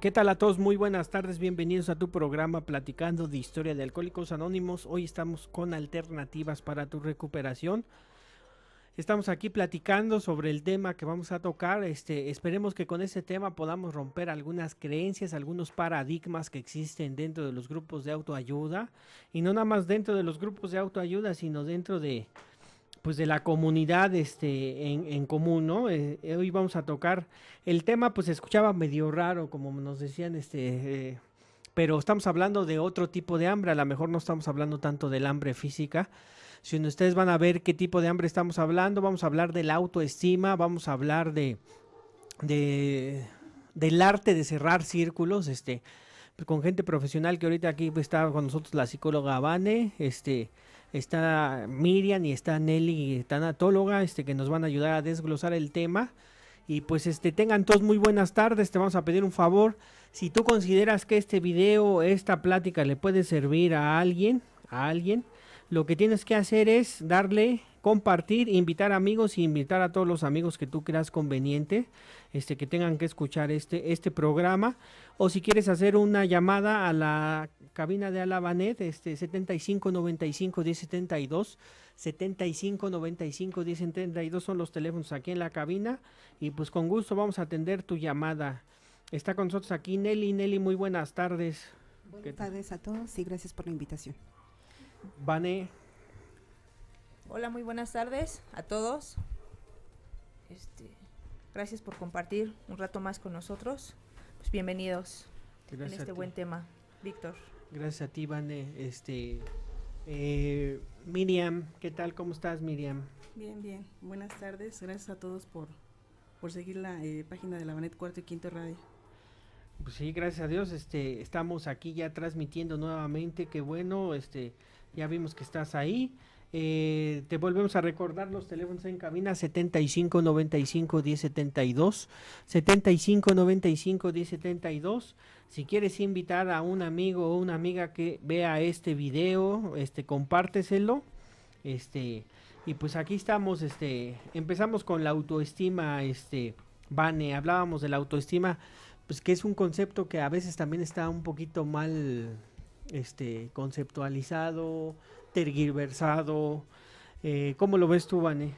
¿Qué tal a todos? Muy buenas tardes, bienvenidos a tu programa Platicando de Historia de Alcohólicos Anónimos. Hoy estamos con alternativas para tu recuperación. Estamos aquí platicando sobre el tema que vamos a tocar. Este, esperemos que con este tema podamos romper algunas creencias, algunos paradigmas que existen dentro de los grupos de autoayuda. Y no nada más dentro de los grupos de autoayuda, sino dentro de, pues de la comunidad este en, en común, ¿no? Eh, eh, hoy vamos a tocar el tema, pues se escuchaba medio raro, como nos decían, este, eh, pero estamos hablando de otro tipo de hambre, a lo mejor no estamos hablando tanto del hambre física. Si ustedes van a ver qué tipo de hambre estamos hablando, vamos a hablar de la autoestima, vamos a hablar de, de del arte de cerrar círculos, este, con gente profesional que ahorita aquí está con nosotros la psicóloga Vane, este, está Miriam y está Nelly, tanatóloga, este, que nos van a ayudar a desglosar el tema. Y pues este, tengan todos muy buenas tardes, te vamos a pedir un favor. Si tú consideras que este video, esta plática le puede servir a alguien, a alguien, lo que tienes que hacer es darle compartir, invitar amigos y invitar a todos los amigos que tú creas conveniente, este que tengan que escuchar este este programa o si quieres hacer una llamada a la cabina de Alabanet, este 7595 1072, 7595 1072 son los teléfonos aquí en la cabina y pues con gusto vamos a atender tu llamada. Está con nosotros aquí Nelly, Nelly, muy buenas tardes. Buenas tardes a todos y gracias por la invitación. Vane. Hola, muy buenas tardes a todos. Este, gracias por compartir un rato más con nosotros. Pues bienvenidos en este buen tema, Víctor. Gracias a ti, Vane. Este, eh, Miriam, ¿qué tal? ¿Cómo estás, Miriam? Bien, bien. Buenas tardes. Gracias a todos por, seguir la eh, página de la Banet Cuarto y Quinto Radio. Pues sí, gracias a Dios, este, estamos aquí ya transmitiendo nuevamente, qué bueno, este, ya vimos que estás ahí. Eh, te volvemos a recordar los teléfonos en cabina 75 95 1072, 75 95 1072. si quieres invitar a un amigo o una amiga que vea este video este compárteselo este y pues aquí estamos este empezamos con la autoestima este Vane hablábamos de la autoestima pues que es un concepto que a veces también está un poquito mal este conceptualizado tergiversado. Eh, ¿Cómo lo ves tú, Vane?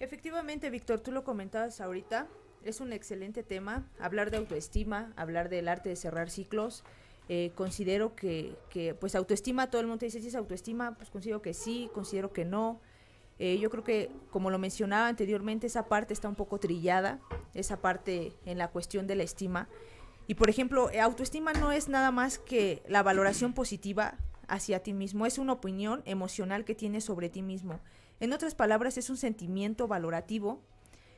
Efectivamente, Víctor, tú lo comentabas ahorita. Es un excelente tema. Hablar de autoestima, hablar del arte de cerrar ciclos. Eh, considero que, pues, autoestima, todo el mundo dice, si es autoestima, pues considero que sí, considero que no. Eh, yo creo que, como lo mencionaba anteriormente, esa parte está un poco trillada, esa parte en la cuestión de la estima. Y, por ejemplo, autoestima no es nada más que la valoración positiva hacia ti mismo, es una opinión emocional que tienes sobre ti mismo. En otras palabras, es un sentimiento valorativo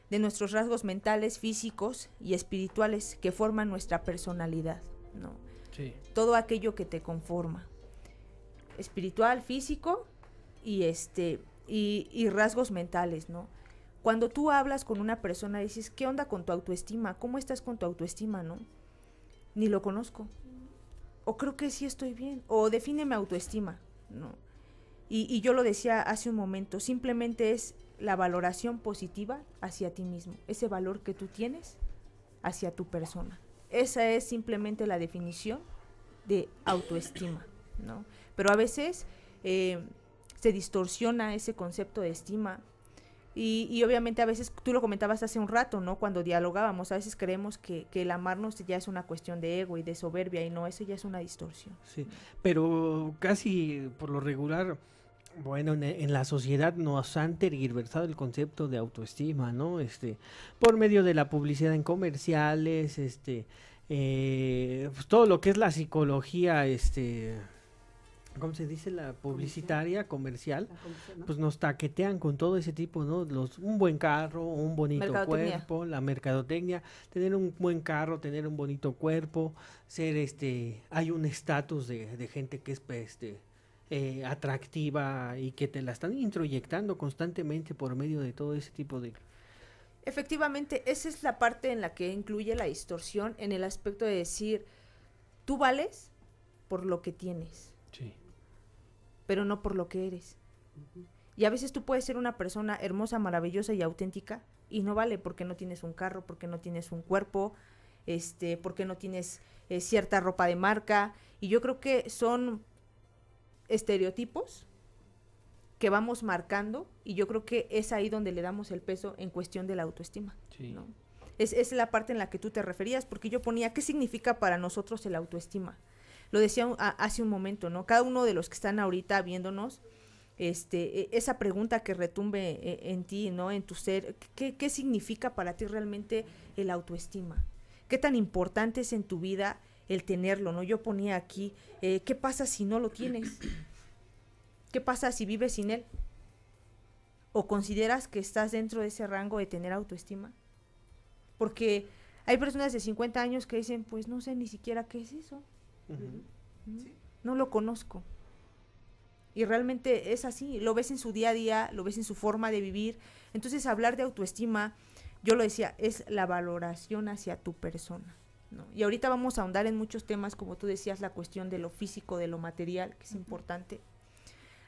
de nuestros rasgos mentales, físicos y espirituales que forman nuestra personalidad, ¿no? Todo aquello que te conforma. Espiritual, físico y este y, y rasgos mentales, ¿no? Cuando tú hablas con una persona dices, "¿Qué onda con tu autoestima? ¿Cómo estás con tu autoestima, no?" Ni lo conozco o creo que sí estoy bien, o define mi autoestima, ¿no? Y, yo lo decía hace un momento, simplemente es la valoración positiva hacia ti mismo, ese valor que tú tienes hacia tu persona. Esa es simplemente la definición de autoestima, ¿no? Pero a veces eh, se distorsiona ese concepto de estima y, obviamente a veces, tú lo comentabas hace un rato, ¿no? Cuando dialogábamos, a veces creemos que, el amarnos ya es una cuestión de ego y de soberbia y no, eso ya es una distorsión. Sí, pero casi por lo regular, bueno, en, la sociedad nos han tergiversado el concepto de autoestima, ¿no? Este, por medio de la publicidad en comerciales, este, eh, pues todo lo que es la psicología, este ¿cómo se dice? La publicitaria, comercial, pues nos taquetean con todo ese tipo, ¿no? Los, un buen carro, un bonito cuerpo, la mercadotecnia, tener un buen carro, tener un bonito cuerpo, ser este, hay un estatus de, gente que es pues, este, eh, atractiva y que te la están introyectando constantemente por medio de todo ese tipo de... Efectivamente, esa es la parte en la que incluye la distorsión en el aspecto de decir, tú vales por lo que tienes. Sí pero no por lo que eres. Y a veces tú puedes ser una persona hermosa, maravillosa y auténtica y no vale porque no tienes un carro, porque no tienes un cuerpo, este, porque no tienes eh, cierta ropa de marca. Y yo creo que son estereotipos que vamos marcando y yo creo que es ahí donde le damos el peso en cuestión de la autoestima. Es, es, la parte en la que tú te referías, porque yo ponía, ¿qué significa para nosotros el autoestima? lo decía hace un momento, ¿no? Cada uno de los que están ahorita viéndonos, este, e, esa pregunta que retumbe e, en ti, ¿no? En tu ser, ¿qué, significa para ti realmente el autoestima? ¿Qué tan importante es en tu vida el tenerlo, ¿no? Yo ponía aquí, eh, ¿qué pasa si no lo tienes? ¿Qué pasa si vives sin él? ¿O consideras que estás dentro de ese rango de tener autoestima? Porque hay personas de 50 años que dicen, pues no sé ni siquiera qué es eso. No lo conozco. Y realmente es así, lo ves en su día a día, lo ves en su forma de vivir. Entonces hablar de autoestima, yo lo decía, es la valoración hacia tu persona. Y ahorita vamos a ahondar en muchos temas, como tú decías, la cuestión de lo físico, de lo material, que es importante.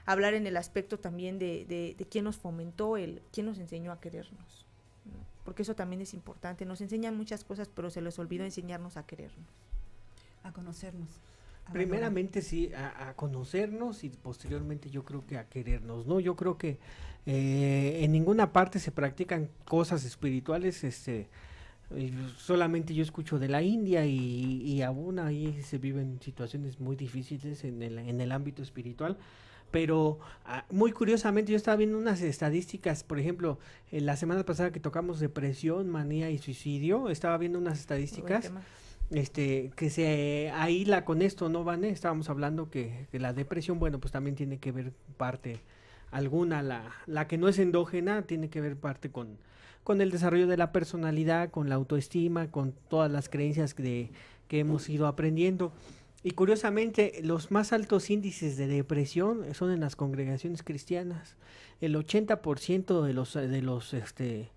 Hablar en el aspecto también de, quién nos fomentó, el, quién nos enseñó a querernos. Porque eso también es importante. Nos enseñan muchas cosas, pero se les olvidó enseñarnos a querernos a conocernos. Primeramente sí, a, conocernos y posteriormente yo creo que a querernos, ¿no? Yo creo que eh, en ninguna parte se practican cosas espirituales, este, solamente yo escucho de la India y, aún ahí se viven situaciones muy difíciles en el, en el ámbito espiritual pero ah, muy curiosamente yo estaba viendo unas estadísticas, por ejemplo, en eh, la semana pasada que tocamos depresión, manía y suicidio, estaba viendo unas estadísticas este, que se aíla con esto, ¿no, Vane? Estábamos hablando que, la depresión, bueno, pues también tiene que ver parte alguna, la, la que no es endógena, tiene que ver parte con, con el desarrollo de la personalidad, con la autoestima, con todas las creencias de, que hemos ido aprendiendo. Y curiosamente, los más altos índices de depresión son en las congregaciones cristianas. El 80% de los, de los este,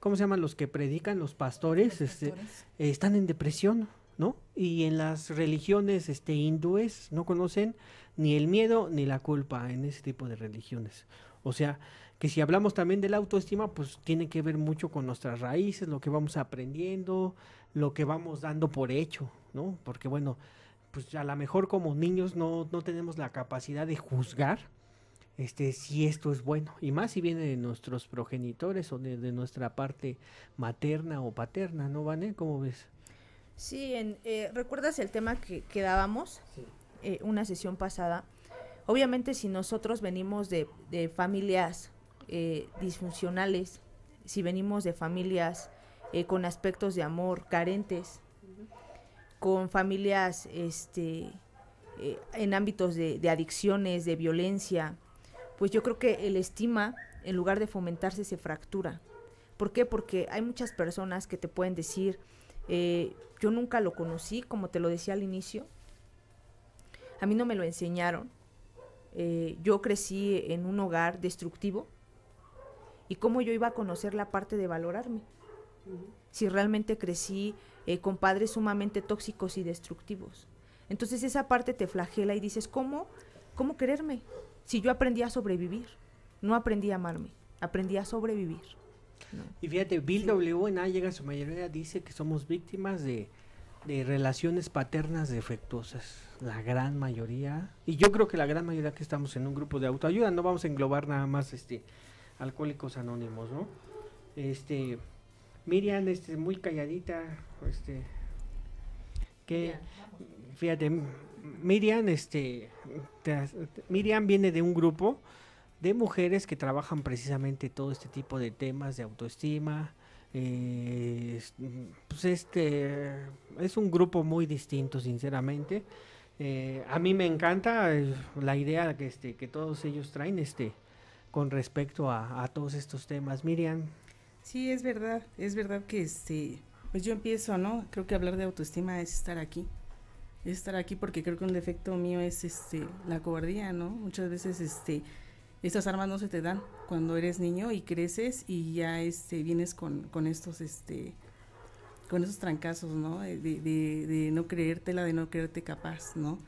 ¿cómo se llaman? Los que predican, los pastores, este, eh, están en depresión, ¿no? Y en las religiones este, hindúes no conocen ni el miedo ni la culpa en ese tipo de religiones. O sea, que si hablamos también de la autoestima, pues tiene que ver mucho con nuestras raíces, lo que vamos aprendiendo, lo que vamos dando por hecho, ¿no? Porque bueno, pues a lo mejor como niños no, no tenemos la capacidad de juzgar, este, si esto es bueno, y más si viene de nuestros progenitores o de, nuestra parte materna o paterna, ¿no, Vané? ¿Cómo ves? Sí, eh, ¿recuerdas el tema que, quedábamos dábamos? Eh, una sesión pasada. Obviamente si nosotros venimos de, familias eh, disfuncionales, si venimos de familias con aspectos de amor carentes, con familias este, en ámbitos de adicciones, de violencia, pues yo creo que el estima, en lugar de fomentarse, se fractura. ¿Por qué? Porque hay muchas personas que te pueden decir, eh, yo nunca lo conocí, como te lo decía al inicio, a mí no me lo enseñaron, eh, yo crecí en un hogar destructivo y cómo yo iba a conocer la parte de valorarme. Si realmente crecí eh, con padres sumamente tóxicos y destructivos. Entonces esa parte te flagela y dices, ¿cómo? ¿Cómo quererme? Si yo aprendí a sobrevivir, no aprendí a amarme, aprendí a sobrevivir. Y fíjate, Bill W. en llega a su mayoría dice que somos víctimas de, relaciones paternas defectuosas, la gran mayoría. Y yo creo que la gran mayoría que estamos en un grupo de autoayuda, no vamos a englobar nada más este alcohólicos anónimos, ¿no? Este Miriam este muy calladita, este que fíjate Miriam, este, viene de un grupo de mujeres que trabajan precisamente todo este tipo de temas de autoestima. Eh, pues este es un grupo muy distinto, sinceramente. Eh, a mí me encanta eh, la idea que, este, que todos ellos traen este, con respecto a, todos estos temas. Miriam. Sí, es verdad, es verdad que este, pues yo empiezo, ¿no? Creo que hablar de autoestima es estar aquí estar aquí porque creo que un defecto mío es este la cobardía, ¿no? Muchas veces este estas armas no se te dan cuando eres niño y creces y ya este vienes con, estos este con esos trancazos, ¿no? De, de, no creértela, de no creerte capaz, ¿no?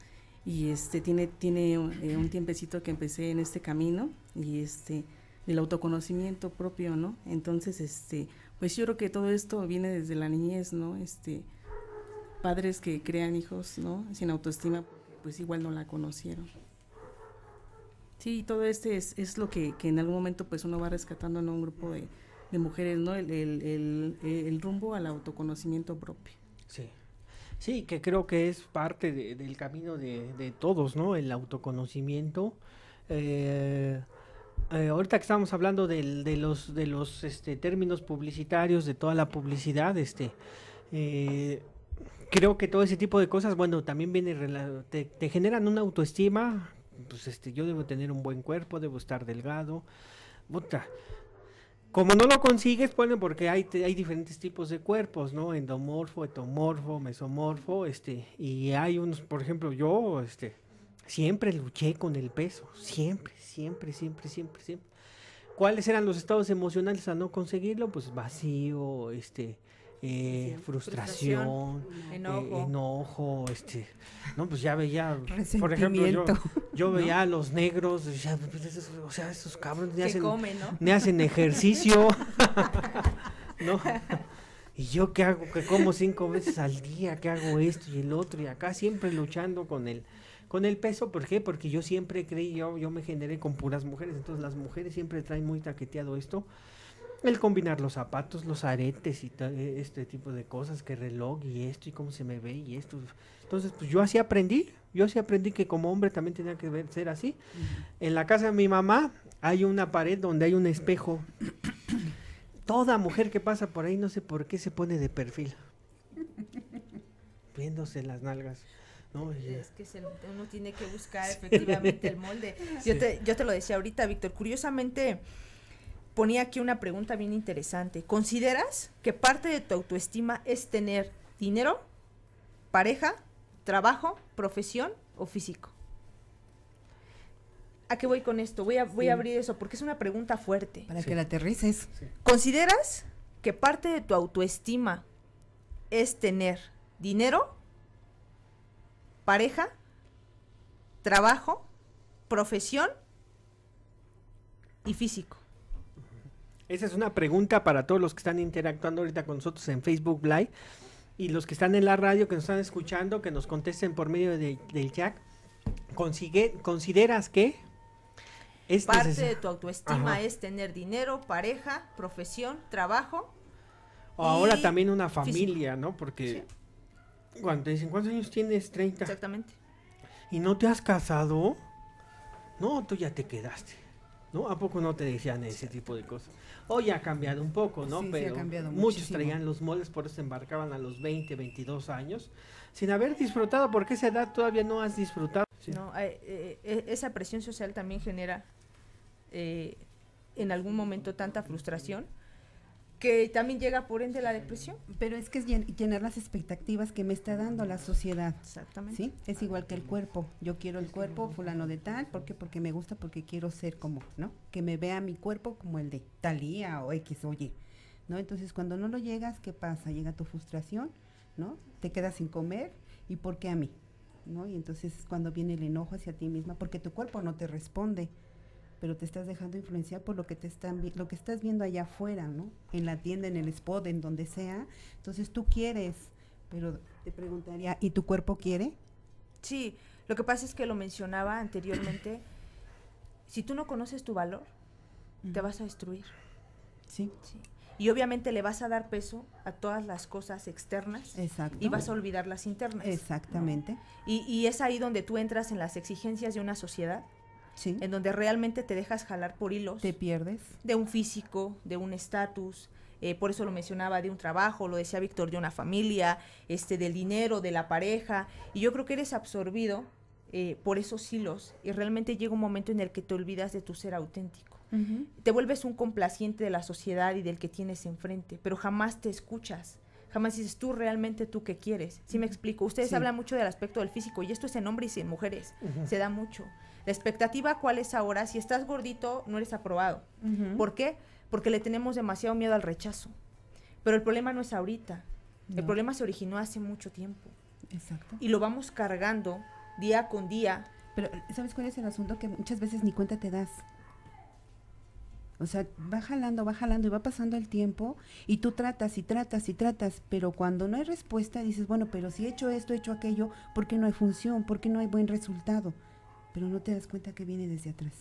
Y este tiene tiene eh, un tiempecito que empecé en este camino y este el autoconocimiento propio, ¿no? Entonces, este, pues yo creo que todo esto viene desde la niñez, ¿no? Este, padres que crean hijos, ¿no? Sin autoestima, pues igual no la conocieron. Sí, todo este es, es lo que, que, en algún momento pues uno va rescatando en un grupo de, de mujeres, ¿no? El, el, el, rumbo al autoconocimiento propio. Sí. Sí, que creo que es parte del camino de, de, todos, ¿no? El autoconocimiento. Eh, eh, ahorita que estamos hablando de los, de los este, términos publicitarios, de toda la publicidad, este, eh, creo que todo ese tipo de cosas, bueno, también viene, te, te generan una autoestima, pues este, yo debo tener un buen cuerpo, debo estar delgado, Como no lo consigues, bueno, porque hay, hay diferentes tipos de cuerpos, ¿no? Endomorfo, etomorfo, mesomorfo, este, y hay unos, por ejemplo, yo, este, siempre luché con el peso, siempre, siempre, siempre, siempre, siempre. ¿Cuáles eran los estados emocionales a no conseguirlo? Pues vacío, este, eh, frustración, eh, enojo, este, no, pues ya veía, por ejemplo, yo, veía a los negros, ya, pues, o sea, esos cabrones ni hacen, ejercicio, ¿no? ¿Y yo qué hago? Que como cinco veces al día, que hago esto y el otro y acá, siempre luchando con el, con el peso, ¿por qué? Porque yo siempre creí, yo, yo me generé con puras mujeres, entonces las mujeres siempre traen muy taqueteado esto el combinar los zapatos, los aretes y e, este tipo de cosas, que reloj y esto y cómo se me ve y esto. Entonces, pues yo así aprendí, yo así aprendí que como hombre también tenía que ver, ser así. En la casa de mi mamá hay una pared donde hay un espejo. Toda mujer que pasa por ahí no sé por qué se pone de perfil. Viéndose las nalgas. No, Es que uno tiene que buscar efectivamente el molde. Yo, te, yo te lo decía ahorita, Víctor, curiosamente ponía aquí una pregunta bien interesante. ¿Consideras que parte de tu autoestima es tener dinero, pareja, trabajo, profesión o físico? ¿A qué voy con esto? Voy a, abrir eso porque es una pregunta fuerte. Para que la aterrices. ¿Consideras que parte de tu autoestima es tener dinero, pareja, trabajo, profesión y físico? Esa es una pregunta para todos los que están interactuando ahorita con nosotros en Facebook Live y los que están en la radio, que nos están escuchando, que nos contesten por medio del chat. ¿Consideras que? Parte de tu autoestima es tener dinero, pareja, profesión, trabajo. O ahora también una familia, ¿no? Porque cuando te dicen, ¿cuántos años tienes? 30. Exactamente. ¿Y no te has casado? No, tú ya te quedaste. ¿no? ¿A poco no te decían ese tipo de cosas? Hoy ha cambiado un poco, ¿no? Sí, Pero muchos traían los moles, por eso embarcaban a los 20, 22 años, sin haber disfrutado, porque esa edad todavía no has disfrutado. Eh, eh, eh, esa presión social también genera en algún momento tanta frustración que también llega por ende la depresión. Pero es que es llenar las expectativas que me está dando la sociedad. Exactamente. ¿sí? Es igual que el cuerpo. Yo quiero el cuerpo fulano de tal, ¿por qué? Porque me gusta, porque quiero ser como, ¿no? Que me vea mi cuerpo como el de Talía o X Oye, ¿no? Entonces, cuando no lo llegas, ¿qué pasa? Llega tu frustración, ¿no? Te quedas sin comer, ¿y por qué a mí? ¿No? Y entonces es cuando viene el enojo hacia ti misma, porque tu cuerpo no te responde, pero te estás dejando influenciar por lo que te están lo que estás viendo allá afuera, En la tienda, en el spot, en donde sea. Entonces tú quieres, pero te preguntaría, ¿y tu cuerpo quiere? Sí, lo que pasa es que lo mencionaba anteriormente, si tú no conoces tu valor, te vas a destruir. Sí. Y obviamente le vas a dar peso a todas las cosas externas y vas a olvidar las internas. Exactamente. y, es ahí donde tú entras en las exigencias de una sociedad en donde realmente te dejas jalar por hilos. Te pierdes. De un físico, de un estatus, eh, por eso lo mencionaba, de un trabajo, lo decía Víctor, de una familia, este, del dinero, de la pareja, y yo creo que eres absorbido eh, por esos hilos y realmente llega un momento en el que te olvidas de tu ser auténtico. Te vuelves un complaciente de la sociedad y del que tienes enfrente, pero jamás te escuchas. Jamás dices tú realmente tú qué quieres. ¿Sí me explico? Ustedes hablan mucho del aspecto del físico y esto es en hombres y en mujeres. Se da mucho. La expectativa cuál es ahora, si estás gordito, no eres aprobado. ¿Por qué? Porque le tenemos demasiado miedo al rechazo. Pero el problema no es ahorita. El problema se originó hace mucho tiempo. Exacto. Y lo vamos cargando día con día. Pero, ¿sabes cuál es el asunto? Que muchas veces ni cuenta te das. O sea, va jalando, va jalando y va pasando el tiempo y tú tratas y tratas y tratas, pero cuando no hay respuesta dices, bueno, pero si he hecho esto, he hecho aquello, ¿por qué no hay función? ¿Por qué no hay buen resultado? pero no te das cuenta que viene desde atrás.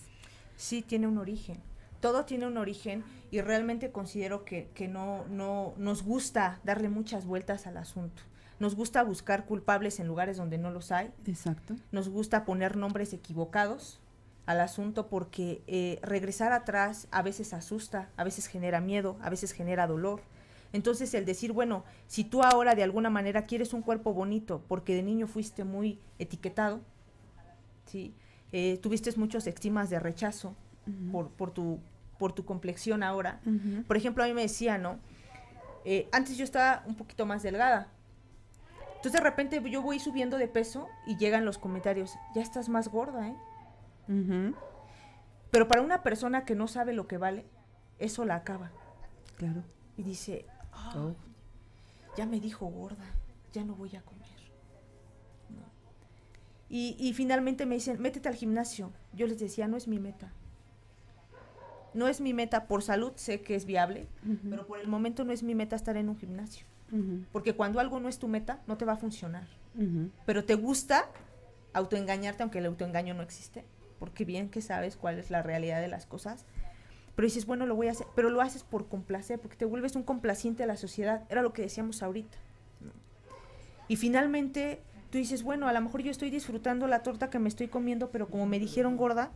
Sí, tiene un origen. Todo tiene un origen y realmente considero que, no, no nos gusta darle muchas vueltas al asunto. Nos gusta buscar culpables en lugares donde no los hay. Exacto. Nos gusta poner nombres equivocados al asunto porque eh, regresar atrás a veces asusta, a veces genera miedo, a veces genera dolor. Entonces el decir, bueno, si tú ahora de alguna manera quieres un cuerpo bonito porque de niño fuiste muy etiquetado, ¿sí? Eh, tuviste muchos estigmas de rechazo por, tu, por tu complexión ahora. Por ejemplo, a mí me decía, ¿no? Eh, antes yo estaba un poquito más delgada. Entonces de repente yo voy subiendo de peso y llegan los comentarios, ya estás más gorda, ¿eh? Pero para una persona que no sabe lo que vale, eso la acaba. Claro. Y dice, oh. ya me dijo gorda, ya no voy a comer. Y, finalmente me dicen, métete al gimnasio. Yo les decía, no es mi meta. No es mi meta por salud, sé que es viable, pero por el momento no es mi meta estar en un gimnasio. Porque cuando algo no es tu meta, no te va a funcionar. Pero te gusta autoengañarte, aunque el autoengaño no existe, porque bien que sabes cuál es la realidad de las cosas. Pero dices, bueno, lo voy a hacer, pero lo haces por complacer, porque te vuelves un complaciente a la sociedad. Era lo que decíamos ahorita. Y finalmente tú dices, bueno, a lo mejor yo estoy disfrutando la torta que me estoy comiendo, pero como me dijeron gorda,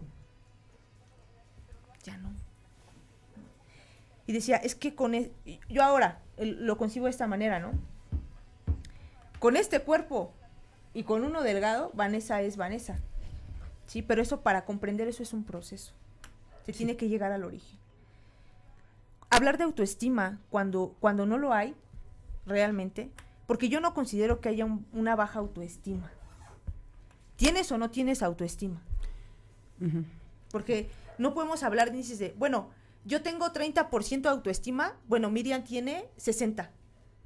ya no. Y decía, es que con... E-". yo ahora lo concibo de esta manera, ¿no? Con este cuerpo y con uno delgado, Vanessa es Vanessa. Sí, pero eso para comprender eso es un proceso. Se tiene que llegar al origen. Hablar de autoestima cuando, cuando no lo hay, realmente, porque yo no considero que haya una baja autoestima. ¿Tienes o no tienes autoestima? Porque no podemos hablar ni índices de, bueno, yo tengo 30% de autoestima, bueno, Miriam tiene 60.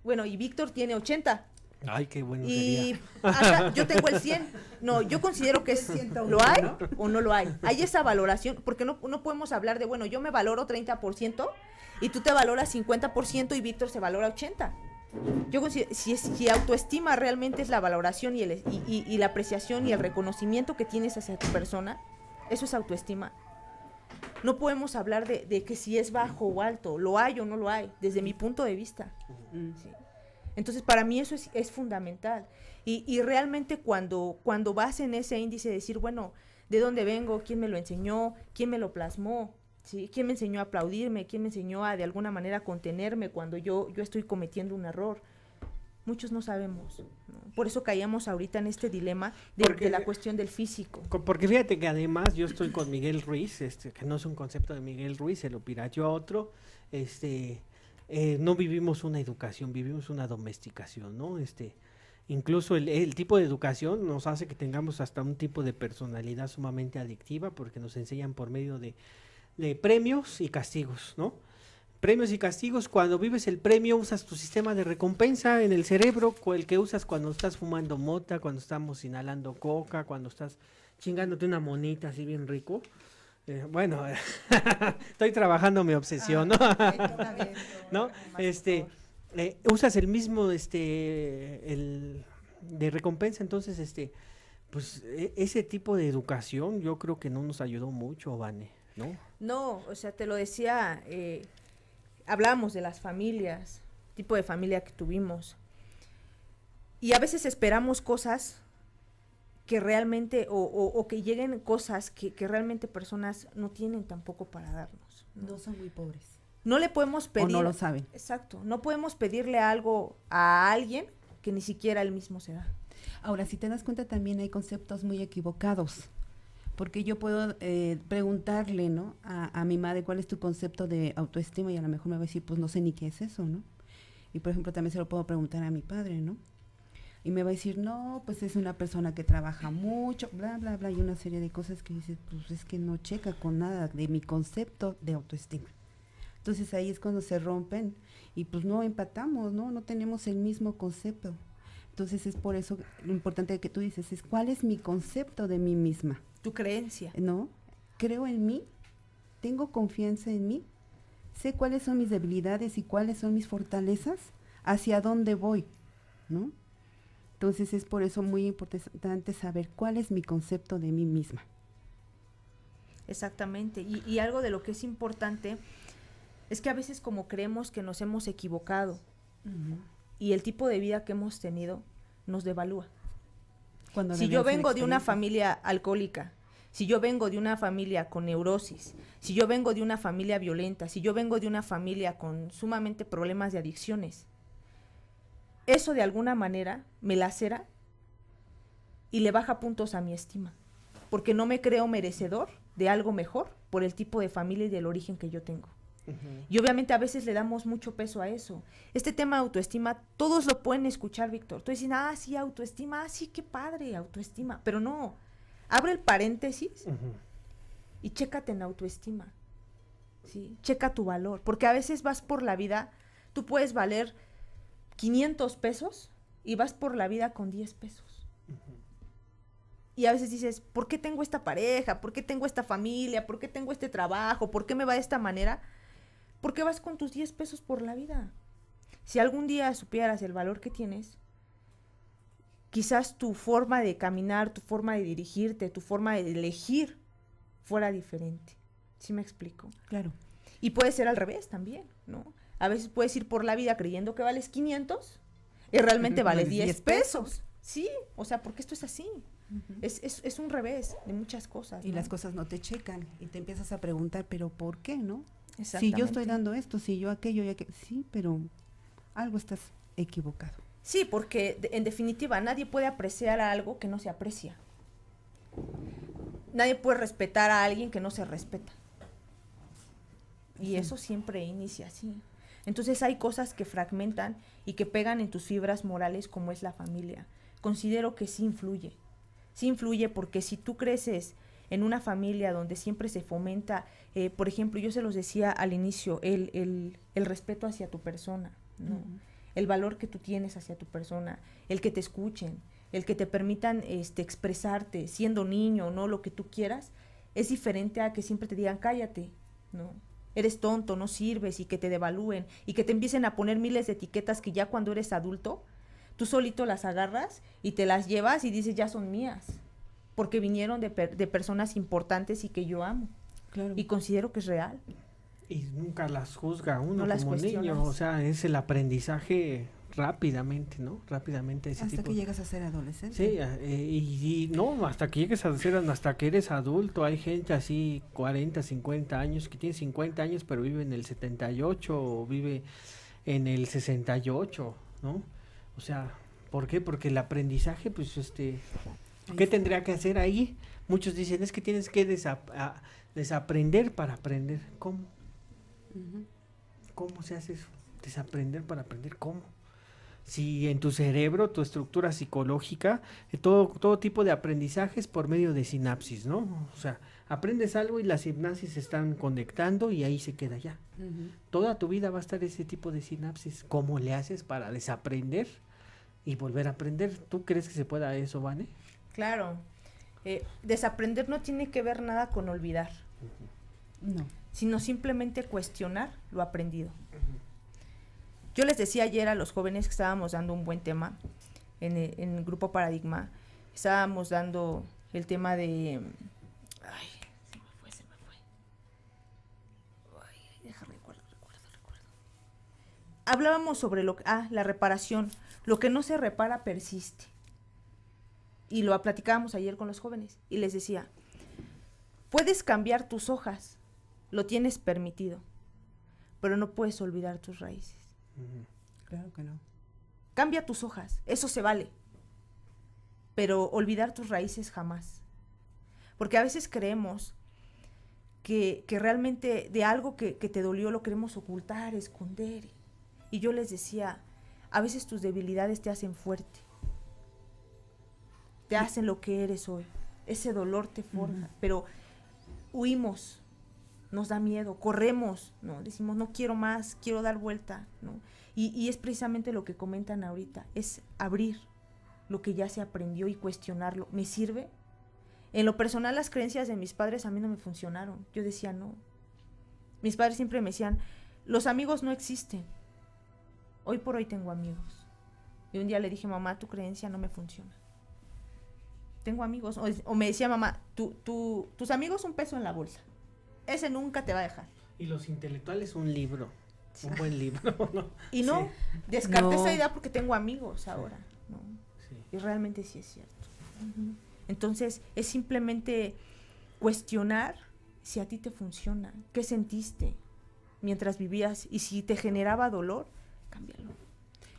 Bueno, y Víctor tiene 80. Ay, qué bueno. Y yo tengo el 100. No, yo considero que es, lo hay o no lo hay. Hay esa valoración, porque no, no podemos hablar de, bueno, yo me valoro 30% y tú te valoras 50% y Víctor se valora 80%. Yo considero, si, si autoestima realmente es la valoración y, el, y, la apreciación y el reconocimiento que tienes hacia tu persona, eso es autoestima. No podemos hablar de, que si es bajo o alto, lo hay o no lo hay, desde mi punto de vista. Entonces, para mí eso es, es fundamental. Y, realmente cuando, cuando vas en ese índice, decir, bueno, ¿de dónde vengo? ¿Quién me lo enseñó? ¿Quién me lo plasmó? ¿Quién me enseñó a aplaudirme? ¿Quién me enseñó a de alguna manera contenerme cuando yo, yo estoy cometiendo un error? Muchos no sabemos. Por eso caíamos ahorita en este dilema de, la cuestión del físico. Porque fíjate que además yo estoy con Miguel Ruiz, este, que no es un concepto de Miguel Ruiz, se lo yo a otro. Este, eh, no vivimos una educación, vivimos una domesticación, ¿no? Este, incluso el, tipo de educación nos hace que tengamos hasta un tipo de personalidad sumamente adictiva porque nos enseñan por medio de de premios y castigos, ¿no? Premios y castigos, cuando vives el premio usas tu sistema de recompensa en el cerebro, el que usas cuando estás fumando mota, cuando estamos inhalando coca, cuando estás chingándote una monita así bien rico. Eh, bueno, estoy trabajando mi obsesión, ¿no? Ah, este, eh, usas el mismo, este, el de recompensa, entonces, este, pues e-, ese tipo de educación yo creo que no nos ayudó mucho, Vane, ¿no? No, o sea, te lo decía, eh, hablamos de las familias, tipo de familia que tuvimos. Y a veces esperamos cosas que realmente, o, que lleguen cosas que, realmente personas no tienen tampoco para darnos. No, son muy pobres. No le podemos pedir. O no lo saben. Exacto. No podemos pedirle algo a alguien que ni siquiera él mismo se da. Ahora, si te das cuenta, también hay conceptos muy equivocados porque yo puedo eh, preguntarle, ¿no? A, mi madre cuál es tu concepto de autoestima y a lo mejor me va a decir, pues no sé ni qué es eso, ¿no? Y por ejemplo también se lo puedo preguntar a mi padre, ¿no? Y me va a decir, no, pues es una persona que trabaja mucho, bla, bla, bla, y una serie de cosas que dices, pues es que no checa con nada de mi concepto de autoestima. Entonces ahí es cuando se rompen y pues no empatamos, ¿no? No tenemos el mismo concepto. Entonces es por eso lo importante que tú dices es cuál es mi concepto de mí misma creencia. No, creo en mí, tengo confianza en mí, sé cuáles son mis debilidades y cuáles son mis fortalezas, hacia dónde voy, ¿no? Entonces es por eso muy importante saber cuál es mi concepto de mí misma. Exactamente. Y, algo de lo que es importante es que a veces como creemos que nos hemos equivocado y el tipo de vida que hemos tenido nos devalúa. Cuando si yo vengo de una familia alcohólica si yo vengo de una familia con neurosis, si yo vengo de una familia violenta, si yo vengo de una familia con sumamente problemas de adicciones, eso de alguna manera me lacera y le baja puntos a mi estima, porque no me creo merecedor de algo mejor por el tipo de familia y del origen que yo tengo. Y obviamente a veces le damos mucho peso a eso. Este tema de autoestima, todos lo pueden escuchar, Víctor. Tú dices, ah, sí, autoestima, ah, sí, qué padre, autoestima. Pero no, abre el paréntesis y chécate en autoestima. ¿sí? Checa tu valor, porque a veces vas por la vida, tú puedes valer 500 pesos y vas por la vida con 10 pesos. Y a veces dices, ¿por qué tengo esta pareja? ¿Por qué tengo esta familia? ¿Por qué tengo este trabajo? ¿Por qué me va de esta manera? ¿Por qué vas con tus 10 pesos por la vida? Si algún día supieras el valor que tienes, quizás tu forma de caminar, tu forma de dirigirte, tu forma de elegir fuera diferente. ¿Sí me explico? Claro. Y puede ser al revés también, ¿no? A veces puedes ir por la vida creyendo que vales 500 y realmente vales 10, pesos. Sí, o sea, porque esto es así. es, un revés de muchas cosas. Y las cosas no te checan y te empiezas a preguntar, pero ¿por qué no? Si yo estoy dando esto, si yo aquello ya aquello. Sí, pero algo estás equivocado. Sí, porque en definitiva nadie puede apreciar a algo que no se aprecia. Nadie puede respetar a alguien que no se respeta. Y eso siempre inicia así. Entonces hay cosas que fragmentan y que pegan en tus fibras morales como es la familia. Considero que sí influye. Sí influye porque si tú creces en una familia donde siempre se fomenta, eh, por ejemplo, yo se los decía al inicio, el, el, el respeto hacia tu persona, ¿no? el valor que tú tienes hacia tu persona, el que te escuchen, el que te permitan este, expresarte, siendo niño o no, lo que tú quieras, es diferente a que siempre te digan cállate, ¿no? Eres tonto, no sirves y que te devalúen y que te empiecen a poner miles de etiquetas que ya cuando eres adulto, tú solito las agarras y te las llevas y dices, ya son mías, porque vinieron de, de personas importantes y que yo amo. Claro. Y considero que es real. Y nunca las juzga uno como niño, o sea, es el aprendizaje rápidamente, ¿no? Rápidamente. Ese hasta que llegas a ser adolescente. Sí, eh, y, no, hasta que llegues a ser, hasta que eres adulto, hay gente así 40, 50 años, que tiene 50 años, pero vive en el 78 o vive en el 68, ¿no? O sea, ¿por qué? Porque el aprendizaje, pues, este, ¿qué tendría que hacer ahí? Muchos dicen, es que tienes que desaprender para aprender. ¿Cómo? ¿Cómo se hace eso? Desaprender para aprender cómo. Si en tu cerebro, tu estructura psicológica, eh, todo, todo tipo de aprendizajes por medio de sinapsis, ¿no? O sea, aprendes algo y las sinapsis se están conectando y ahí se queda ya. Toda tu vida va a estar ese tipo de sinapsis. ¿Cómo le haces para desaprender y volver a aprender? ¿Tú crees que se pueda eso, Vane? Claro. Eh, desaprender no tiene que ver nada con olvidar. No sino simplemente cuestionar lo aprendido. Yo les decía ayer a los jóvenes que estábamos dando un buen tema eh, en el, grupo Paradigma, estábamos dando el tema de... Ay, se me fue, se me fue. Ay, recuerdo, recuerdo, recuerdo. Hablábamos sobre lo... Ah, la reparación. Lo que no se repara persiste. Y lo platicábamos ayer con los jóvenes. Y les decía, puedes cambiar tus hojas, lo tienes permitido, pero no puedes olvidar tus raíces. claro que no. Cambia tus hojas, eso se vale, pero olvidar tus raíces jamás. Porque a veces creemos que, que realmente de algo que, te dolió lo queremos ocultar, esconder. Y yo les decía, a veces tus debilidades te hacen fuerte, te hacen lo que eres hoy. Ese dolor te forma, pero huimos nos da miedo, corremos, ¿no? Decimos, no quiero más, quiero dar vuelta, ¿no? Y, es precisamente lo que comentan ahorita, es abrir lo que ya se aprendió y cuestionarlo. ¿Me sirve? En lo personal, las creencias de mis padres a mí no me funcionaron. Yo decía, no. Mis padres siempre me decían, los amigos no existen. Hoy por hoy tengo amigos. Y un día le dije, mamá, tu creencia no me funciona. Tengo amigos. O, me decía, mamá, tú tus amigos son peso en la bolsa. Ese nunca te va a dejar. Y los intelectuales un libro, un buen libro, Y no, descarte esa idea porque tengo amigos ahora, Y realmente sí es cierto. Entonces, es simplemente cuestionar si a ti te funciona, qué sentiste mientras vivías y si te generaba dolor, cámbialo.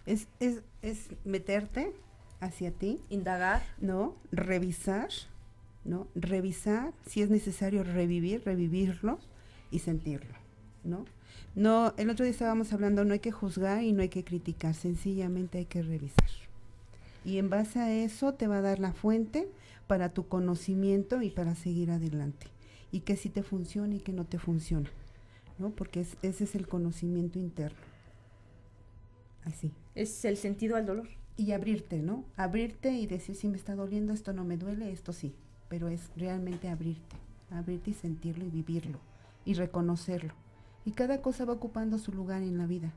Es, es meterte hacia ti. Indagar. No, revisar ¿no? Revisar, si es necesario revivir, revivirlo y sentirlo, ¿no? No, el otro día estábamos hablando, no hay que juzgar y no hay que criticar, sencillamente hay que revisar. Y en base a eso te va a dar la fuente para tu conocimiento y para seguir adelante. Y que si te funciona y que no te funciona, ¿no? Porque ese es el conocimiento interno. Así. Es el sentido al dolor. Y abrirte, ¿no? Abrirte y decir si me está doliendo, esto no me duele, esto sí pero es realmente abrirte, abrirte y sentirlo y vivirlo y reconocerlo. Y cada cosa va ocupando su lugar en la vida.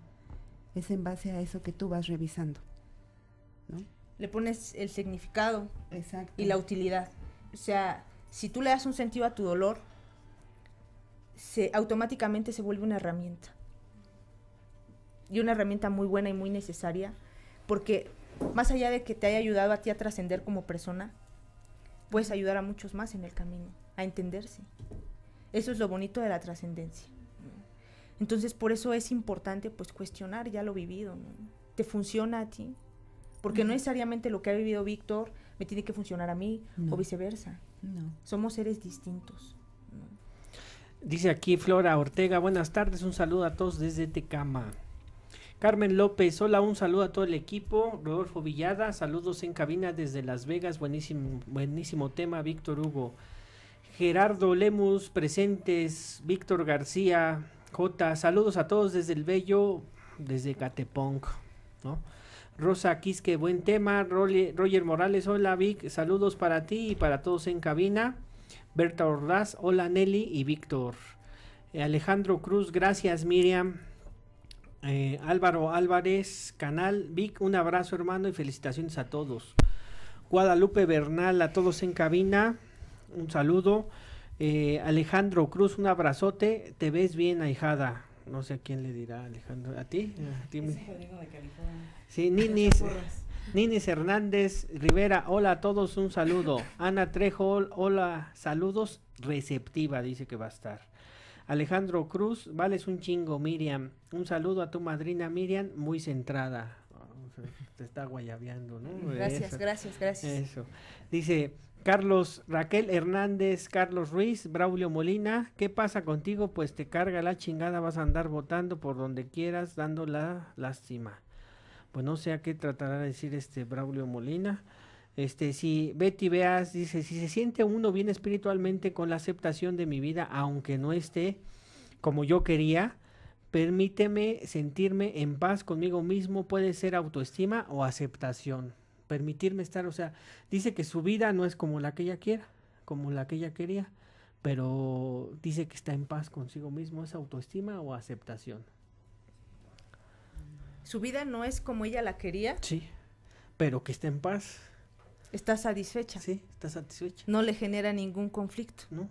Es en base a eso que tú vas revisando. ¿no? Le pones el significado y la utilidad. O sea, si tú le das un sentido a tu dolor, se, automáticamente se vuelve una herramienta. Y una herramienta muy buena y muy necesaria, porque más allá de que te haya ayudado a ti a trascender como persona, puedes ayudar a muchos más en el camino, a entenderse. Eso es lo bonito de la trascendencia. Entonces, por eso es importante pues cuestionar ya lo vivido, ¿Te funciona a ti? Porque no necesariamente lo que ha vivido Víctor me tiene que funcionar a mí o viceversa. Somos seres distintos. Dice aquí Flora Ortega, buenas tardes, un saludo a todos desde Tecama. Carmen López, hola, un saludo a todo el equipo. Rodolfo Villada, saludos en cabina desde Las Vegas, buenísimo, buenísimo tema, Víctor Hugo. Gerardo Lemus, presentes, Víctor García, J, saludos a todos desde el Bello, desde Cateponc, ¿no? Rosa Quisque, buen tema. Roger Morales, hola Vic, saludos para ti y para todos en cabina. Berta Ordaz, hola Nelly y Víctor. Alejandro Cruz, gracias Miriam. Eh, Álvaro Álvarez, canal Vic, un abrazo hermano y felicitaciones a todos. Guadalupe Bernal, a todos en cabina, un saludo. Eh, Alejandro Cruz, un abrazote, te ves bien ahijada. No sé a quién le dirá Alejandro, ¿a ti? sí, Ninis Hernández Rivera, hola a todos, un saludo. Ana Trejo, hola, saludos, receptiva, dice que va a estar. Alejandro Cruz, vales un chingo, Miriam. Un saludo a tu madrina Miriam, muy centrada. Te está guayabeando, ¿no? Gracias, gracias, gracias. Eso. Dice, Carlos Raquel Hernández, Carlos Ruiz, Braulio Molina, ¿qué pasa contigo? Pues te carga la chingada, vas a andar votando por donde quieras, dando la lástima. Pues no sé a qué tratará de decir este Braulio Molina. Este, si Betty Veas dice, si se siente uno bien espiritualmente con la aceptación de mi vida, aunque no esté como yo quería, permíteme sentirme en paz conmigo mismo, puede ser autoestima o aceptación. Permitirme estar, o sea, dice que su vida no es como la que ella quiera, como la que ella quería, pero dice que está en paz consigo mismo, es autoestima o aceptación. Su vida no es como ella la quería. Sí, pero que está en paz Está satisfecha. Sí, está satisfecha. No le genera ningún conflicto. No.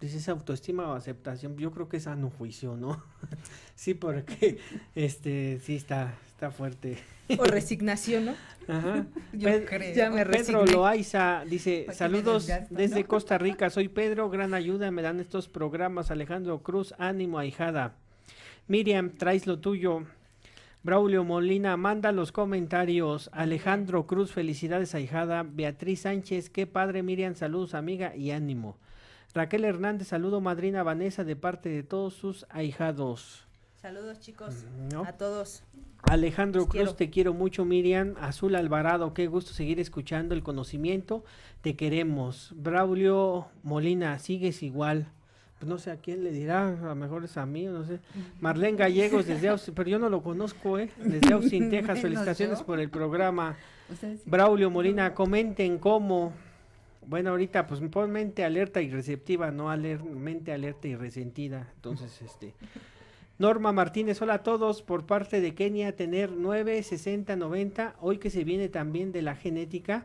Pues esa autoestima o aceptación. Yo creo que es no juicio, ¿no? sí, porque este sí está, está fuerte. o resignación, ¿no? Ajá. Yo creo. Ya me Pedro Loaiza dice, saludos desde Costa Rica, soy Pedro, gran ayuda me dan estos programas. Alejandro Cruz, ánimo ahijada. Miriam, traes lo tuyo. Braulio Molina manda los comentarios. Alejandro Cruz, felicidades ahijada. Beatriz Sánchez, qué padre. Miriam, saludos amiga y ánimo. Raquel Hernández, saludo madrina Vanessa de parte de todos sus ahijados. Saludos chicos, mm, a todos. Alejandro Cruz, te quiero mucho Miriam. Azul Alvarado, qué gusto seguir escuchando el conocimiento. Te queremos. Braulio Molina, sigues igual. Pues, no sé a quién le dirá, a lo mejor es a mí, no sé. Marlene Gallegos, desde Austin, pero yo no lo conozco, ¿eh? Desde Austin, Texas, felicitaciones por el programa. Braulio Molina, comenten cómo. Bueno, ahorita pues pon mente alerta y receptiva, no mente alerta y resentida. Entonces, este. Norma Martínez, hola a todos. Por parte de Kenia, tener 9, 90. Hoy que se viene también de la genética.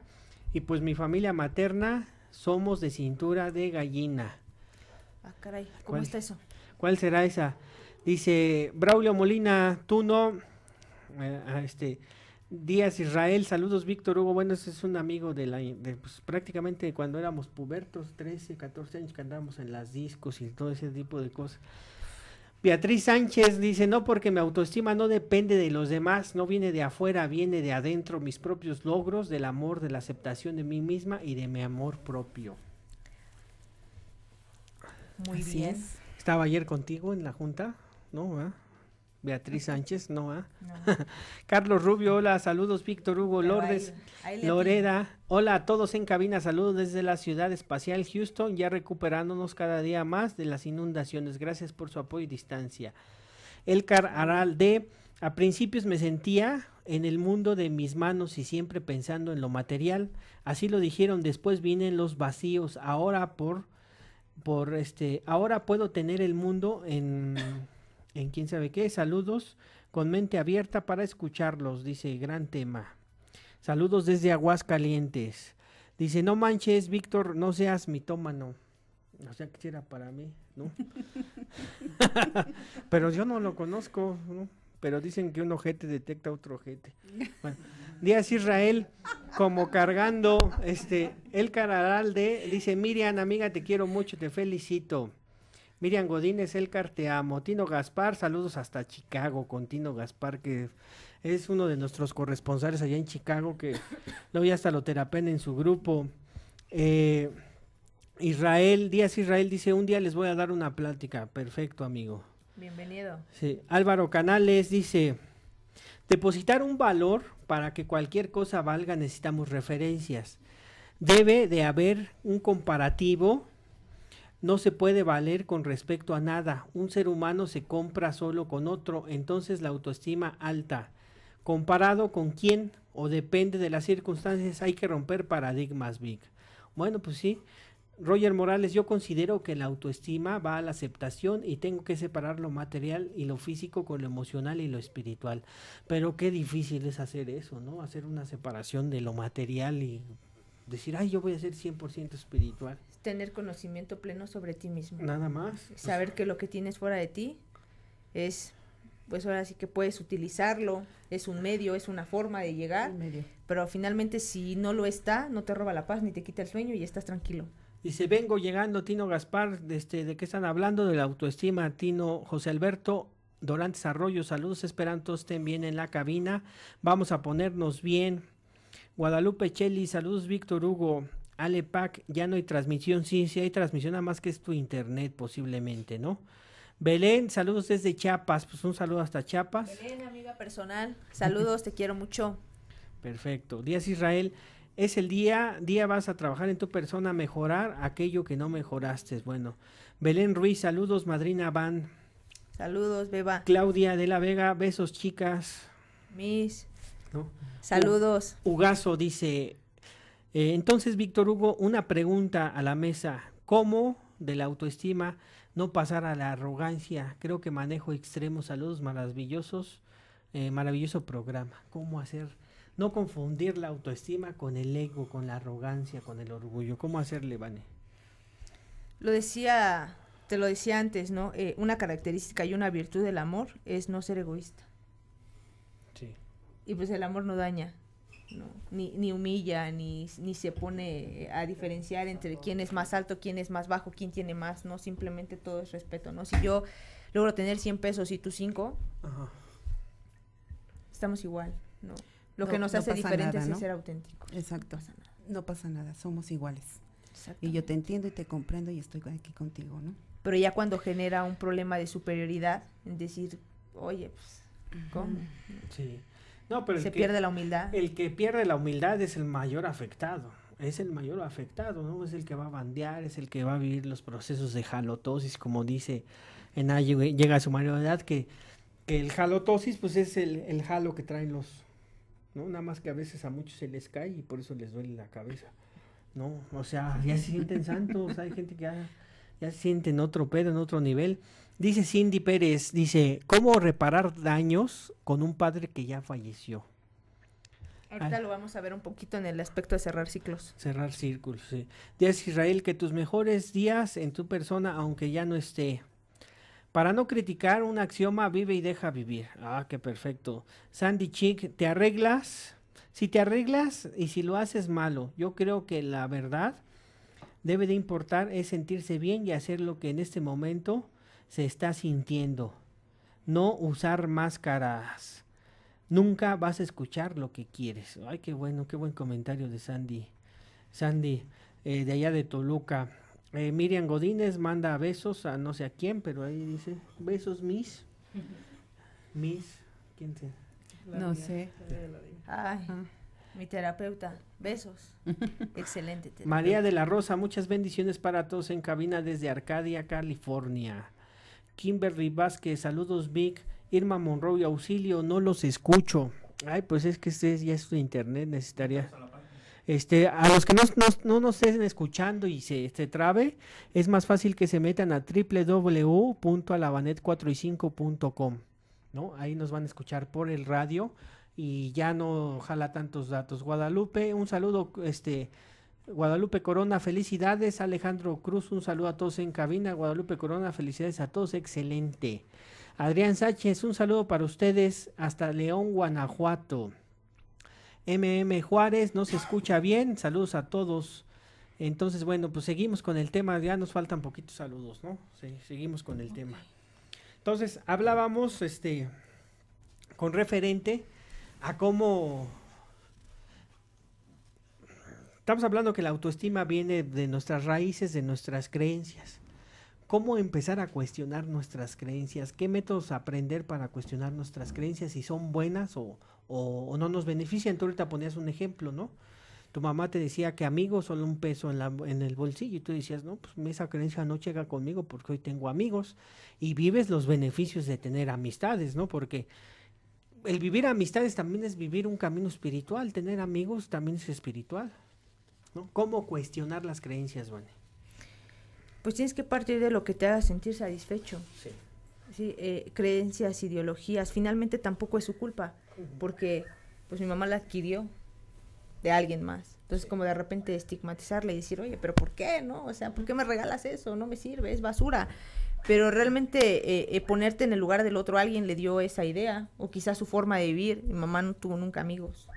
Y pues mi familia materna somos de cintura de gallina. Ah, ¿cómo está eso? ¿Cuál será esa? Dice Braulio Molina, tú no. Eh, ah, este, Díaz Israel, saludos Víctor Hugo. Bueno, ese es un amigo de la. Pues, prácticamente cuando éramos pubertos, 13, 14 años, que andábamos en las discos y todo ese tipo de cosas. Beatriz Sánchez dice, no porque mi autoestima no depende de los demás, no viene de afuera, viene de adentro, mis propios logros, del amor, de la aceptación de mí misma y de mi amor propio. Muy bien. Estaba ayer contigo en la junta, ¿no? ¿eh? Beatriz Sánchez, no, ¿eh? Carlos Rubio, hola, saludos, Víctor Hugo Lourdes, Loreda, hola a todos en cabina, saludos desde la ciudad espacial Houston, ya recuperándonos cada día más de las inundaciones, gracias por su apoyo y distancia. Elcar Aral de, a principios me sentía en el mundo de mis manos y siempre pensando en lo material, así lo dijeron, después vienen los vacíos, ahora por por este, ahora puedo tener el mundo en, en quién sabe qué, saludos con mente abierta para escucharlos, dice, gran tema. Saludos desde Aguascalientes. Dice, no manches, Víctor, no seas mitómano. O sea, que era para mí, ¿no? Pero yo no lo conozco, ¿no? Pero dicen que un ojete detecta otro ojete. Díaz Israel como cargando este el caral de dice Miriam amiga te quiero mucho te felicito Miriam Godínez El te amo Tino Gaspar saludos hasta Chicago con Tino Gaspar que es uno de nuestros corresponsales allá en Chicago que lo vi hasta lo en su grupo eh, Israel Díaz Israel dice un día les voy a dar una plática perfecto amigo bienvenido sí Álvaro Canales dice Depositar un valor para que cualquier cosa valga necesitamos referencias. Debe de haber un comparativo. No se puede valer con respecto a nada. Un ser humano se compra solo con otro, entonces la autoestima alta. Comparado con quién o depende de las circunstancias, hay que romper paradigmas, big Bueno, pues sí, Roger Morales, yo considero que la autoestima va a la aceptación y tengo que separar lo material y lo físico con lo emocional y lo espiritual. Pero qué difícil es hacer eso, ¿no? Hacer una separación de lo material y decir, ay, yo voy a ser 100% espiritual. Tener conocimiento pleno sobre ti mismo. Nada más. Saber que lo que tienes fuera de ti es, pues ahora sí que puedes utilizarlo, es un medio, es una forma de llegar, pero finalmente si no lo está, no te roba la paz ni te quita el sueño y estás tranquilo. Dice, vengo llegando, Tino Gaspar, este, ¿de qué están hablando? De la autoestima, Tino José Alberto Dorantes Arroyo, saludos, todos estén bien en la cabina. Vamos a ponernos bien. Guadalupe Cheli, saludos, Víctor Hugo. Ale Pac, ya no hay transmisión, sí, sí hay transmisión, nada más que es tu internet posiblemente, ¿no? Belén, saludos desde Chiapas, pues un saludo hasta Chiapas. Belén, amiga personal, saludos, te quiero mucho. Perfecto. Díaz Israel, es el día, día vas a trabajar en tu persona, mejorar aquello que no mejoraste. Bueno, Belén Ruiz, saludos, madrina Van. Saludos, Beba. Claudia de la Vega, besos, chicas. Mis. ¿No? Saludos. Ugazo dice, eh, entonces, Víctor Hugo, una pregunta a la mesa. ¿Cómo de la autoestima no pasar a la arrogancia? Creo que manejo extremos. Saludos maravillosos. Eh, maravilloso programa. ¿Cómo hacer no confundir la autoestima con el ego, con la arrogancia, con el orgullo. ¿Cómo hacerle, Vane? Lo decía, te lo decía antes, ¿no? Eh, una característica y una virtud del amor es no ser egoísta. Sí. Y pues el amor no daña. No, ni, ni, humilla, ni, ni, se pone a diferenciar entre quién es más alto, quién es más bajo, quién tiene más, ¿no? Simplemente todo es respeto, ¿no? Si yo logro tener 100 pesos y tú 5, estamos igual, ¿no? Lo que nos hace diferentes es ser auténticos. Exacto. No pasa nada, somos iguales. Y yo te entiendo y te comprendo y estoy aquí contigo, ¿no? Pero ya cuando genera un problema de superioridad, decir, oye, pues, ¿cómo? Sí. No, pero se pierde la humildad. El que pierde la humildad es el mayor afectado. Es el mayor afectado, ¿no? Es el que va a bandear, es el que va a vivir los procesos de jalotosis, como dice en llega a su mayor edad, que, el jalotosis, pues es el, el que traen los, ¿no? Nada más que a veces a muchos se les cae y por eso les duele la cabeza, ¿no? O sea, ya se sienten santos, hay gente que ya, ya se sienten otro pedo, en otro nivel. Dice Cindy Pérez, dice, ¿cómo reparar daños con un padre que ya falleció? Ahorita ah. lo vamos a ver un poquito en el aspecto de cerrar ciclos. Cerrar círculos, sí. Israel que tus mejores días en tu persona, aunque ya no esté. Para no criticar, un axioma vive y deja vivir. Ah, qué perfecto. Sandy Chick, ¿te arreglas? Si te arreglas y si lo haces malo, yo creo que la verdad debe de importar es sentirse bien y hacer lo que en este momento se está sintiendo. No usar máscaras. Nunca vas a escuchar lo que quieres. Ay, qué bueno, qué buen comentario de Sandy. Sandy, eh, de allá de Toluca. Eh, Miriam Godínez manda besos a no sé a quién, pero ahí dice, besos mis. miss ¿quién se? no sé. Ay, ah. mi terapeuta, besos. Excelente. María de la Rosa, muchas bendiciones para todos en cabina desde Arcadia, California. Kimberly Vázquez, saludos Vic. Irma Monroy, auxilio, no los escucho. Ay, pues es que este ya es su internet, necesitaría. Este, a los que no, nos estén escuchando y se trabe, es más fácil que se metan a www.alabanet4y5.com. no Ahí nos van a escuchar por el radio y ya no jala tantos datos. Guadalupe, un saludo, este, Guadalupe Corona, felicidades. Alejandro Cruz, un saludo a todos en cabina. Guadalupe Corona, felicidades a todos, excelente. Adrián Sánchez, un saludo para ustedes hasta León, Guanajuato. MM Juárez, no se escucha bien. Saludos a todos. Entonces, bueno, pues seguimos con el tema. Ya nos faltan poquitos saludos, ¿no? seguimos con el tema. Entonces, hablábamos este, con referente a cómo... Estamos hablando que la autoestima viene de nuestras raíces, de nuestras creencias cómo empezar a cuestionar nuestras creencias, qué métodos aprender para cuestionar nuestras creencias, si son buenas o, no nos benefician. Tú ahorita ponías un ejemplo, ¿no? tu mamá te decía que amigos son un peso en, el bolsillo y tú decías, no, pues esa creencia no llega conmigo porque hoy tengo amigos y vives los beneficios de tener amistades, ¿no? Porque el vivir amistades también es vivir un camino espiritual, tener amigos también es espiritual, ¿no? ¿Cómo cuestionar las creencias, Juan? pues tienes que partir de lo que te haga sentir satisfecho. Sí. Eh, creencias, ideologías, finalmente tampoco es su culpa, porque pues mi mamá la adquirió de alguien más. Entonces, como de repente estigmatizarla y decir, oye, pero ¿por qué? ¿No? O sea, ¿por qué me regalas eso? No me sirve, es basura. Pero realmente eh, eh, ponerte en el lugar del otro, alguien le dio esa idea, o quizás su forma de vivir. Mi mamá no tuvo nunca amigos.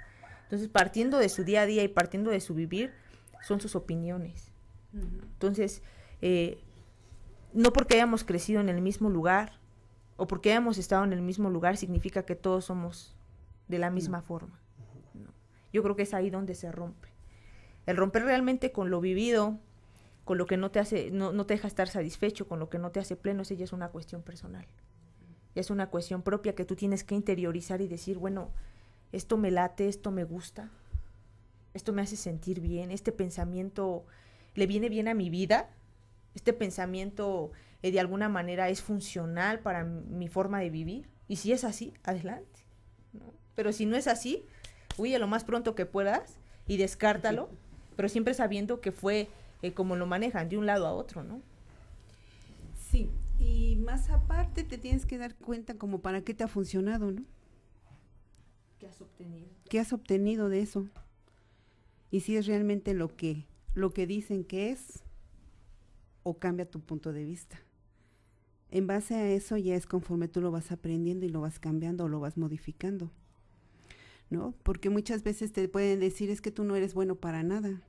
Entonces, partiendo de su día a día y partiendo de su vivir, son sus opiniones. Entonces, eh, no porque hayamos crecido en el mismo lugar o porque hayamos estado en el mismo lugar significa que todos somos de la misma forma. Yo creo que es ahí donde se rompe. El romper realmente con lo vivido, con lo que no te hace, no, deja estar satisfecho, con lo que no te hace pleno, eso ya es una cuestión personal. es una cuestión propia que tú tienes que interiorizar y decir, bueno, esto me late, esto me gusta, esto me hace sentir bien, este pensamiento le viene bien a mi vida, este pensamiento eh, de alguna manera es funcional para mi forma de vivir. Y si es así, adelante. ¿no? Pero si no es así, huye lo más pronto que puedas y descártalo, pero siempre sabiendo que fue eh, como lo manejan, de un lado a otro, ¿no? Sí, y más aparte te tienes que dar cuenta como para qué te ha funcionado, ¿no? ¿Qué has obtenido? ¿Qué has obtenido de eso? Y si es realmente lo que, lo que dicen que es o cambia tu punto de vista. En base a eso ya es conforme tú lo vas aprendiendo y lo vas cambiando o lo vas modificando. ¿No? Porque muchas veces te pueden decir es que tú no eres bueno para nada,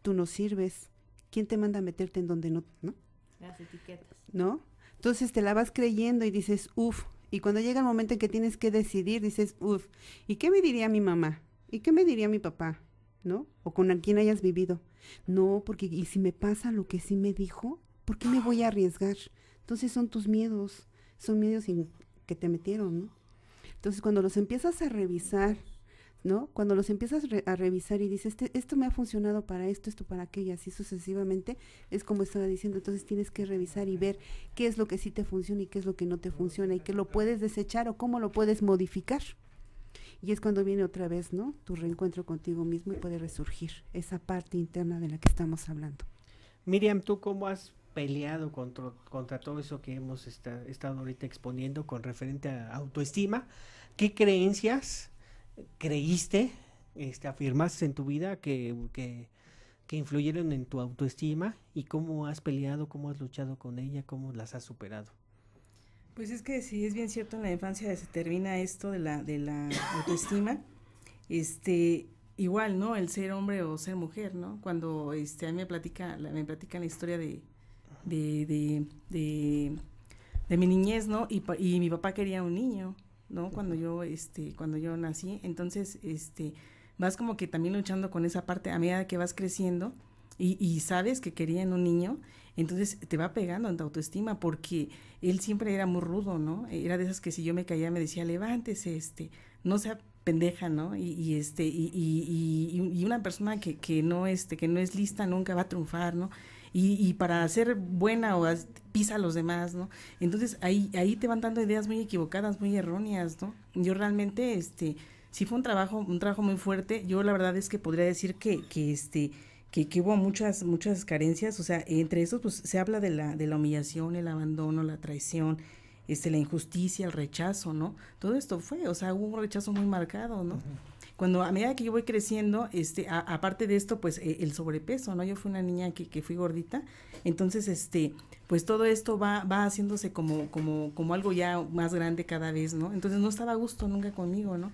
tú no sirves. ¿Quién te manda a meterte en donde no? ¿No? Las etiquetas. ¿No? Entonces te la vas creyendo y dices, uff, y cuando llega el momento en que tienes que decidir, dices, uff, ¿y qué me diría mi mamá? ¿Y qué me diría mi papá? ¿No? O con quien hayas vivido. No, porque y si me pasa lo que sí me dijo, ¿por qué me voy a arriesgar? Entonces son tus miedos, son miedos que te metieron, ¿no? Entonces cuando los empiezas a revisar, ¿no? Cuando los empiezas a revisar y dices, este, esto me ha funcionado para esto, esto para aquello, así sucesivamente, es como estaba diciendo, entonces tienes que revisar y ver qué es lo que sí te funciona y qué es lo que no te funciona y qué lo puedes desechar o cómo lo puedes modificar. Y es cuando viene otra vez, ¿no? Tu reencuentro contigo mismo y puede resurgir esa parte interna de la que estamos hablando. Miriam, ¿tú cómo has peleado contra, todo eso que hemos estado ahorita exponiendo con referente a autoestima? ¿Qué creencias creíste, este, afirmaste en tu vida que influyeron en tu autoestima y cómo has peleado, cómo has luchado con ella, cómo las has superado? Pues es que sí, es bien cierto, en la infancia se termina esto de la, de la autoestima. Este, igual, ¿no? El ser hombre o ser mujer, ¿no? Cuando este, a mí me, platica, la, me platican la historia de de, de, de, mi niñez, ¿no? Y, y mi papá quería un niño, ¿no? Cuando yo, este, cuando yo nací. Entonces, este, vas como que también luchando con esa parte a medida que vas creciendo y, sabes que querían un niño, entonces te va pegando en tu autoestima porque él siempre era muy rudo, ¿no? Era de esas que si yo me caía me decía, levántese, este, no sea pendeja, ¿no? Y, este, y, una persona que, que, no, este, que no es lista nunca va a triunfar, ¿no? Y, para ser buena o pisa a los demás, ¿no? Entonces ahí, ahí te van dando ideas muy equivocadas, muy erróneas, ¿no? Yo realmente, este, sí fue un trabajo, un trabajo muy fuerte. Yo la verdad es que podría decir que, que este, que, hubo muchas, muchas carencias, o sea, entre esos pues se habla de la, de la humillación, el abandono, la traición, este, la injusticia, el rechazo, ¿no? Todo esto fue, o sea, hubo un rechazo muy marcado, ¿no? Cuando a medida que yo voy creciendo, este, aparte de esto, pues eh, el sobrepeso, ¿no? Yo fui una niña que, que fui gordita, entonces, este, pues todo esto va, va haciéndose como, como, como algo ya más grande cada vez, ¿no? Entonces no estaba a gusto nunca conmigo, ¿no?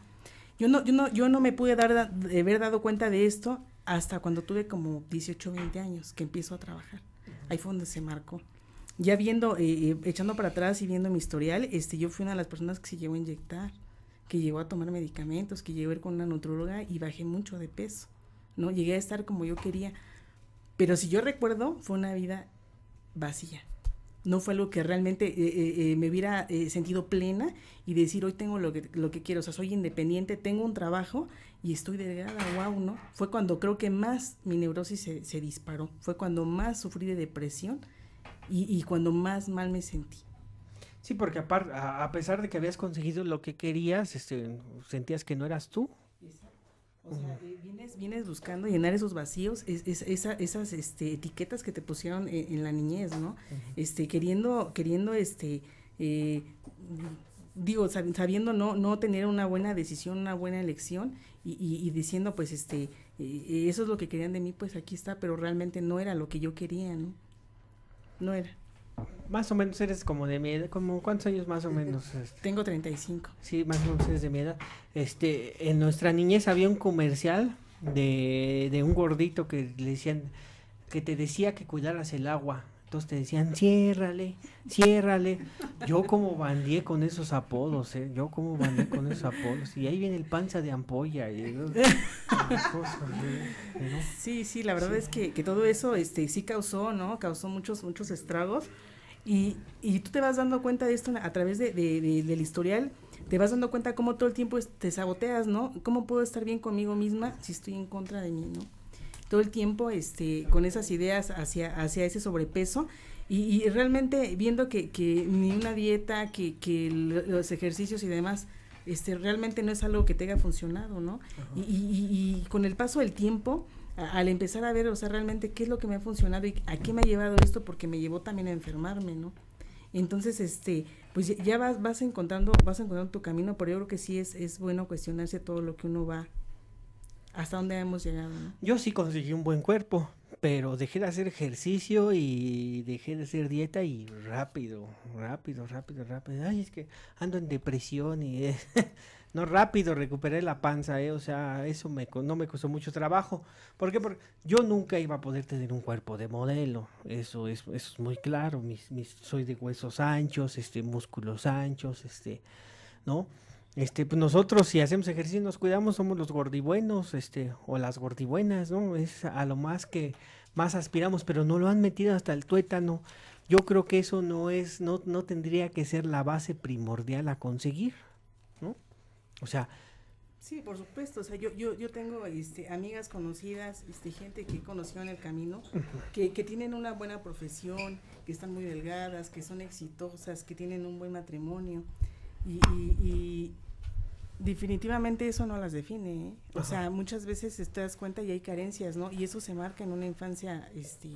Yo no, yo no, yo no me pude dar, de haber dado cuenta de esto hasta cuando tuve como 18, 20 años que empiezo a trabajar. Ahí fue donde se marcó. Ya viendo, eh, eh, echando para atrás y viendo mi historial, este, yo fui una de las personas que se llevó a inyectar, que llegó a tomar medicamentos, que llegó a ir con una nutróloga y bajé mucho de peso, ¿no? Llegué a estar como yo quería. Pero si yo recuerdo, fue una vida vacía. No fue algo que realmente eh, me hubiera sentido plena y decir, hoy tengo lo que, lo que quiero, o sea, soy independiente, tengo un trabajo y estoy delgada, wow, ¿no? Fue cuando creo que más mi neurosis se, disparó, fue cuando más sufrí de depresión y, cuando más mal me sentí. Sí, porque a pesar de que habías conseguido lo que querías, este, sentías que no eras tú. O sea, eh, vienes, vienes buscando llenar esos vacíos, es, es, esas este, etiquetas que te pusieron en, la niñez, ¿no? Este, queriendo, queriendo, este, eh, digo, sabiendo no, no tener una buena decisión, una buena elección, y, diciendo, pues, este, eh, eso es lo que querían de mí, pues aquí está, pero realmente no era lo que yo quería, ¿no? No era. Más o menos eres como de mi edad, como cuántos años más o menos. Este? Tengo 35. Sí, más o menos eres de mi edad. Este, en nuestra niñez había un comercial de, de un gordito que le decían que te decía que cuidaras el agua entonces te decían, ciérrale, ciérrale. Yo como bandié con esos apodos, ¿eh? Yo como bandié con esos apodos. Y ahí viene el panza de ampolla. Y, ¿eh? Sí, sí, la verdad es que, todo eso este, sí causó, ¿no? Causó muchos, muchos estragos. Y, y tú te vas dando cuenta de esto a través del historial, te vas dando cuenta cómo todo el tiempo te saboteas, ¿no? ¿Cómo puedo estar bien conmigo misma si estoy en contra de mí, ¿no? todo el tiempo este, con esas ideas hacia, hacia ese sobrepeso. Y, realmente viendo que, ni una dieta, que, los ejercicios y demás, este, realmente no es algo que tenga funcionado, ¿no? Y, con el paso del tiempo, al empezar a ver, o sea, realmente qué es lo que me ha funcionado y a qué me ha llevado esto, porque me llevó también a enfermarme, ¿no? Entonces, este, pues ya vas, vas encontrando, vas encontrando tu camino, pero yo creo que sí es, es bueno cuestionarse todo lo que uno va hasta dónde hemos llegado. Yo sí conseguí un buen cuerpo, pero dejé de hacer ejercicio y dejé de hacer dieta y rápido, rápido, rápido, rápido. Ay, es que ando en depresión y no rápido recuperé la panza, eh, o sea, eso me, no me costó mucho trabajo. ¿Por qué? Porque yo nunca iba a poder tener un cuerpo de modelo, eso es, muy claro. soy de huesos anchos, este, músculos anchos, este, ¿no? Este, pues nosotros si hacemos ejercicio nos cuidamos, somos los gordibuenos, este, o las gordibuenas, ¿no? Es a lo más que más aspiramos, pero no lo han metido hasta el tuétano. Yo creo que eso no es, no, no tendría que ser la base primordial a conseguir, ¿no? O sea, Sí, por supuesto. O sea, yo, yo, yo tengo este, amigas conocidas, este, gente que he conocido en el camino, que, que tienen una buena profesión, que están muy delgadas, que son exitosas, que tienen un buen matrimonio. y, Definitivamente eso no las define, ¿eh? o sea, muchas veces te das cuenta y hay carencias, ¿no? Y eso se marca en una infancia este,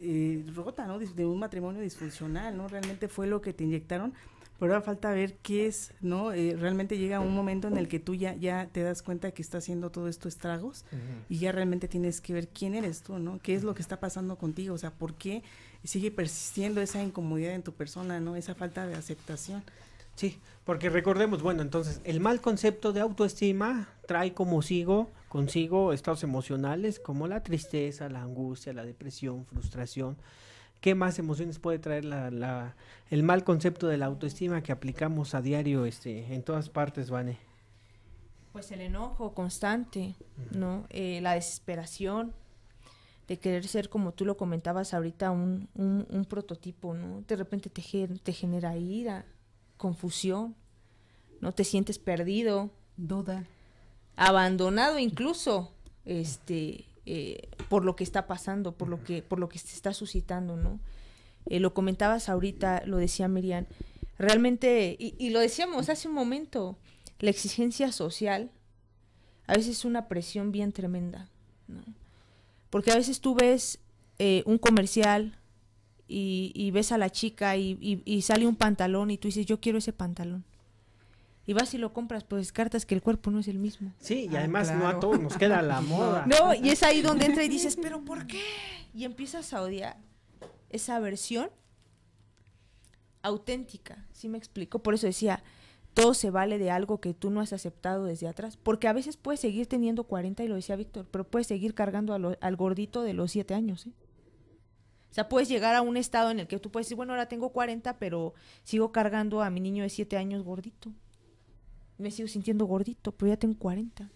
eh, rota, ¿no? De, un matrimonio disfuncional, ¿no? Realmente fue lo que te inyectaron, pero ahora falta ver qué es, ¿no? Eh, realmente llega un momento en el que tú ya, ya te das cuenta que está haciendo todo esto estragos y ya realmente tienes que ver quién eres tú, ¿no? ¿Qué es lo que está pasando contigo? O sea, ¿por qué sigue persistiendo esa incomodidad en tu persona, ¿no? Esa falta de aceptación. Sí, porque recordemos, bueno, entonces el mal concepto de autoestima trae como sigo, consigo estados emocionales como la tristeza, la angustia, la depresión, frustración. ¿Qué más emociones puede traer la, el mal concepto de la autoestima que aplicamos a diario este, en todas partes, Vane? Pues el enojo constante, ¿no? Eh, la desesperación de querer ser, como tú lo comentabas ahorita, un, un, prototipo, ¿no? De repente te, te genera ira, confusión, no te sientes perdido, duda, abandonado incluso, este, eh, por lo que está pasando, por lo que, por lo que se está suscitando, ¿no? Eh, lo comentabas ahorita, lo decía Miriam, realmente, y, lo decíamos hace un momento, la exigencia social a veces es una presión bien tremenda, ¿no? Porque a veces tú ves eh, un comercial, y, ves a la chica y, sale un pantalón y tú dices, yo quiero ese pantalón. Y vas y lo compras, pues descartas que el cuerpo no es el mismo. Sí, y ah, además no a todos nos queda la moda. No, y es ahí donde entra y dices, pero ¿por qué? Y empiezas a odiar esa versión auténtica, ¿sí me explico? Por eso decía, todo se vale de algo que tú no has aceptado desde atrás, porque a veces puedes seguir teniendo 40, y lo decía Víctor, pero puedes seguir cargando al gordito de los 7 años, ¿eh? O sea, puedes llegar a un estado en el que tú puedes decir, bueno, ahora tengo 40, pero sigo cargando a mi niño de 7 años gordito. Me sigo sintiendo gordito, pero ya tengo 40.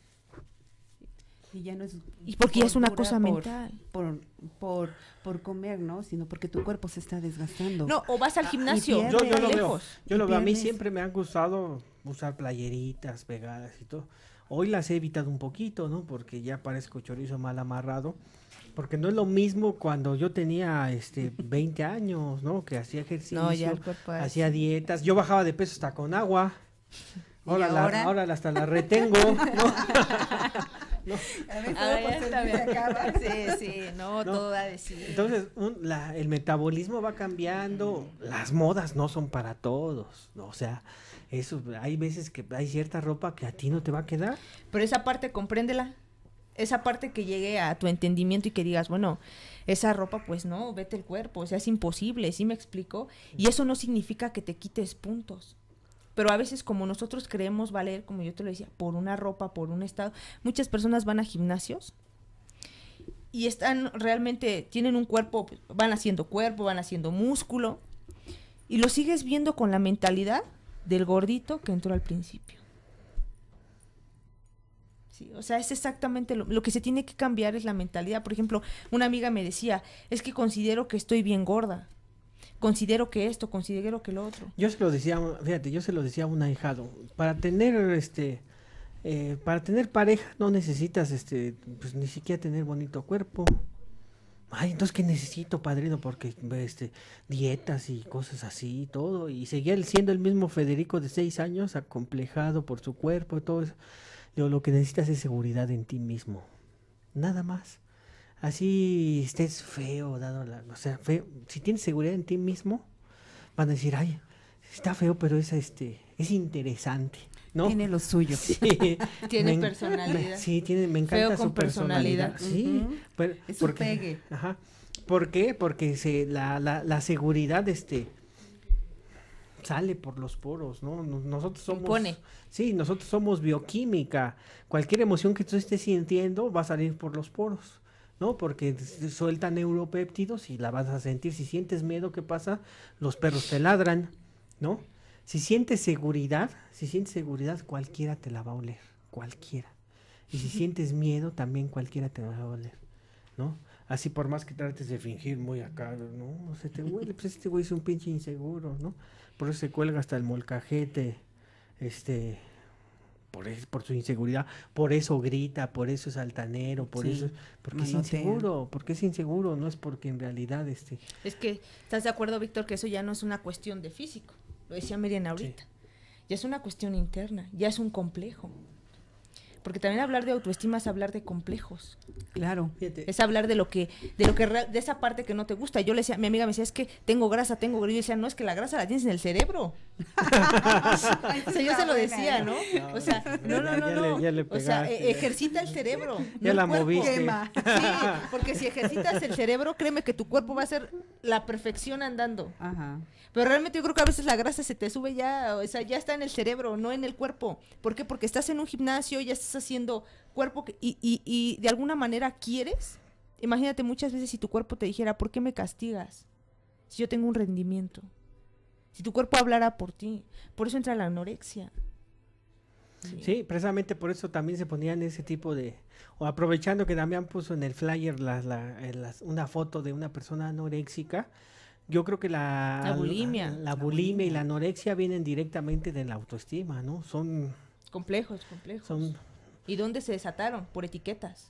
Y ya no es... Y porque es una cosa mental. Por, por, por, comer, ¿no? Sino porque tu cuerpo se está desgastando. No, o vas al ah, gimnasio. yo, lo veo. Yo lo veo. A mí siempre me han gustado usar playeritas pegadas y todo. Hoy las he evitado un poquito, ¿no? Porque ya parezco chorizo mal amarrado. Porque no es lo mismo cuando yo tenía este 20 años, ¿no? Que hacía ejercicio, hacía dietas, yo bajaba de peso hasta con agua. Ahora, hasta la retengo. A ver, Sí, sí, no, Entonces, el metabolismo va cambiando, las modas no son para todos, ¿no? o sea, eso, hay veces que hay cierta ropa que a ti no te va a quedar. Pero esa parte compréndela esa parte que llegue a tu entendimiento y que digas, bueno, esa ropa, pues no, vete el cuerpo, o sea, es imposible, ¿sí me explico? Y eso no significa que te quites puntos. Pero a veces como nosotros creemos valer, como yo te lo decía, por una ropa, por un estado, muchas personas van a gimnasios y están realmente, tienen un cuerpo, van haciendo cuerpo, van haciendo músculo, y lo sigues viendo con la mentalidad del gordito que entró al principio. O sea, es exactamente lo, que se tiene que cambiar es la mentalidad. Por ejemplo, una amiga me decía, es que considero que estoy bien gorda considero que esto, considero que lo otro. Yo se lo decía, fíjate, yo se lo decía a un ahijado, para tener este eh, para tener pareja no necesitas este pues ni siquiera tener bonito cuerpo. Ay, entonces que necesito, padrino, porque este dietas y cosas así y todo y seguía siendo el mismo Federico de seis años acomplejado por su cuerpo y todo eso. Lo, que necesitas es seguridad en ti mismo. Nada más. Así estés feo, dado o sea, feo. Si tienes seguridad en ti mismo, van a decir, ay, está feo, pero es este, es interesante. Tiene lo suyo. Sí, tiene personalidad. sí, tiene, me encanta su personalidad. Sí, pero, porque, pegue. Ajá. ¿Por qué? Porque la, la seguridad, este, sale por los poros, ¿no? Nosotros somos... Sí, nosotros somos bioquímica. Cualquier emoción que tú estés sintiendo va a salir por los poros. ¿no? Porque suelta neuropéptidos y la vas a sentir. Si sientes miedo, ¿qué pasa? Los perros te ladran, ¿no? Si sientes seguridad, si sientes seguridad, cualquiera te la va a oler, cualquiera. Y si sientes miedo, también cualquiera te la va a oler, ¿no? Así por más que trates de fingir muy acá, ¿no? se te este huele, pues este güey es un pinche inseguro, ¿no? Por eso se cuelga hasta el molcajete, este, por, es, por su inseguridad, por eso grita, por eso es altanero, por eso, porque es inseguro, porque es inseguro, no es porque en realidad este... Es que, ¿estás de acuerdo, Víctor, que eso ya no es una cuestión de físico? Lo decía Miriam ahorita. Ya es una cuestión interna, ya es un complejo. Porque también hablar de autoestima es hablar de complejos. Claro. Es hablar de lo que, de lo que de esa parte que no te gusta. Yo le decía, mi amiga me decía, es que tengo grasa, tengo grasa. Yo decía, no, es que la grasa la tienes en el cerebro. o sea, yo se lo decía, ¿no? O sea, no, no, no, o sea, ejercita el cerebro. Ya la moví, Sí, porque si ejercitas el cerebro, créeme que tu cuerpo va a ser la perfección andando. Ajá. Pero realmente yo creo que a veces la grasa se te sube ya, o sea, ya está en el cerebro, no en el cuerpo. ¿Por qué? Porque estás en un gimnasio, ya estás haciendo cuerpo y de alguna manera quieres. Imagínate muchas veces si tu cuerpo te dijera, ¿por qué me castigas? Si yo tengo un rendimiento. Si tu cuerpo hablara por ti. Por eso entra la anorexia. Sí. precisamente por eso también se ponían ese tipo de... O aprovechando que también puso en el flyer la, eh, una foto de una persona anoréxica, yo creo que la... Bulimia. La, bulimia. y la anorexia vienen directamente de la autoestima, ¿no? Son... Complejos, complejos. ¿Y dónde se desataron? Por etiquetas.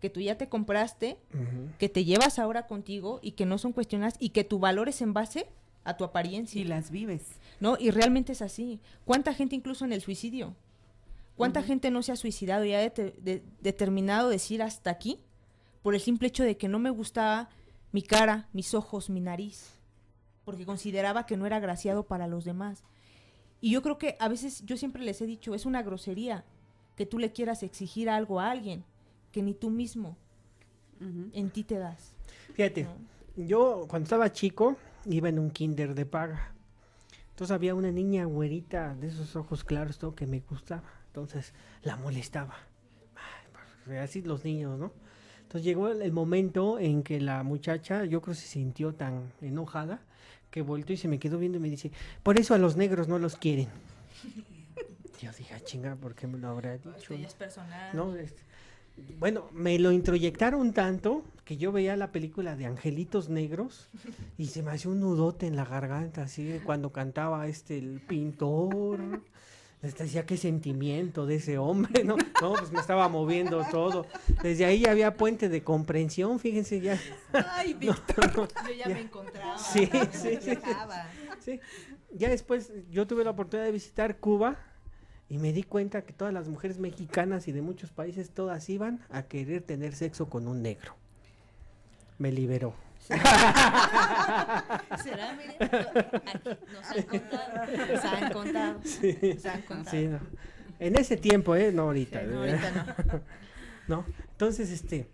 Que tú ya te compraste, que te llevas ahora contigo y que no son cuestionadas y que tu valor es en base a tu apariencia. Y las vives. No, y realmente es así. ¿Cuánta gente incluso en el suicidio? ¿Cuánta gente no se ha suicidado y ha determinado decir hasta aquí por el simple hecho de que no me gustaba mi cara, mis ojos, mi nariz? Porque consideraba que no era agraciado para los demás. Y yo creo que a veces yo siempre les he dicho, es una grosería que tú le quieras exigir algo a alguien que ni tú mismo en ti te das. Fíjate, yo cuando estaba chico, iba en un kinder de paga. Entonces había una niña güerita de esos ojos claros, que me gustaba. Entonces la molestaba. Pues, así los niños, ¿no? Entonces llegó el momento en que la muchacha, yo creo, se sintió tan enojada que volteó y se me quedó viendo y me dice, por eso a los negros no los quieren. Yo dije, ah, chinga, ¿por qué me lo habrá pues dicho? es personal. No, este, bueno, me lo introyectaron tanto que yo veía la película de Angelitos Negros y se me hacía un nudote en la garganta, así cuando cantaba este el pintor. Les decía, qué sentimiento de ese hombre, ¿no? No, pues me estaba moviendo todo. Desde ahí ya había puente de comprensión, fíjense ya. Ay, Víctor, yo ya, me encontraba. Sí, sí, sí, Ya después yo tuve la oportunidad de visitar Cuba y me di cuenta que todas las mujeres mexicanas y de muchos países todas iban a querer tener sexo con un negro. Me liberó. Será, mire, aquí nos han contado. Se han contado. Sí. han contado. En ese tiempo, ¿eh? No ahorita. no, ¿eh? ahorita no. Entonces, este,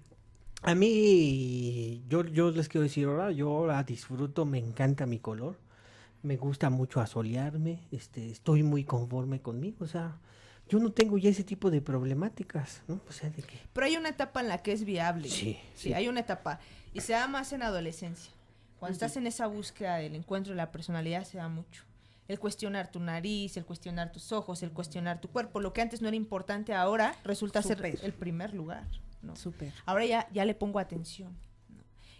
a mí, yo, yo les quiero decir ahora, yo ahora disfruto, me encanta mi color me gusta mucho asolearme, este, estoy muy conforme conmigo, o sea, yo no tengo ya ese tipo de problemáticas, ¿no? O sea, de que... Pero hay una etapa en la que es viable. Sí, sí. hay una etapa. Y se da más en adolescencia. Cuando estás en esa búsqueda del encuentro de la personalidad, se da mucho. El cuestionar tu nariz, el cuestionar tus ojos, el cuestionar tu cuerpo. Lo que antes no era importante ahora resulta ser el primer lugar. ¿no? Ahora ya, ya le pongo atención.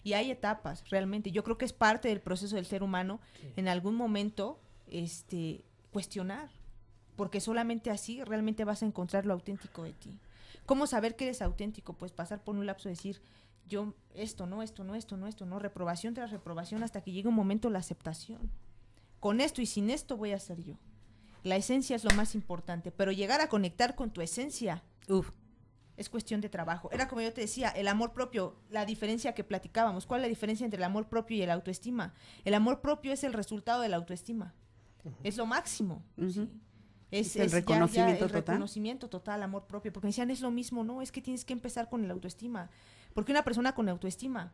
Y hay etapas, realmente. Yo creo que es parte del proceso del ser humano en algún momento este, cuestionar, porque solamente así realmente vas a encontrar lo auténtico de ti. ¿Cómo saber que eres auténtico? Pues pasar por un lapso de decir, yo esto no, esto no, esto no, esto no, reprobación tras reprobación hasta que llegue un momento la aceptación. Con esto y sin esto voy a ser yo. La esencia es lo más importante, pero llegar a conectar con tu esencia, uff es cuestión de trabajo. Era como yo te decía, el amor propio, la diferencia que platicábamos. ¿Cuál es la diferencia entre el amor propio y el autoestima? El amor propio es el resultado de la autoestima. Es lo máximo. Es, el, reconocimiento total, el reconocimiento total, amor propio. Porque me decían, es lo mismo, no, es que tienes que empezar con el autoestima. Porque una persona con autoestima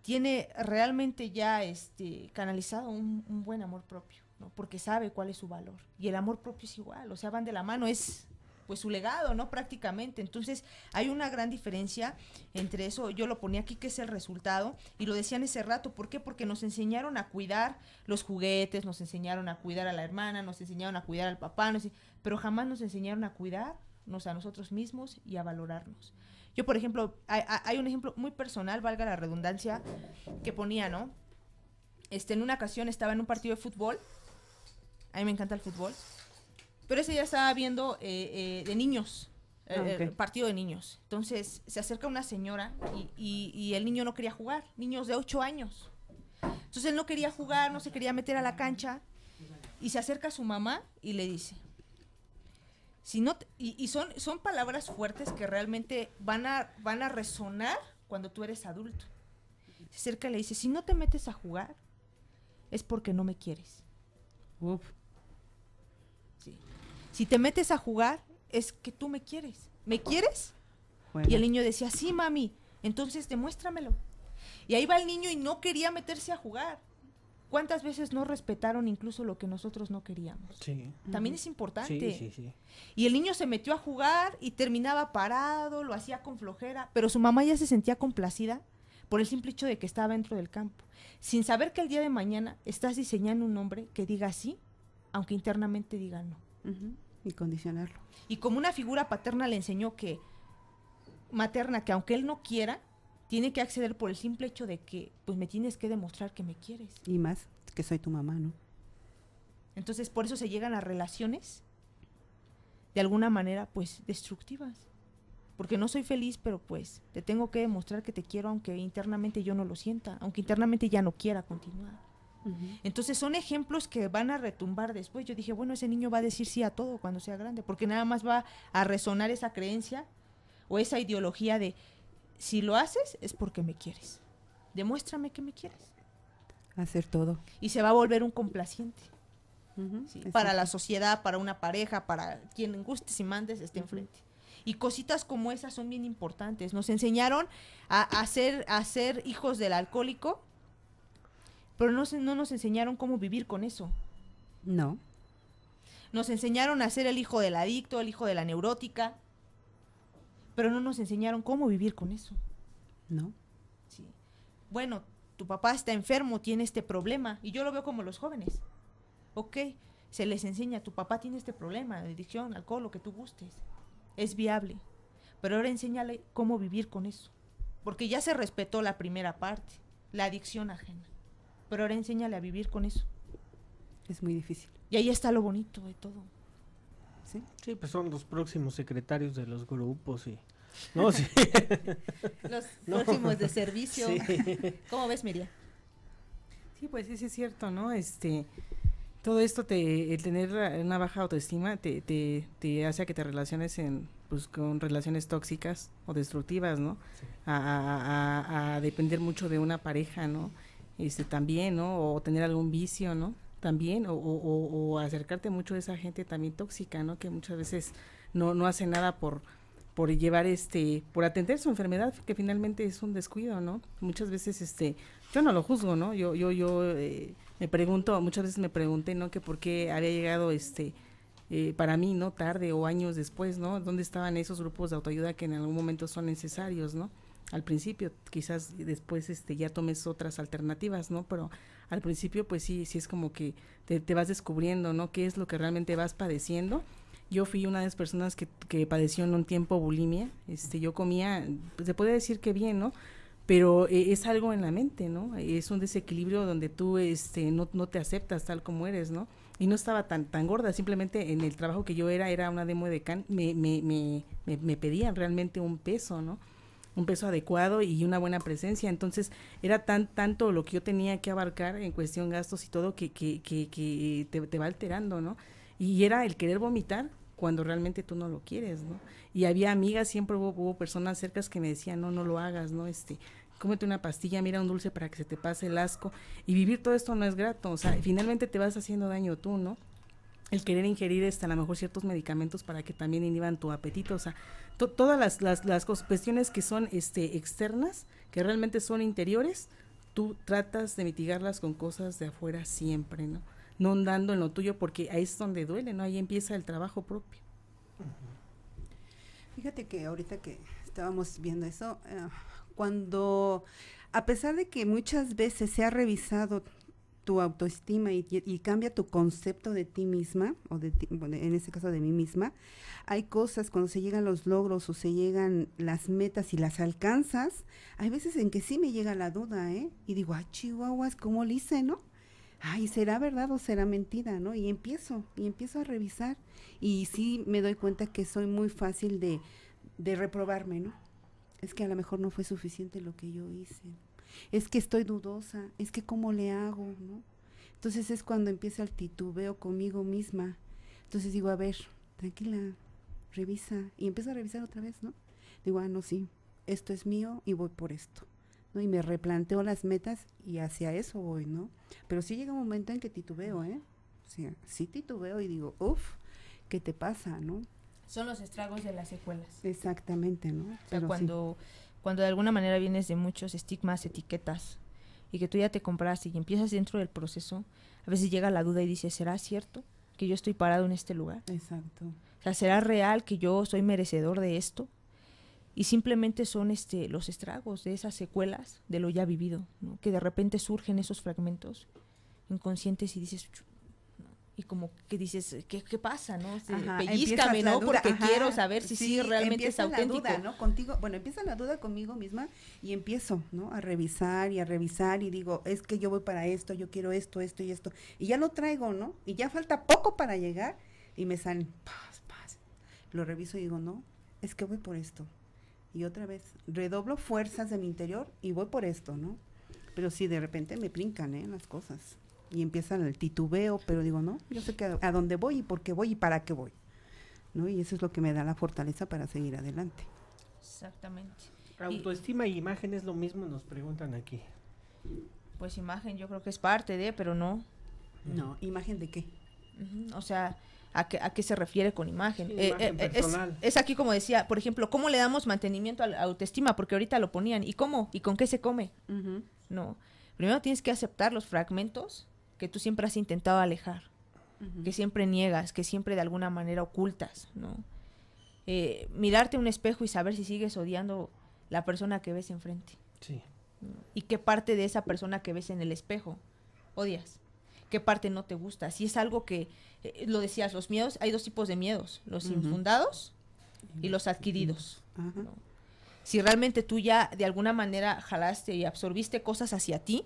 tiene realmente ya este, canalizado un, un buen amor propio, ¿no? porque sabe cuál es su valor. Y el amor propio es igual, o sea, van de la mano, es pues su legado, ¿no? Prácticamente. Entonces hay una gran diferencia entre eso, yo lo ponía aquí que es el resultado y lo decían ese rato, ¿por qué? Porque nos enseñaron a cuidar los juguetes, nos enseñaron a cuidar a la hermana, nos enseñaron a cuidar al papá, pero jamás nos enseñaron a cuidarnos a nosotros mismos y a valorarnos. Yo, por ejemplo, hay, un ejemplo muy personal, valga la redundancia, que ponía, ¿no? Este, en una ocasión estaba en un partido de fútbol, a mí me encanta el fútbol, pero ese ya estaba viendo eh, eh, de niños, eh, ah, partido de niños. Entonces se acerca una señora y, el niño no quería jugar, niños de ocho años. Entonces él no quería jugar, no se quería meter a la cancha. Y se acerca a su mamá y le dice, si no y, son, son palabras fuertes que realmente van a, van a resonar cuando tú eres adulto. Se acerca y le dice, si no te metes a jugar, es porque no me quieres. Uf. Sí. Si te metes a jugar, es que tú me quieres. ¿Me quieres? Y el niño decía, sí, mami. Entonces, demuéstramelo. Y ahí va el niño y no quería meterse a jugar. ¿Cuántas veces no respetaron incluso lo que nosotros no queríamos? Sí. También es importante. Sí, sí, sí. Y el niño se metió a jugar y terminaba parado, lo hacía con flojera, pero su mamá ya se sentía complacida por el simple hecho de que estaba dentro del campo, sin saber que el día de mañana estás diseñando un hombre que diga sí, aunque internamente diga no. Y condicionarlo. Y como una figura paterna le enseñó que, materna, que aunque él no quiera, tiene que acceder por el simple hecho de que, pues me tienes que demostrar que me quieres. Y más, que soy tu mamá, ¿no? Entonces, por eso se llegan a relaciones, de alguna manera, pues, destructivas. Porque no soy feliz, pero pues, te tengo que demostrar que te quiero, aunque internamente yo no lo sienta, aunque internamente ya no quiera continuar. Entonces son ejemplos que van a retumbar después. Yo dije, bueno, ese niño va a decir sí a todo cuando sea grande, porque nada más va a resonar esa creencia o esa ideología de, si lo haces es porque me quieres. Demuéstrame que me quieres. Hacer todo. Y se va a volver un complaciente. para la sociedad, para una pareja, para quien gustes y mandes esté enfrente. Y cositas como esas son bien importantes. Nos enseñaron a, hacer a ser hijos del alcohólico pero no, no nos enseñaron cómo vivir con eso. No. Nos enseñaron a ser el hijo del adicto, el hijo de la neurótica, pero no nos enseñaron cómo vivir con eso. No. Sí. Bueno, tu papá está enfermo, tiene este problema, y yo lo veo como los jóvenes. Ok, se les enseña, tu papá tiene este problema, adicción, alcohol, lo que tú gustes. Es viable. Pero ahora enséñale cómo vivir con eso. Porque ya se respetó la primera parte, la adicción ajena. Pero ahora enséñale a vivir con eso. Es muy difícil. Y ahí está lo bonito de todo. Sí, pues son los próximos secretarios de los grupos y... No, sí. los próximos de servicio. ¿Cómo ves, Miriam? Sí, pues sí, es cierto, ¿no? Este, todo esto, te, el tener una baja autoestima te, te, te hace a que te relaciones en, pues, con relaciones tóxicas o destructivas, ¿no? a, depender mucho de una pareja, ¿no? este, también, ¿no? O tener algún vicio, ¿no? También, o, o, acercarte mucho a esa gente también tóxica, ¿no? Que muchas veces no, no hace nada por, por llevar este, por atender su enfermedad, que finalmente es un descuido, ¿no? Muchas veces, este, yo no lo juzgo, ¿no? Yo, yo, yo eh, me pregunto, muchas veces me pregunté, ¿no? Que por qué había llegado, este, eh, para mí, ¿no? Tarde o años después, ¿no? ¿Dónde estaban esos grupos de autoayuda que en algún momento son necesarios, ¿no? al principio, quizás después este ya tomes otras alternativas, ¿no? Pero al principio pues sí, sí es como que te, vas descubriendo, ¿no? ¿Qué es lo que realmente vas padeciendo? Yo fui una de las personas que, que padeció en un tiempo bulimia, este, yo comía, pues, se puede decir que bien, ¿no? Pero eh, es algo en la mente, ¿no? Es un desequilibrio donde tú este, no, no te aceptas tal como eres, ¿no? y no estaba tan tan gorda, simplemente en el trabajo que yo era, era una demo de can, me, me, me, me, pedían realmente un peso, ¿no? un peso adecuado y una buena presencia. Entonces, era tan tanto lo que yo tenía que abarcar en cuestión gastos y todo que, que, que, te, va alterando, ¿no? Y era el querer vomitar cuando realmente tú no lo quieres, ¿no? Y había amigas, siempre hubo, personas cercas que me decían, no, no lo hagas, ¿no? Este, cómete una pastilla, mira un dulce para que se te pase el asco. Y vivir todo esto no es grato, o sea, finalmente te vas haciendo daño tú, ¿no? el querer ingerir este, a lo mejor ciertos medicamentos para que también inhiban tu apetito, o sea, todas las, las, las, cuestiones que son este, externas, que realmente son interiores, tú tratas de mitigarlas con cosas de afuera siempre, ¿no? No andando en lo tuyo porque ahí es donde duele, ¿no? Ahí empieza el trabajo propio. Fíjate que ahorita que estábamos viendo eso, eh, cuando, a pesar de que muchas veces se ha revisado tu autoestima y, cambia tu concepto de ti misma, o de en este caso de mí misma, hay cosas cuando se llegan los logros o se llegan las metas y las alcanzas, hay veces en que sí me llega la duda, ¿eh? Y digo, ah, chihuahuas, ¿cómo lo hice, no? Ay, ¿será verdad o será mentira, no? Y empiezo, y empiezo a revisar. Y sí me doy cuenta que soy muy fácil de, de reprobarme, ¿no? Es que a lo mejor no fue suficiente lo que yo hice, es que estoy dudosa, es que cómo le hago, ¿no? Entonces es cuando empieza el titubeo conmigo misma. Entonces digo, a ver, tranquila, revisa. Y empiezo a revisar otra vez, ¿no? Digo, ah, no, sí, esto es mío y voy por esto. ¿no? Y me replanteo las metas y hacia eso voy, ¿no? Pero sí llega un momento en que titubeo, ¿eh? O sea, sí titubeo y digo, uff, ¿qué te pasa, no? Son los estragos de las secuelas. Exactamente, ¿no? Pero cuando cuando de alguna manera vienes de muchos estigmas, etiquetas, y que tú ya te compraste y empiezas dentro del proceso, a veces llega la duda y dices, ¿será cierto que yo estoy parado en este lugar? Exacto. O sea, ¿será real que yo soy merecedor de esto? Y simplemente son este, los estragos de esas secuelas de lo ya vivido, que de repente surgen esos fragmentos inconscientes y dices, y como que dices, ¿qué, pasa, no? ¿no? Porque quiero saber si sí, realmente es auténtico. ¿no? Contigo, bueno, empieza la duda conmigo misma y empiezo, ¿no? A revisar y a revisar y digo, es que yo voy para esto, yo quiero esto, esto y esto. Y ya lo traigo, ¿no? Y ya falta poco para llegar y me salen, paz, paz. Lo reviso y digo, no, es que voy por esto. Y otra vez, redoblo fuerzas de mi interior y voy por esto, ¿no? Pero sí, de repente me brincan, ¿eh? Las cosas y empiezan el titubeo, pero digo, no, yo sé que a, dónde voy y por qué voy y para qué voy. ¿no? Y eso es lo que me da la fortaleza para seguir adelante. Exactamente. Autoestima y, imagen es lo mismo, nos preguntan aquí. Pues imagen yo creo que es parte de, pero no. No, imagen de qué. o sea, ¿a qué, ¿a qué, se refiere con imagen? Eh, eh, es, aquí como decía, por ejemplo, ¿cómo le damos mantenimiento a la autoestima? Porque ahorita lo ponían. ¿Y cómo? ¿Y con qué se come? No. Primero tienes que aceptar los fragmentos que tú siempre has intentado alejar, que siempre niegas, que siempre de alguna manera ocultas, ¿no? Eh, mirarte un espejo y saber si sigues odiando la persona que ves enfrente. Sí. ¿Y qué parte de esa persona que ves en el espejo odias? ¿Qué parte no te gusta? Si es algo que, eh, lo decías, los miedos, hay dos tipos de miedos, los infundados y los adquiridos. Si realmente tú ya de alguna manera jalaste y absorbiste cosas hacia ti,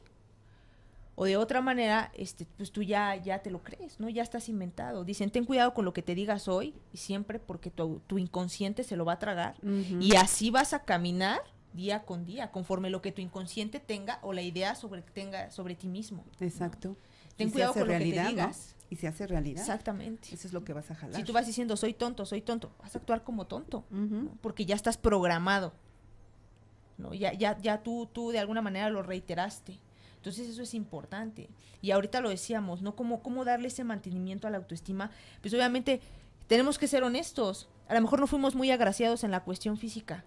o de otra manera, este, pues tú ya, ya te lo crees, ¿no? Ya estás inventado. Dicen, ten cuidado con lo que te digas hoy y siempre porque tu, inconsciente se lo va a tragar y así vas a caminar día con día, conforme lo que tu inconsciente tenga o la idea sobre tenga sobre ti mismo. Exacto. Ten cuidado con lo que te digas. Y se hace realidad. Exactamente. Eso es lo que vas a jalar. Si tú vas diciendo, soy tonto, soy tonto, vas a actuar como tonto, porque ya estás programado. ¿no? Ya, ya, ya tú, tú de alguna manera lo reiteraste. Entonces eso es importante. Y ahorita lo decíamos, ¿no? ¿Cómo, darle ese mantenimiento a la autoestima? Pues obviamente tenemos que ser honestos. A lo mejor no fuimos muy agraciados en la cuestión física.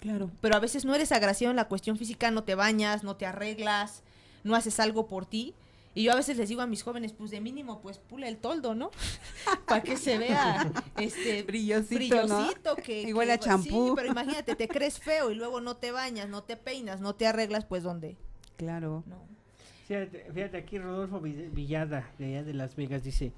Claro. Pero a veces no eres agraciado en la cuestión física, no te bañas, no te arreglas, no haces algo por ti. Y yo a veces les digo a mis jóvenes, pues de mínimo, pues pula el toldo, ¿no? Para que se vea este brillosito, brillosito que igual a pues, champú. pero imagínate, te crees feo y luego no te bañas, no te peinas, no te arreglas, pues dónde Claro. Fíjate, aquí Rodolfo Villada, de allá de Las Vegas, dice,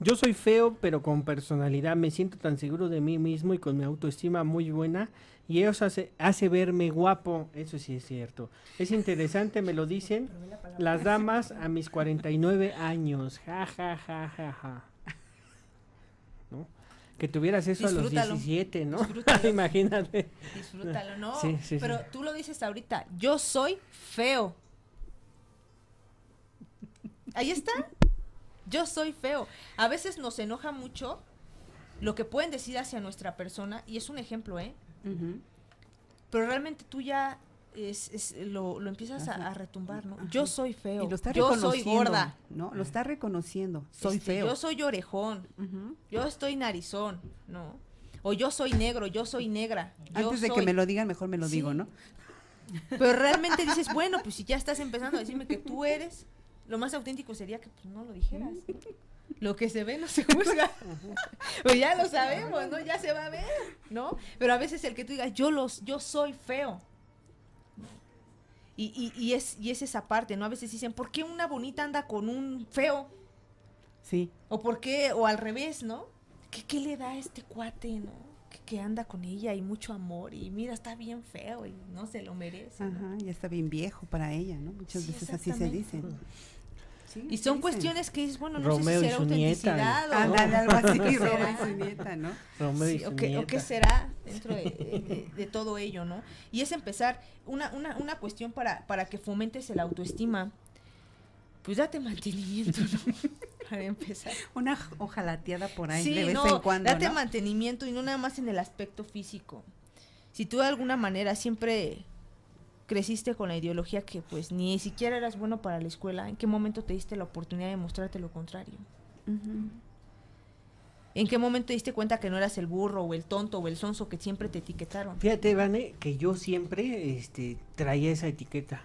yo soy feo, pero con personalidad, me siento tan seguro de mí mismo y con mi autoestima muy buena, y eso hace, hace verme guapo, eso sí es cierto. Es interesante, me lo dicen las damas a mis 49 años, ja, ja, ja, ja, ja. ¿No? que tuvieras eso a los 17, ¿no? Imagínate. Disfrútalo, no. Sí, sí, pero tú lo dices ahorita, yo soy feo, Ahí está. Yo soy feo. A veces nos enoja mucho lo que pueden decir hacia nuestra persona, y es un ejemplo, ¿eh? Pero realmente tú ya es, lo, empiezas a, retumbar, ¿no? Yo soy feo. yo soy gorda. ¿no? Lo está reconociendo. Soy este, feo. Yo soy orejón. Yo estoy narizón, ¿no? O yo soy negro, yo soy negra. Antes de que me lo digan, mejor me lo digo, ¿no? Pero realmente dices, bueno, pues si ya estás empezando a decirme que tú eres, lo más auténtico sería que pues, no lo dijeras. Mm. Lo que se ve no se juzga. pues ya lo sabemos, ¿no? Ya se va a ver, ¿no? Pero a veces el que tú digas, yo, los, yo soy feo. Y, y, es, y es esa parte, ¿no? A veces dicen, ¿por qué una bonita anda con un feo? Sí. O por o al revés, ¿no? ¿Qué, qué le da a este cuate, no? Que, anda con ella y mucho amor y mira, está bien feo y no se lo merece. Ajá, ya está bien viejo para ella, ¿no? Muchas veces así se dicen y son cuestiones que dices, bueno, no sé si será autenticidad ¿no? o algo ¿no? o, qué, será dentro de, todo ello, ¿no? Y es empezar una, una, una cuestión para, para que fomentes el autoestima. Pues date mantenimiento, ¿no? Para empezar. Una ojalateada por ahí de vez en cuando. Date ¿no? mantenimiento y no nada más en el aspecto físico. Si tú de alguna manera siempre creciste con la ideología que pues ni siquiera eras bueno para la escuela, ¿en qué momento te diste la oportunidad de mostrarte lo contrario? ¿En qué momento te diste cuenta que no eras el burro o el tonto o el sonso que siempre te etiquetaron? Fíjate, Vane, que yo siempre este, traía esa etiqueta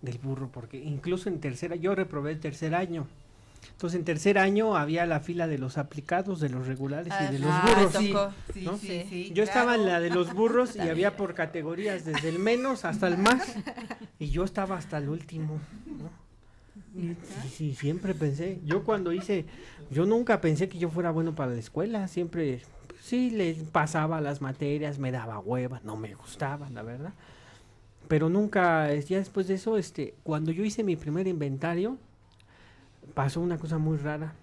del burro, porque incluso en tercera, yo reprobé el tercer año. Entonces, en tercer año había la fila de los aplicados, de los regulares y de los ah, burros. yo estaba en la de los burros y había por categorías, desde el menos hasta el más, y yo estaba hasta el último. ¿no? Sí, siempre pensé, yo cuando hice, yo nunca pensé que yo fuera bueno para la escuela, siempre sí le pasaba las materias, me daba hueva, no me gustaba, la verdad. Pero nunca, ya después de eso, este, cuando yo hice mi primer inventario, pasó una cosa muy rara.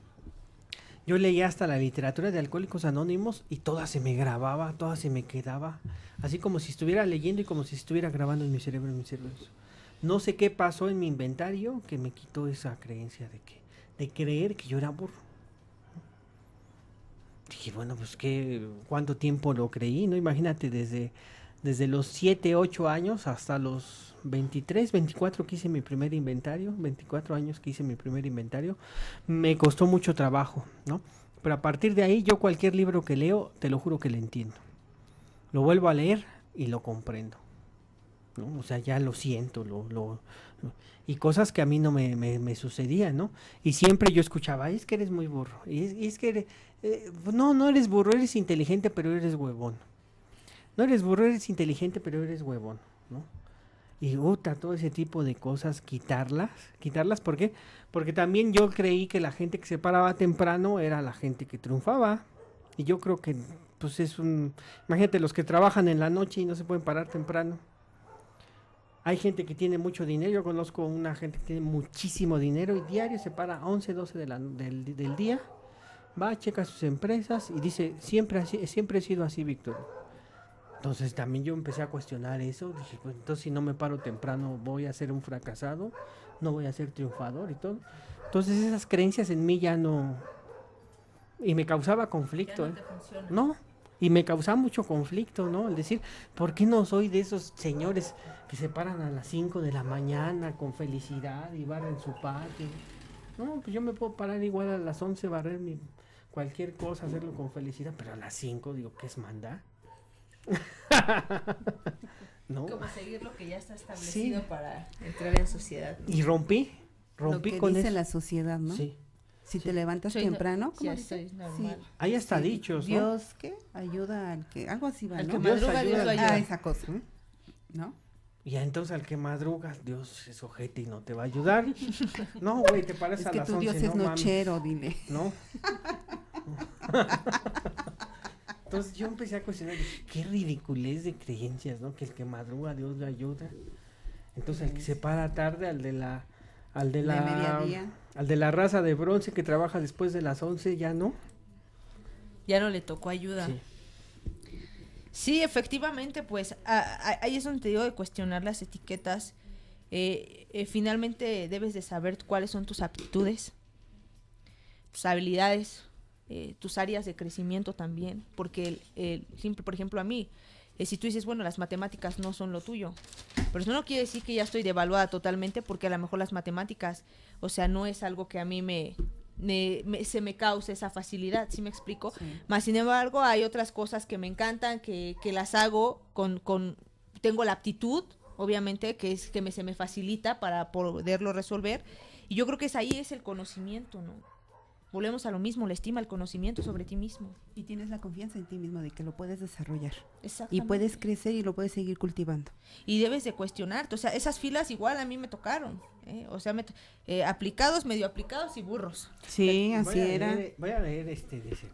Yo leía hasta la literatura de Alcohólicos Anónimos y toda se me grababa, toda se me quedaba. Así como si estuviera leyendo y como si estuviera grabando en mi cerebro, en mi cerebro. No sé qué pasó en mi inventario que me quitó esa creencia de que, de creer que yo era burro. Dije, bueno, pues qué, cuánto tiempo lo creí, ¿no? Imagínate desde desde los 7, 8 años hasta los 23, 24 que hice mi primer inventario, 24 años que hice mi primer inventario, me costó mucho trabajo, ¿no? Pero a partir de ahí yo cualquier libro que leo, te lo juro que le entiendo. Lo vuelvo a leer y lo comprendo. ¿no? O sea, ya lo siento, lo, lo, y cosas que a mí no me, sucedían, ¿no? Y siempre yo escuchaba, es que eres muy burro, y es, que eh, no, no eres burro, eres inteligente, pero eres huevón. No eres burro, eres inteligente, pero eres huevón, ¿no? Y puta, todo ese tipo de cosas, quitarlas. ¿Quitarlas por qué? Porque también yo creí que la gente que se paraba temprano era la gente que triunfaba. Y yo creo que, pues es un. Imagínate los que trabajan en la noche y no se pueden parar temprano. Hay gente que tiene mucho dinero. Yo conozco una gente que tiene muchísimo dinero y diario se para a 11, 12 del, día. Va, checa sus empresas y dice: Siempre, siempre he sido así, Víctor entonces también yo empecé a cuestionar eso. Dije, pues entonces si no me paro temprano voy a ser un fracasado, no voy a ser triunfador y todo. Entonces esas creencias en mí ya no... Y me causaba conflicto. no, ¿eh? no, y me causaba mucho conflicto, ¿no? El decir, ¿por qué no soy de esos señores que se paran a las 5 de la mañana con felicidad y barren su patio? No, pues yo me puedo parar igual a las 11, barrer mi, cualquier cosa, hacerlo con felicidad, pero a las 5 digo, ¿qué es mandar? ¿No? Como seguir lo que ya está establecido para entrar en sociedad. Y rompí, rompí lo que con dice la sociedad, ¿no? Sí. Si te levantas temprano, ¿cómo sí, Sí. Ahí está dicho, Dios que ayuda al que, algo así va, al ¿no? Que madruga, Dios, ayuda, ayuda. Ah, esa cosa, ¿eh? ¿no? Ya entonces al que madrugas, Dios es ojete y no te va a ayudar. No, güey, te paras es a que las tu Dios es nochero, dime dile. ¿No? Entonces yo empecé a cuestionar, qué ridiculez de creencias, ¿no? Que el que madruga Dios le ayuda. Entonces el que se para tarde al de la al de la al de la raza de bronce que trabaja después de las 11 ya no. Ya no le tocó ayuda. Sí. efectivamente, pues ahí es donde te digo de cuestionar las etiquetas. Eh, eh, finalmente debes de saber cuáles son tus aptitudes, tus habilidades, eh, tus áreas de crecimiento también, porque el, simple, por ejemplo, a mí, eh, si tú dices, bueno, las matemáticas no son lo tuyo, pero eso no quiere decir que ya estoy devaluada totalmente, porque a lo mejor las matemáticas, o sea, no es algo que a mí me, se me cause esa facilidad, si me explico? Más sin embargo, hay otras cosas que me encantan, que, las hago con, tengo la aptitud, obviamente, que es que me, se me facilita para poderlo resolver, y yo creo que es ahí es el conocimiento, ¿no? Volvemos a lo mismo, la estima, el conocimiento sobre ti mismo. Y tienes la confianza en ti mismo de que lo puedes desarrollar. Y puedes crecer y lo puedes seguir cultivando. Y debes de cuestionarte. O sea, esas filas igual a mí me tocaron. ¿eh? O sea, me eh, aplicados, medio aplicados y burros. Sí, así era. Eh, voy a leer este, dice.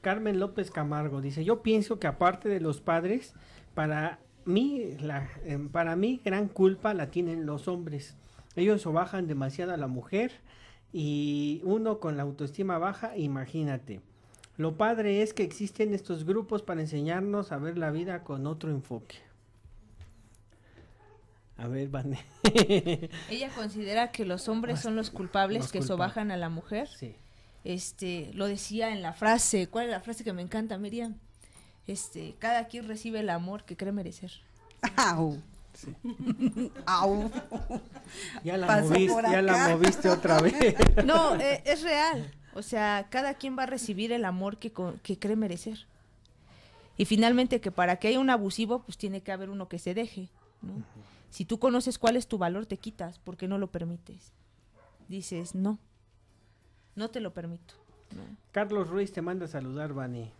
Carmen López Camargo dice, yo pienso que aparte de los padres, para mí, la, para mí gran culpa la tienen los hombres. Ellos bajan demasiado a la mujer, y uno con la autoestima baja, imagínate. Lo padre es que existen estos grupos para enseñarnos a ver la vida con otro enfoque. A ver, Bane. Ella considera que los hombres son los culpables que sobajan a la mujer. Sí. Este, lo decía en la frase, ¿cuál es la frase que me encanta, Miriam? Este, cada quien recibe el amor que cree merecer. Ya la, moviste, otra vez. No, e, es real. O sea, cada quien va a recibir el amor que, cree merecer. Y finalmente que para que haya un abusivo, pues tiene que haber uno que se deje. Si tú conoces cuál es tu valor, te quitas porque no lo permites. Dices, no, no te lo permito. Carlos Ruiz te manda a saludar, Vani.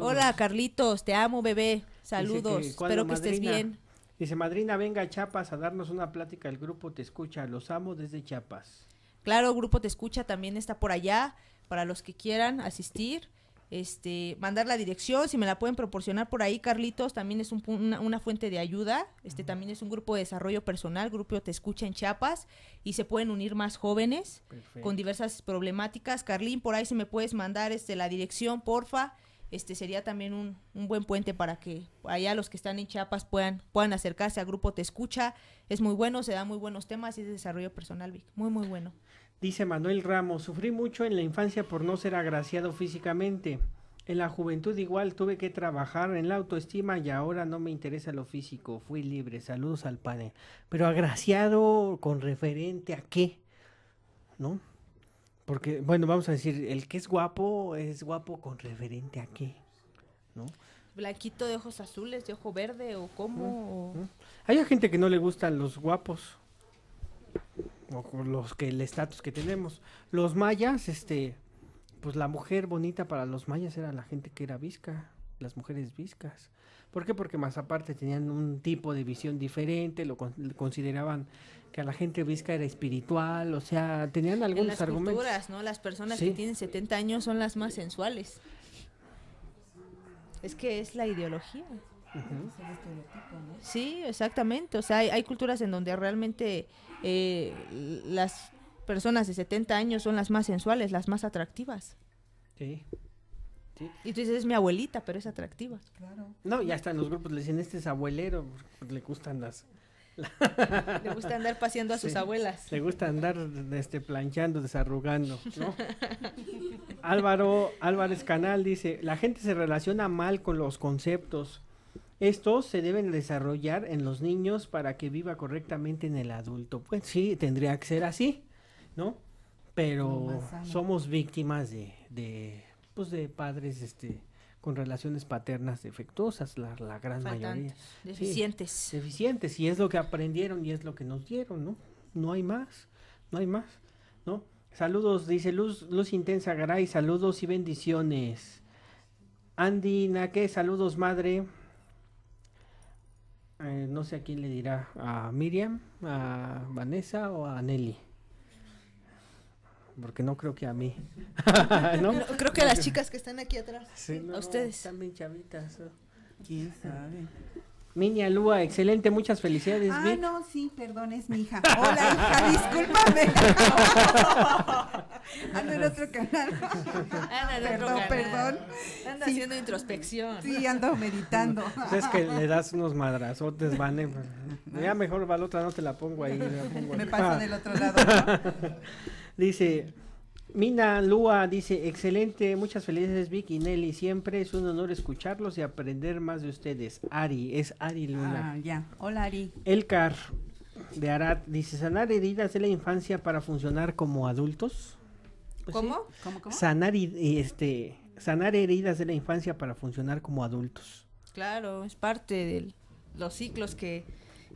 Hola, Carlitos, te amo, bebé. Saludos, espero que estés bien. Dice, madrina, venga a Chiapas a darnos una plática. El grupo te escucha. Los amo desde Chiapas. Claro, grupo te escucha también está por allá para los que quieran asistir. Este, mandar la dirección, si me la pueden proporcionar por ahí, Carlitos, también es una, fuente de ayuda. Este también es un grupo de desarrollo personal, grupo Te Escucha en Chiapas, y se pueden unir más jóvenes con diversas problemáticas. Carlín, por ahí si me puedes mandar este, la dirección, porfa este sería también un, buen puente para que allá los que están en Chiapas puedan, puedan acercarse a Grupo Te Escucha. Es muy bueno, se dan muy buenos temas y es desarrollo personal, Muy, muy bueno. Dice Manuel Ramos, sufrí mucho en la infancia por no ser agraciado físicamente. En la juventud igual tuve que trabajar en la autoestima y ahora no me interesa lo físico. Fui libre, saludos al padre. Pero agraciado con referente a qué, ¿no? Porque, bueno, vamos a decir, el que es guapo es guapo con referente a qué, ¿no? ¿Blaquito de ojos azules, de ojo verde o cómo. Hay gente que no le gustan los guapos o los que el estatus que tenemos. Los mayas, este, pues la mujer bonita para los mayas era la gente que era visca, las mujeres viscas. ¿Por qué? Porque más aparte tenían un tipo de visión diferente, lo consideraban que a la gente visca era espiritual, o sea, tenían algunos en las Culturas, ¿no? Las personas que tienen 70 años son las más sensuales. Es que es la ideología. Sí, exactamente. O sea, hay, culturas en donde realmente eh, las personas de 70 años son las más sensuales, las más atractivas. Sí. Y tú dices, es mi abuelita, pero es atractiva. Claro. No, ya están los grupos le dicen, este es abuelero, le gustan las... le gusta andar paseando a sus abuelas. Le gusta andar este, planchando, desarrugando. ¿no? Álvaro Álvarez Canal dice, la gente se relaciona mal con los conceptos. Estos se deben desarrollar en los niños para que viva correctamente en el adulto. Pues sí, tendría que ser así, ¿no? Pero somos víctimas de de padres este con relaciones paternas defectuosas, la, gran mayoría. Deficientes. deficientes, y es lo que aprendieron y es lo que nos dieron, ¿no? No hay más, no hay más, ¿no? Saludos, dice Luz, Luz Intensa Garay, saludos y bendiciones. Andy Naque, saludos madre. Eh, no sé a quién le dirá, a Miriam, a Vanessa o a Nelly porque no creo que a mí. ¿No? creo que a las chicas que están aquí atrás. a ustedes. Están chavitas. ¿Quién sabe? Minia Lua, excelente, muchas felicidades. Ah, no, sí, perdón, es mi hija. Hola, hija, discúlpame. Ando ah, en otro canal. Ando ah, en perdón, otro canal. perdón. Ando haciendo introspección. Sí, ando meditando. Es que le das unos madrazotes, van pues, Ya mejor va la otra, no te la pongo ahí. Me paso ah. del otro lado. Dice, Mina Lua dice, excelente, muchas felicidades Vicky y Nelly, siempre es un honor escucharlos y aprender más de ustedes. Ari, es Ari Luna. Ah, ya. Hola Ari. Elcar de Arad dice, sanar heridas de la infancia para funcionar como adultos. Pues ¿Cómo? ¿Cómo, ¿Cómo? Sanar, y, este, sanar heridas de la infancia para funcionar como adultos. Claro, es parte de los ciclos que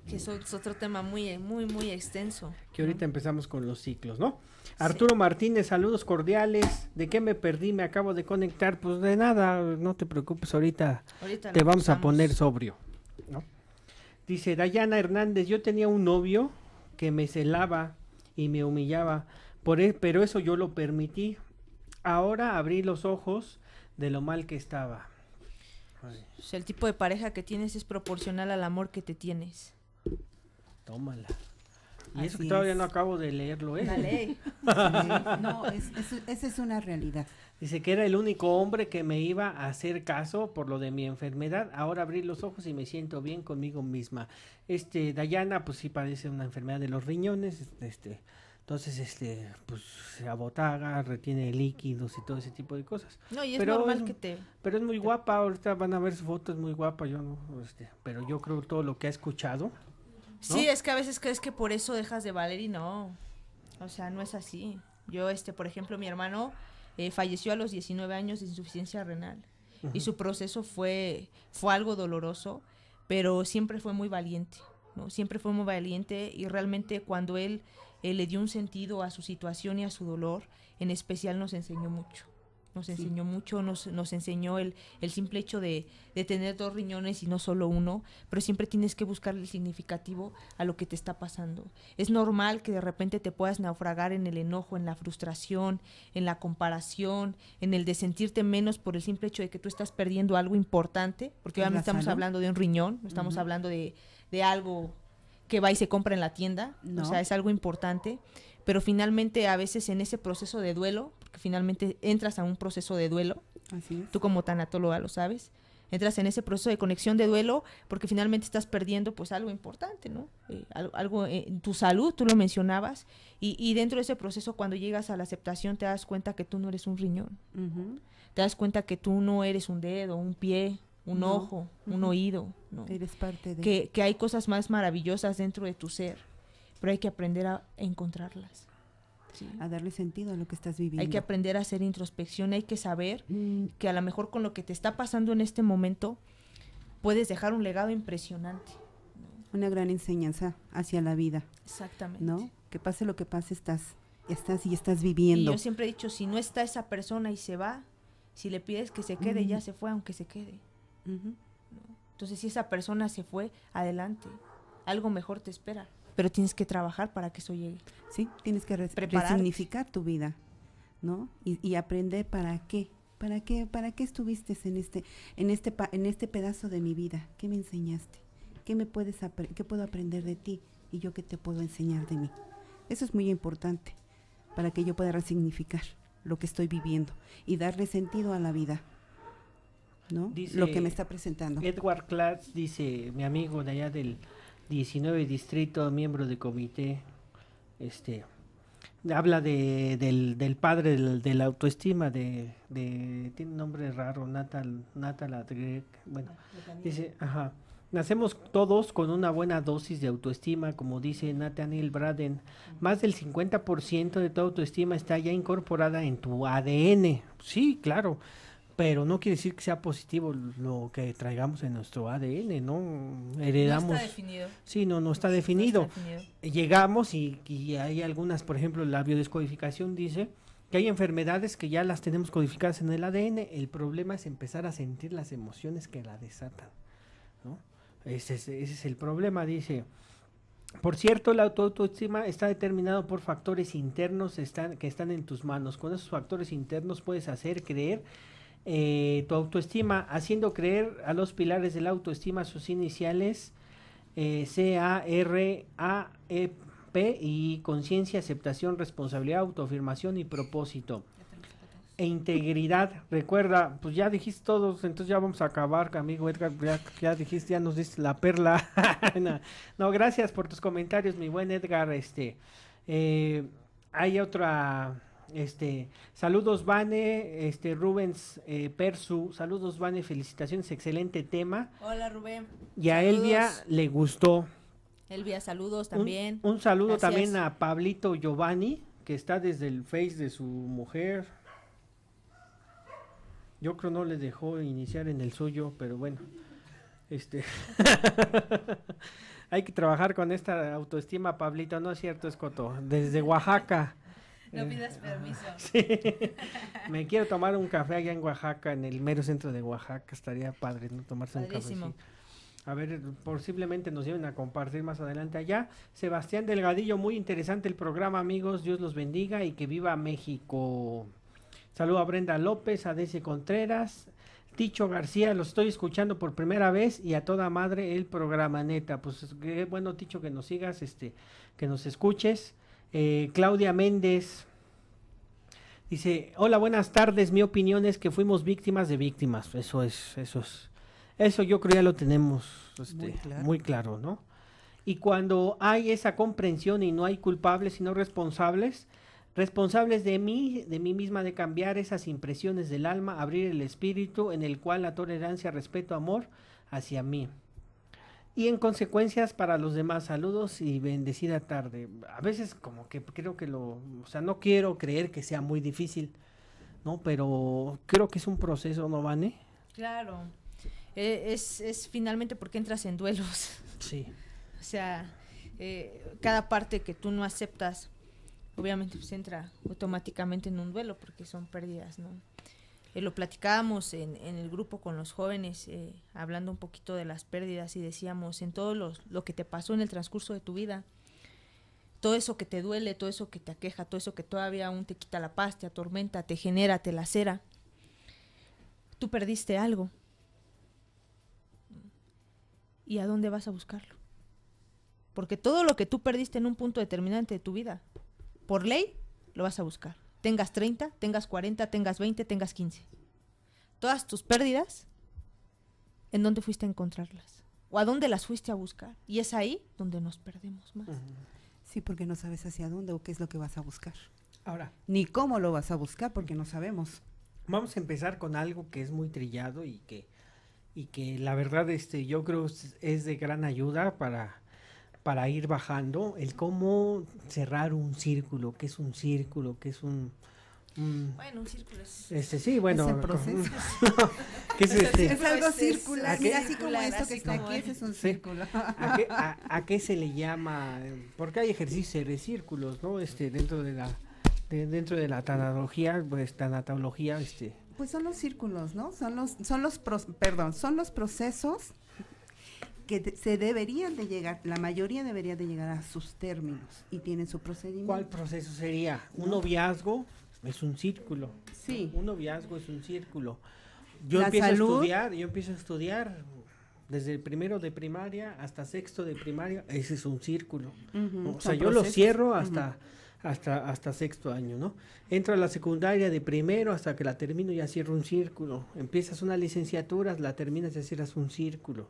que eso es otro tema muy, muy, muy extenso. Que ahorita empezamos con los ciclos, ¿no? Arturo Martínez, saludos cordiales. ¿De qué me perdí? Me acabo de conectar. Pues de nada, no te preocupes, ahorita, te vamos a poner sobrio, ¿no? Dice Dayana Hernández, yo tenía un novio que me celaba y me humillaba, por él, e, pero eso yo lo permití. Ahora abrí los ojos de lo mal que estaba. el tipo de pareja que tienes es proporcional al amor que te tienes. Tómala. Y eso que todavía no acabo de leerlo, es ¿eh? La ley. no, esa es una realidad. Dice que era el único hombre que me iba a hacer caso por lo de mi enfermedad. Ahora abrí los ojos y me siento bien conmigo misma. Este, Dayana, pues sí parece una enfermedad de los riñones. Este, entonces, este, pues se abotaga, retiene líquidos y todo ese tipo de cosas. No, y es pero normal que te. Pero es muy guapa, ahorita van a ver su foto, es muy guapa, yo este, pero yo creo todo lo que ha escuchado Sí, es que a veces crees que por eso dejas de valer y no. O sea, no es así. Yo, este, por ejemplo, mi hermano eh, falleció a los 19 años de insuficiencia renal. Y su proceso fue, fue algo doloroso, pero siempre fue muy valiente. ¿no? Siempre fue muy valiente y realmente cuando él eh, le dio un sentido a su situación y a su dolor, en especial nos enseñó mucho. Nos enseñó mucho, nos, nos enseñó el, simple hecho de, tener dos riñones y no solo uno, pero siempre tienes que buscar el significativo a lo que te está pasando. Es normal que de repente te puedas naufragar en el enojo, en la frustración, en la comparación, en el de sentirte menos por el simple hecho de que tú estás perdiendo algo importante, porque ahora estamos hablando de un riñón, no estamos hablando de, algo que va y se compra en la tienda, o sea, es algo importante, pero finalmente a veces en ese proceso de duelo finalmente entras a un proceso de duelo. Tú como tanatóloga lo sabes. Entras en ese proceso de conexión de duelo porque finalmente estás perdiendo pues algo importante, ¿no? Eh, algo, eh, en tu salud, tú lo mencionabas, y, dentro de ese proceso cuando llegas a la aceptación te das cuenta que tú no eres un riñón, te das cuenta que tú no eres un dedo, un pie, un ojo, un oído, ¿no? Eres parte de... que hay cosas más maravillosas dentro de tu ser, pero hay que aprender a encontrarlas a darle sentido a lo que estás viviendo. Hay que aprender a hacer introspección, hay que saber mm. que a lo mejor con lo que te está pasando en este momento puedes dejar un legado impresionante. Una gran enseñanza hacia la vida. Exactamente. ¿No? Que pase lo que pase, estás, estás y estás viviendo. Y yo siempre he dicho, si no está esa persona y se va, si le pides que se quede, ya se fue, aunque se quede. Entonces, si esa persona se fue, adelante. Algo mejor te espera pero tienes que trabajar para que soy él. Sí, tienes que resignificar tu vida, ¿no? Y, aprender para qué, para qué, para qué estuviste en este, en este, en este pedazo de mi vida. ¿Qué me enseñaste? ¿Qué me puedes, qué puedo aprender de ti y yo qué te puedo enseñar de mí? Eso es muy importante para que yo pueda resignificar lo que estoy viviendo y darle sentido a la vida. ¿no? lo que me está presentando. Edward Clark dice, mi amigo de allá del 19 distrito, miembro de comité, este, habla de, del, padre de la autoestima, de, tiene un nombre raro, Natal, Natal bueno, ah, dice, ajá, nacemos todos con una buena dosis de autoestima, como dice Nathaniel Braden, más del 50% de tu autoestima está ya incorporada en tu ADN, sí, claro, pero no quiere decir que sea positivo lo que traigamos en nuestro ADN, ¿no? Heredamos. No está definido. Sí, no, no está, definido. Llegamos y, hay algunas, por ejemplo, la biodescodificación dice que hay enfermedades que ya las tenemos codificadas en el ADN, el problema es empezar a sentir las emociones que la desatan, ¿no? Ese es, el problema, dice. Por cierto, la autoestima está determinado por factores internos están, que están en tus manos. Con esos factores internos puedes hacer creer eh, tu autoestima, haciendo creer a los pilares de la autoestima sus iniciales eh, C, A, R, A, E, P y conciencia, aceptación, responsabilidad, autoafirmación y propósito. E integridad, recuerda, pues ya dijiste todos, entonces ya vamos a acabar, amigo Edgar, ya, dijiste, ya nos diste la perla. no, gracias por tus comentarios, mi buen Edgar, este, eh, hay otra este, saludos, Vane, este, Rubens eh, Persu, saludos, Vane, felicitaciones, excelente tema. Hola, Rubén. Y a Elvia le gustó. Elvia, saludos también. Un, saludo también a Pablito Giovanni, que está desde el face de su mujer. Yo creo no le dejó iniciar en el suyo, pero bueno. Este. Hay que trabajar con esta autoestima, Pablito, no es cierto, Escoto. Desde Oaxaca. No eh, pidas permiso. Me quiero tomar un café allá en Oaxaca, en el mero centro de Oaxaca. Estaría padre, ¿no? Tomarse un café. A ver, posiblemente nos lleven a compartir más adelante allá. Sebastián Delgadillo, muy interesante el programa, amigos. Dios los bendiga y que viva México. Saludo a Brenda López, a Desi Contreras, Ticho García, lo estoy escuchando por primera vez y a toda madre el programa, neta. Pues qué bueno, Ticho, que nos sigas, este, que nos escuches. Eh, Claudia Méndez dice, hola, buenas tardes, mi opinión es que fuimos víctimas de víctimas. Eso es, eso es, eso yo creo ya lo tenemos este, muy, claro. ¿no? Y cuando hay esa comprensión y no hay culpables sino responsables, responsables de mí, de mí misma, de cambiar esas impresiones del alma, abrir el espíritu en el cual la tolerancia, respeto, amor hacia mí y en consecuencias para los demás. Saludos y bendecida tarde. A veces como que creo que lo, o sea, no quiero creer que sea muy difícil, ¿no? Pero creo que es un proceso, ¿no, Vane? Claro. E, es, es finalmente porque entras en duelos. Sí. o sea, eh, cada parte que tú no aceptas, obviamente pues entra automáticamente en un duelo porque son pérdidas, ¿no? Eh, lo platicábamos en, el grupo con los jóvenes, eh, hablando un poquito de las pérdidas y decíamos, en todo los, lo que te pasó en el transcurso de tu vida, todo eso que te duele, todo eso que te aqueja, todo eso que todavía aún te quita la paz, te atormenta, te genera, te lacera, tú perdiste algo. ¿Y a dónde vas a buscarlo? Porque todo lo que tú perdiste en un punto determinante de tu vida, por ley, lo vas a buscar tengas 30, tengas 40, tengas 20, tengas 15. Todas tus pérdidas, ¿en dónde fuiste a encontrarlas? ¿O a dónde las fuiste a buscar? Y es ahí donde nos perdemos más. Sí, porque no sabes hacia dónde o qué es lo que vas a buscar. Ahora. Ni cómo lo vas a buscar porque no sabemos. Vamos a empezar con algo que es muy trillado y que, y que la verdad este, yo creo es de gran ayuda para para ir bajando, el cómo cerrar un círculo, que es un círculo, que es un... bueno, un círculo es... Este, sí, bueno. Es el proceso. ¿Qué es, este? es algo circular, Mira, así como esto que está aquí, es un círculo. ¿A qué, qué se le llama? Porque hay ejercicios de círculos, ¿no? Este, dentro de la dentro de la tanatología, pues tanatología, este. Pues son los círculos, ¿no? Son los, son los, perdón, son los procesos que se deberían de llegar, la mayoría debería de llegar a sus términos y tienen su procedimiento. ¿Cuál proceso sería? Un noviazgo es un círculo. Sí. Un noviazgo es un círculo. Yo empiezo a estudiar, yo empiezo a estudiar desde el primero de primaria hasta sexto de primaria, ese es un círculo. o sea, yo lo cierro hasta, hasta, hasta sexto año, ¿no? Entro a la secundaria de primero hasta que la termino, ya cierro un círculo. Empiezas una licenciatura, la terminas, y cierras un círculo,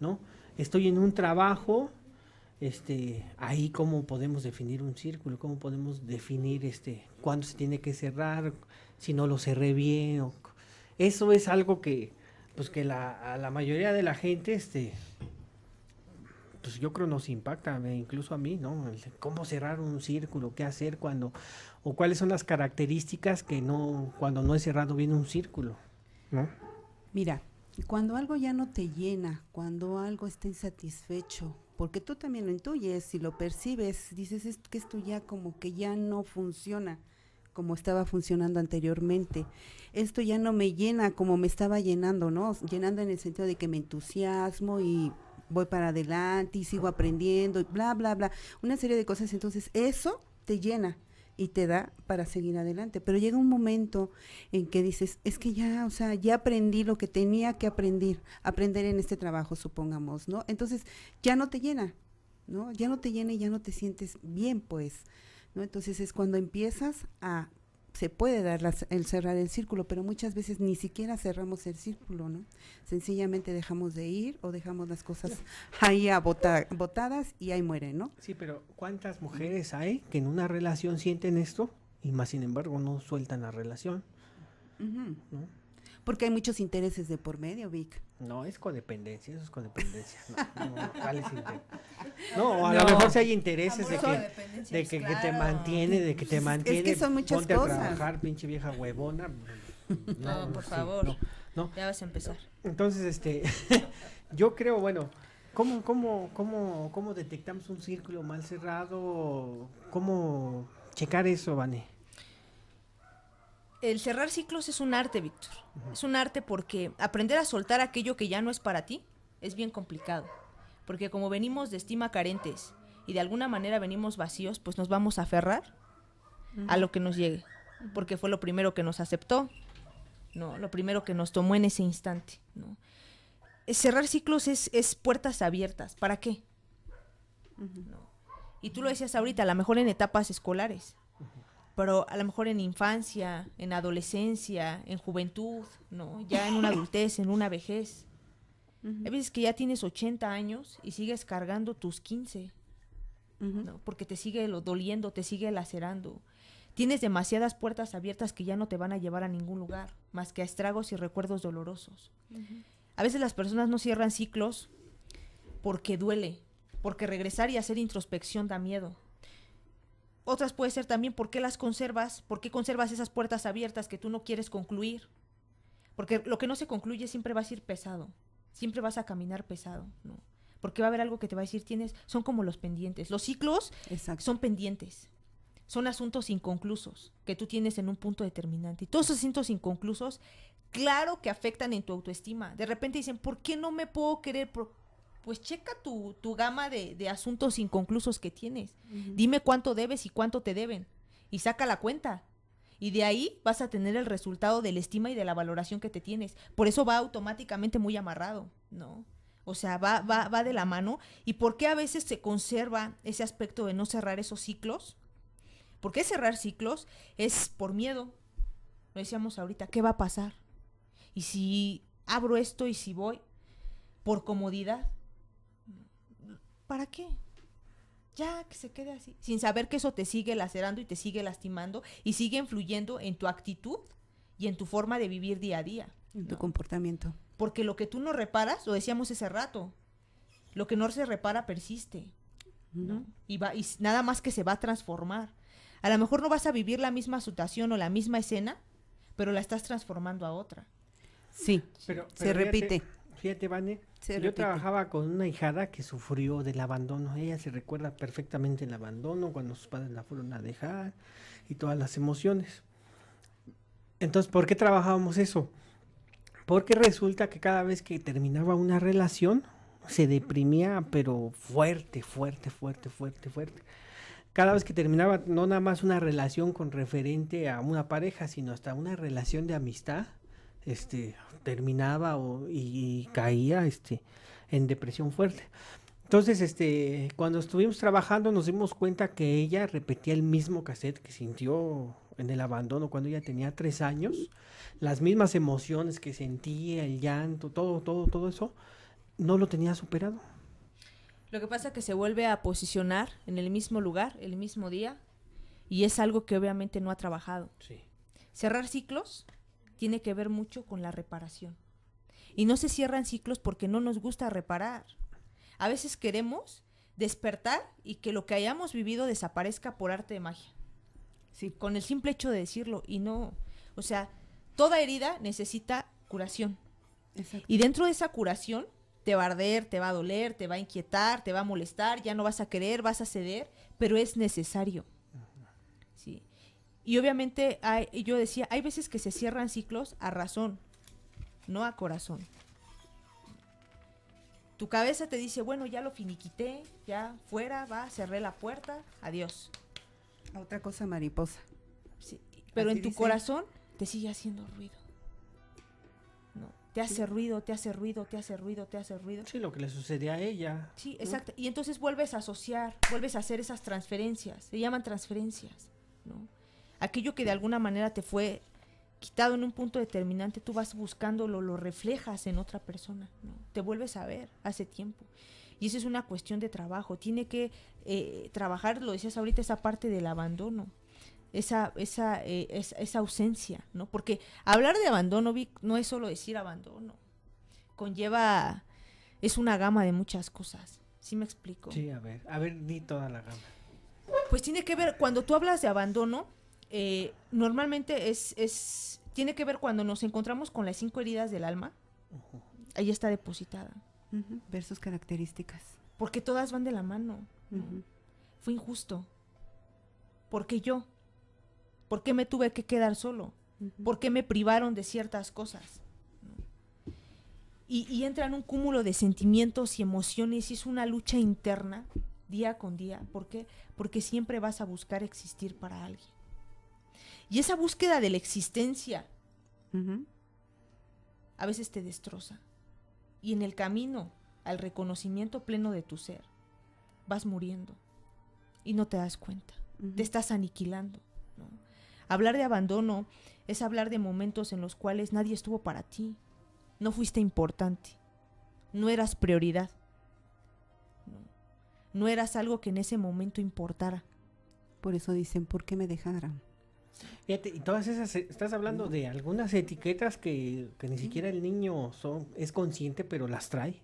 ¿no? estoy en un trabajo, este, ahí cómo podemos definir un círculo, cómo podemos definir este, cuándo se tiene que cerrar, si no lo cerré bien. eso es algo que, pues que la, a la mayoría de la gente, este, pues yo creo nos impacta, incluso a mí, ¿no? cómo cerrar un círculo, qué hacer cuando, o cuáles son las características que no, cuando no he cerrado bien un círculo, ¿no? Mira, cuando algo ya no te llena, cuando algo está insatisfecho, porque tú también lo intuyes, y lo percibes, dices es que esto ya como que ya no funciona como estaba funcionando anteriormente. Esto ya no me llena como me estaba llenando, ¿no? Llenando en el sentido de que me entusiasmo y voy para adelante y sigo aprendiendo bla, bla, bla. Una serie de cosas. Entonces, eso te llena y te da para seguir adelante. Pero llega un momento en que dices, es que ya, o sea, ya aprendí lo que tenía que aprender, aprender en este trabajo, supongamos, ¿no? Entonces ya no te llena, ¿no? Ya no te llena y ya no te sientes bien, pues, ¿no? Entonces es cuando empiezas a se puede dar el cerrar el círculo, pero muchas veces ni siquiera cerramos el círculo, ¿no? Sencillamente dejamos de ir o dejamos las cosas ahí abota, botadas y ahí mueren, ¿no? Sí, pero ¿cuántas mujeres hay que en una relación sienten esto y más sin embargo no sueltan la relación? ¿no? porque hay muchos intereses de por medio, Vic. No, es codependencia, eso es codependencia. No, no, no a lo mejor si hay intereses de que, de pues que, te mantiene, de que te mantiene. Es que son muchas ponte a trabajar, pinche vieja huevona. Mm, no, por favor. No, Ya vas a empezar. Entonces, este, yo creo, bueno, ¿cómo, cómo, cómo, cómo detectamos un círculo mal cerrado? ¿Cómo checar eso, Vane? el cerrar ciclos es un arte, Víctor. Es un arte porque aprender a soltar aquello que ya no es para ti es bien complicado. Porque como venimos de estima carentes y de alguna manera venimos vacíos, pues nos vamos a aferrar a lo que nos llegue. Porque fue lo primero que nos aceptó, ¿no? Lo primero que nos tomó en ese instante, eh, Cerrar ciclos es, es puertas abiertas. ¿Para qué? Y tú lo decías ahorita, a lo mejor en etapas escolares pero a lo mejor en infancia, en adolescencia, en juventud, ¿no? Ya en una adultez, en una vejez. Hay veces que ya tienes 80 años y sigues cargando tus 15, ¿no? Porque te sigue lo doliendo, te sigue lacerando. Tienes demasiadas puertas abiertas que ya no te van a llevar a ningún lugar, más que a estragos y recuerdos dolorosos. A veces las personas no cierran ciclos porque duele, porque regresar y hacer introspección da miedo. Otras puede ser también por qué las conservas, por qué conservas esas puertas abiertas que tú no quieres concluir. Porque lo que no se concluye siempre va a ser pesado, siempre vas a caminar pesado, Porque va a haber algo que te va a decir, tienes, son como los pendientes. Los ciclos son pendientes, son asuntos inconclusos que tú tienes en un punto determinante. Y todos esos asuntos inconclusos, claro que afectan en tu autoestima. De repente dicen, ¿por qué no me puedo querer? pues checa tu, tu gama de, asuntos inconclusos que tienes. Dime cuánto debes y cuánto te deben. Y saca la cuenta. Y de ahí vas a tener el resultado de la estima y de la valoración que te tienes. Por eso va automáticamente muy amarrado, ¿no? O sea, va, va, va de la mano. ¿Y por qué a veces se conserva ese aspecto de no cerrar esos ciclos? ¿Por qué cerrar ciclos? Es por miedo. Lo decíamos ahorita, ¿qué va a pasar? Y si abro esto y si voy, por comodidad ¿para qué? Ya que se quede así, sin saber que eso te sigue lacerando y te sigue lastimando y sigue influyendo en tu actitud y en tu forma de vivir día a día. En tu comportamiento. Porque lo que tú no reparas, lo decíamos ese rato, lo que no se repara persiste. ¿no? Y, va, y nada más que se va a transformar. A lo mejor no vas a vivir la misma situación o la misma escena, pero la estás transformando a otra. Sí, pero, se repite. Fíjate, Vane, yo trabajaba con una hijada que sufrió del abandono. Ella se recuerda perfectamente el abandono, cuando sus padres la fueron a dejar y todas las emociones. Entonces, ¿por qué trabajábamos eso? Porque resulta que cada vez que terminaba una relación, se deprimía, pero fuerte, fuerte, fuerte, fuerte, fuerte. Cada vez que terminaba no nada más una relación con referente a una pareja, sino hasta una relación de amistad, este, terminaba y, caía este, en depresión fuerte. Entonces, este, cuando estuvimos trabajando nos dimos cuenta que ella repetía el mismo cassette que sintió en el abandono cuando ella tenía tres años, las mismas emociones que sentía, el llanto, todo, todo, todo eso, no lo tenía superado. Lo que pasa es que se vuelve a posicionar en el mismo lugar, el mismo día, y es algo que obviamente no ha trabajado. Sí. Cerrar ciclos tiene que ver mucho con la reparación. Y no se cierran ciclos porque no nos gusta reparar. A veces queremos despertar y que lo que hayamos vivido desaparezca por arte de magia. Sí. Con el simple hecho de decirlo y no, o sea, toda herida necesita curación. Y dentro de esa curación te va a arder, te va a doler, te va a inquietar, te va a molestar, ya no vas a querer, vas a ceder, pero es necesario. Y obviamente yo decía, hay veces que se cierran ciclos a razón, no a corazón. Tu cabeza te dice, bueno, ya lo finiquité, ya fuera, va, cerré la puerta, adiós. Otra cosa mariposa. Sí, pero en tu corazón te sigue haciendo ruido. te hace ruido, te hace ruido, te hace ruido, te hace ruido. Sí, lo que le sucede a ella. Sí, exacto. Y entonces vuelves a asociar, vuelves a hacer esas transferencias. Se llaman transferencias, ¿no? aquello que de alguna manera te fue quitado en un punto determinante, tú vas buscándolo, lo reflejas en otra persona, ¿no? te vuelves a ver hace tiempo. Y eso es una cuestión de trabajo, tiene que eh, trabajar, lo decías ahorita, esa parte del abandono. Esa, eh, esa, esa, ausencia, ¿no? Porque hablar de abandono, Vic, no es solo decir abandono. Conlleva, es una gama de muchas cosas. ¿Sí me explico? Sí, a ver, a ver, ni toda la gama. Pues tiene que ver, cuando tú hablas de abandono, eh, normalmente es, tiene que ver cuando nos encontramos con las cinco heridas del alma, ahí está depositada. Ver sus características. Porque todas van de la mano. Fue injusto. porque yo? ¿Por qué me tuve que quedar solo? ¿Por qué me privaron de ciertas cosas? Y, y, entra en un cúmulo de sentimientos y emociones y es una lucha interna día con día. ¿Por qué? Porque siempre vas a buscar existir para alguien. Y esa búsqueda de la existencia a veces te destroza. Y en el camino al reconocimiento pleno de tu ser, vas muriendo y no te das cuenta. Te estás aniquilando. Hablar de abandono es hablar de momentos en los cuales nadie estuvo para ti. No fuiste importante. No eras prioridad. No, eras algo que en ese momento importara. Por eso dicen, ¿por qué me dejaron? y todas esas, eh, estás hablando de algunas etiquetas que, que ni siquiera el niño son, es consciente, pero las trae.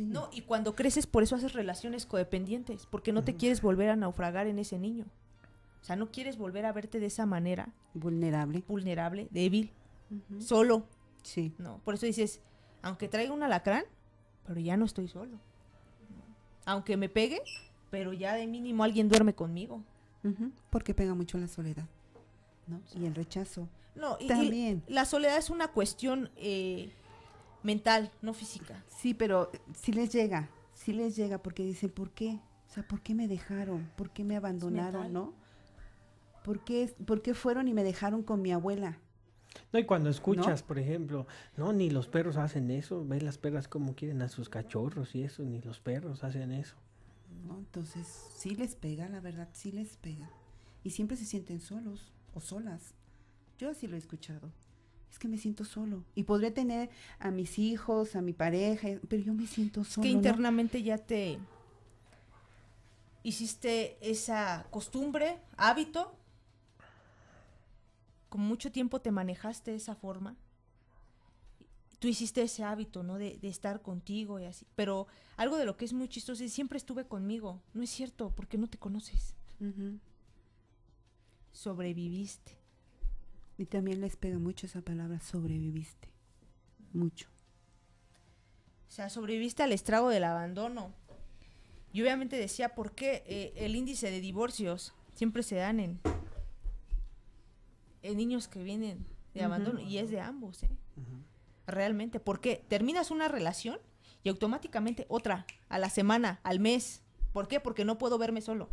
No, y cuando creces, por eso haces relaciones codependientes, porque no te quieres volver a naufragar en ese niño. O sea, no quieres volver a verte de esa manera. Vulnerable. Vulnerable, débil, solo. Sí. No, por eso dices, aunque traiga un alacrán, pero ya no estoy solo. Aunque me pegue, pero ya de mínimo alguien duerme conmigo porque pega mucho la soledad. ¿no? Y el rechazo. No, y, También. la soledad es una cuestión eh, mental, no física. Sí, pero eh, sí les llega, sí les llega porque dicen, ¿por qué? O sea, ¿por qué me dejaron? ¿Por qué me abandonaron? ¿No? ¿Por qué, ¿Por fueron y me dejaron con mi abuela? No, y cuando escuchas, por ejemplo, no, ni los perros hacen eso, ves las perras como quieren a sus cachorros y eso, ni los perros hacen eso. Entonces, sí les pega, la verdad, sí les pega. Y siempre se sienten solos o solas. Yo así lo he escuchado. Es que me siento solo. Y podría tener a mis hijos, a mi pareja, pero yo me siento solo. Que internamente ya te hiciste esa costumbre, hábito. Con mucho tiempo te manejaste de esa forma tú hiciste ese hábito, ¿no? De, estar contigo y así. Pero algo de lo que es muy chistoso es siempre estuve conmigo. No es cierto, porque no te conoces. Sobreviviste. Y también les pega mucho esa palabra, sobreviviste. Mucho. O sea, sobreviviste al estrago del abandono. Y obviamente decía, ¿por qué eh, el índice de divorcios siempre se dan en, niños que vienen de abandono? Y es de ambos, ¿eh? realmente, porque terminas una relación y automáticamente otra, a la semana, al mes. ¿Por qué? Porque no puedo verme solo.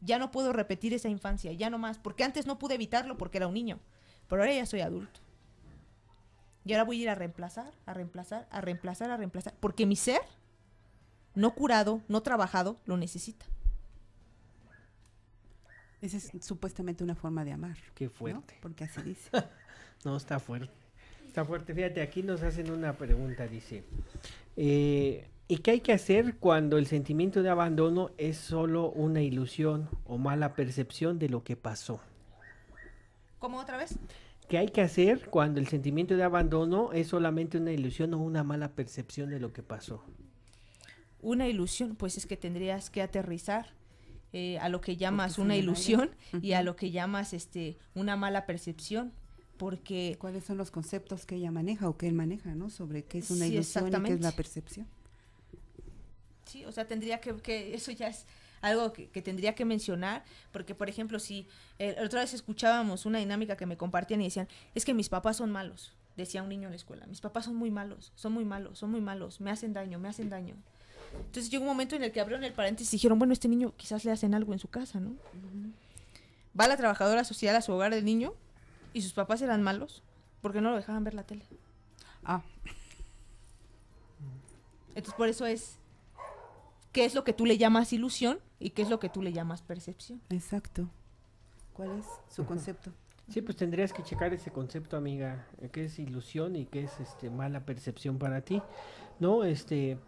Ya no puedo repetir esa infancia, ya no más, porque antes no pude evitarlo porque era un niño, pero ahora ya soy adulto. Y ahora voy a ir a reemplazar, a reemplazar, a reemplazar, a reemplazar, porque mi ser, no curado, no trabajado, lo necesita. Esa es supuestamente una forma de amar. Qué fuerte. Porque así dice. no, está fuerte. Está fuerte, fíjate, aquí nos hacen una pregunta, dice, eh, ¿y qué hay que hacer cuando el sentimiento de abandono es solo una ilusión o mala percepción de lo que pasó? ¿Cómo otra vez? ¿Qué hay que hacer cuando el sentimiento de abandono es solamente una ilusión o una mala percepción de lo que pasó? Una ilusión, pues es que tendrías que aterrizar eh, a lo que llamas una ilusión y a lo que llamas este, una mala percepción porque... ¿Cuáles son los conceptos que ella maneja o que él maneja, ¿no? Sobre qué es una ilusión y qué es la percepción. Sí, o sea, tendría que, que eso ya es algo que, tendría que mencionar, porque por ejemplo, si eh, otra vez escuchábamos una dinámica que me compartían y decían, es que mis papás son malos, decía un niño en la escuela, mis papás son muy malos, son muy malos, son muy malos, me hacen daño, me hacen daño. Entonces llegó un momento en el que abrieron el paréntesis y dijeron, bueno, este niño quizás le hacen algo en su casa, ¿no? Va la trabajadora social a su hogar del niño ¿Y sus papás eran malos? Porque no lo dejaban ver la tele. Ah. Entonces por eso es qué es lo que tú le llamas ilusión y qué es lo que tú le llamas percepción. Exacto. ¿Cuál es su concepto? Sí, pues tendrías que checar ese concepto, amiga, eh, qué es ilusión y qué es este mala percepción para ti, ¿no? Este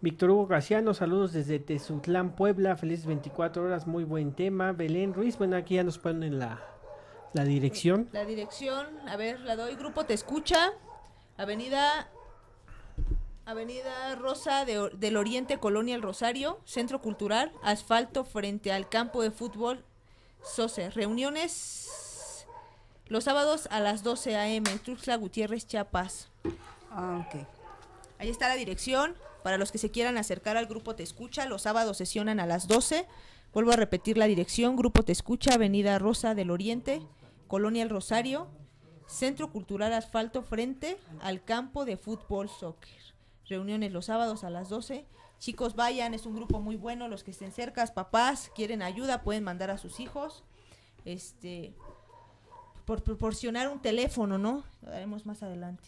Víctor Hugo Graciano, saludos desde Tezutlán, Puebla, Feliz 24 horas, muy buen tema. Belén Ruiz, bueno, aquí ya nos ponen la ¿La dirección? La dirección, a ver, la doy. Grupo Te Escucha, Avenida Avenida Rosa del Oriente, Colonia El Rosario, Centro Cultural, asfalto frente al campo de fútbol SOCE. Reuniones los sábados a las 12 a.m. Truxla Gutiérrez, Chiapas. Ah, ok. Ahí está la dirección. Para los que se quieran acercar al grupo Te Escucha, los sábados sesionan a las 12. Vuelvo a repetir la dirección, Grupo Te Escucha, Avenida Rosa del Oriente, Colonia El Rosario, Centro Cultural Asfalto frente al campo de fútbol soccer. Reuniones los sábados a las 12. Chicos, vayan, es un grupo muy bueno, los que estén cerca, papás, quieren ayuda, pueden mandar a sus hijos. Este por proporcionar un teléfono, ¿no? Lo daremos más adelante.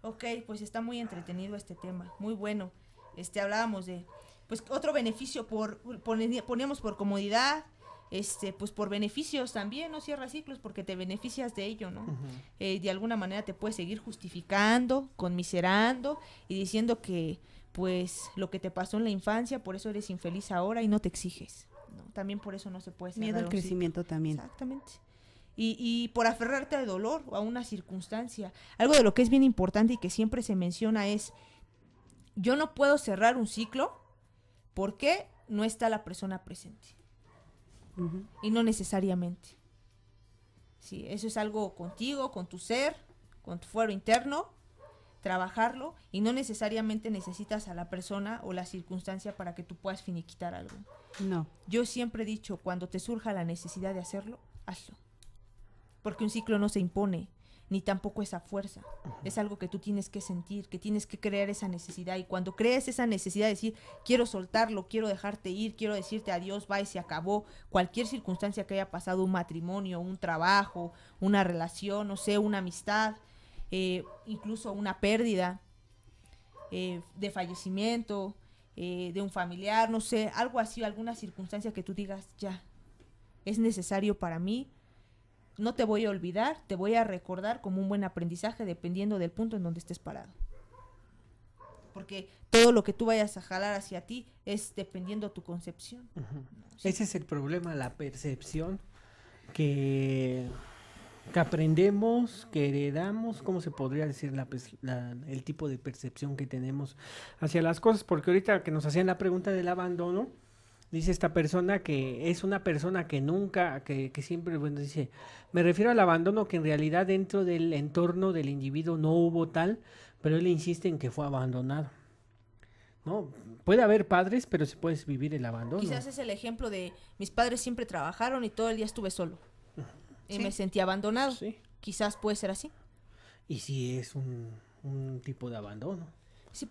Ok, pues está muy entretenido este tema, muy bueno. Este hablábamos de pues otro beneficio por poníamos por comodidad, este, pues por beneficios también, no cierras ciclos porque te beneficias de ello, ¿no? Eh, de alguna manera te puedes seguir justificando, conmiserando y diciendo que pues lo que te pasó en la infancia, por eso eres infeliz ahora y no te exiges, ¿no? También por eso no se puede Miedo al crecimiento también. Exactamente. Y, y, por aferrarte al dolor o a una circunstancia. Algo de lo que es bien importante y que siempre se menciona es, yo no puedo cerrar un ciclo porque no está la persona presente y no necesariamente. Sí, eso es algo contigo, con tu ser, con tu fuero interno, trabajarlo y no necesariamente necesitas a la persona o la circunstancia para que tú puedas finiquitar algo. No. Yo siempre he dicho, cuando te surja la necesidad de hacerlo, hazlo. Porque un ciclo no se impone, ni tampoco esa fuerza. Es algo que tú tienes que sentir, que tienes que crear esa necesidad. Y cuando crees esa necesidad de decir, quiero soltarlo, quiero dejarte ir, quiero decirte adiós, va y se acabó, cualquier circunstancia que haya pasado, un matrimonio, un trabajo, una relación, no sé, una amistad, eh, incluso una pérdida eh, de fallecimiento, eh, de un familiar, no sé, algo así, alguna circunstancia que tú digas, ya, es necesario para mí no te voy a olvidar, te voy a recordar como un buen aprendizaje dependiendo del punto en donde estés parado. Porque todo lo que tú vayas a jalar hacia ti es dependiendo tu concepción. Ese es el problema, la percepción que, que, aprendemos, que heredamos, ¿cómo se podría decir el tipo de percepción que tenemos hacia las cosas? Porque ahorita que nos hacían la pregunta del abandono, dice esta persona que es una persona que nunca, que, que, siempre, bueno, dice, me refiero al abandono que en realidad dentro del entorno del individuo no hubo tal, pero él insiste en que fue abandonado. No, puede haber padres, pero se puede vivir el abandono. Quizás es el ejemplo de mis padres siempre trabajaron y todo el día estuve solo. Y me sentí abandonado. Quizás puede ser así. Y si es un, tipo de abandono. Sí,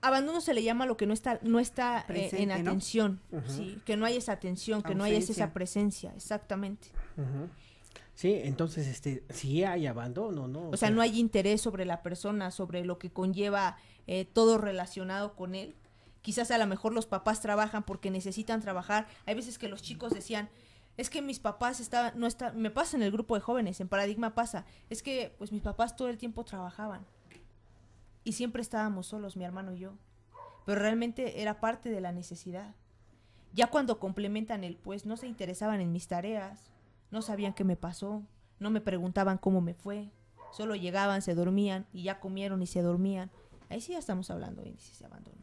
abandono se le llama lo que no está no está eh, en atención sí que no hay esa atención que no hay esa presencia exactamente sí entonces este sí hay abandono no o, sea, no hay interés sobre la persona sobre lo que conlleva eh, todo relacionado con él quizás a lo mejor los papás trabajan porque necesitan trabajar hay veces que los chicos decían es que mis papás estaban no está me pasa en el grupo de jóvenes en paradigma pasa es que pues mis papás todo el tiempo trabajaban y siempre estábamos solos, mi hermano y yo. Pero realmente era parte de la necesidad. Ya cuando complementan el pues, no se interesaban en mis tareas, no sabían qué me pasó, no me preguntaban cómo me fue, solo llegaban, se dormían y ya comieron y se dormían. Ahí sí ya estamos hablando de índices de abandono,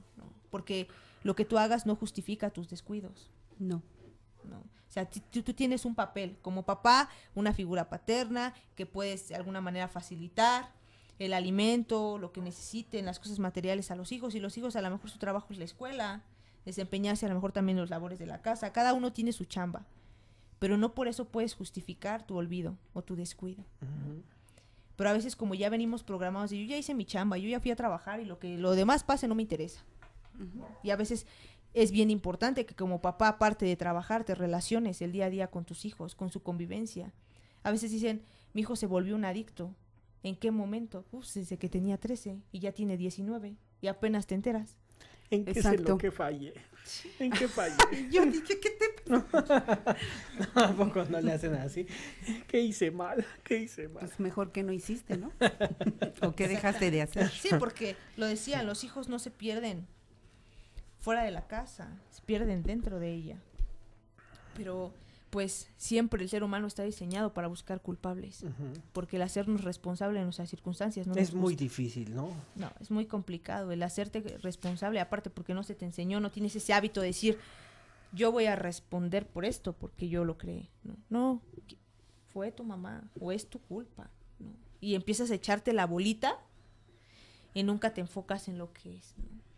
Porque lo que tú hagas no justifica tus descuidos. No. No. O sea, tú tienes un papel como papá, una figura paterna que puedes de alguna manera facilitar, el alimento, lo que necesiten, las cosas materiales a los hijos y los hijos a lo mejor su trabajo es la escuela, desempeñarse a lo mejor también los labores de la casa, cada uno tiene su chamba, pero no por eso puedes justificar tu olvido o tu descuido. Pero a veces como ya venimos programados y yo ya hice mi chamba, yo ya fui a trabajar y lo que lo demás pase no me interesa. Y a veces es bien importante que como papá, aparte de trabajar, te relaciones el día a día con tus hijos, con su convivencia. A veces dicen, mi hijo se volvió un adicto, ¿En qué momento? Uf, desde que tenía 13 y ya tiene 19 y apenas te enteras. ¿En qué se lo que falle? ¿En qué falle? Yo dije, ¿qué te.? no, no le hacen así? ¿Qué hice mal? ¿Qué hice mal? Pues mejor que no hiciste, ¿no? o que dejaste de hacer. Sí, porque lo decían, los hijos no se pierden fuera de la casa, se pierden dentro de ella. Pero pues siempre el ser humano está diseñado para buscar culpables, porque el hacernos responsable en nuestras circunstancias no es muy difícil, ¿no? No, es muy complicado el hacerte responsable, aparte porque no se te enseñó, no tienes ese hábito de decir yo voy a responder por esto porque yo lo creé, no, fue tu mamá o es tu culpa, ¿no? Y empiezas a echarte la bolita y nunca te enfocas en lo que es,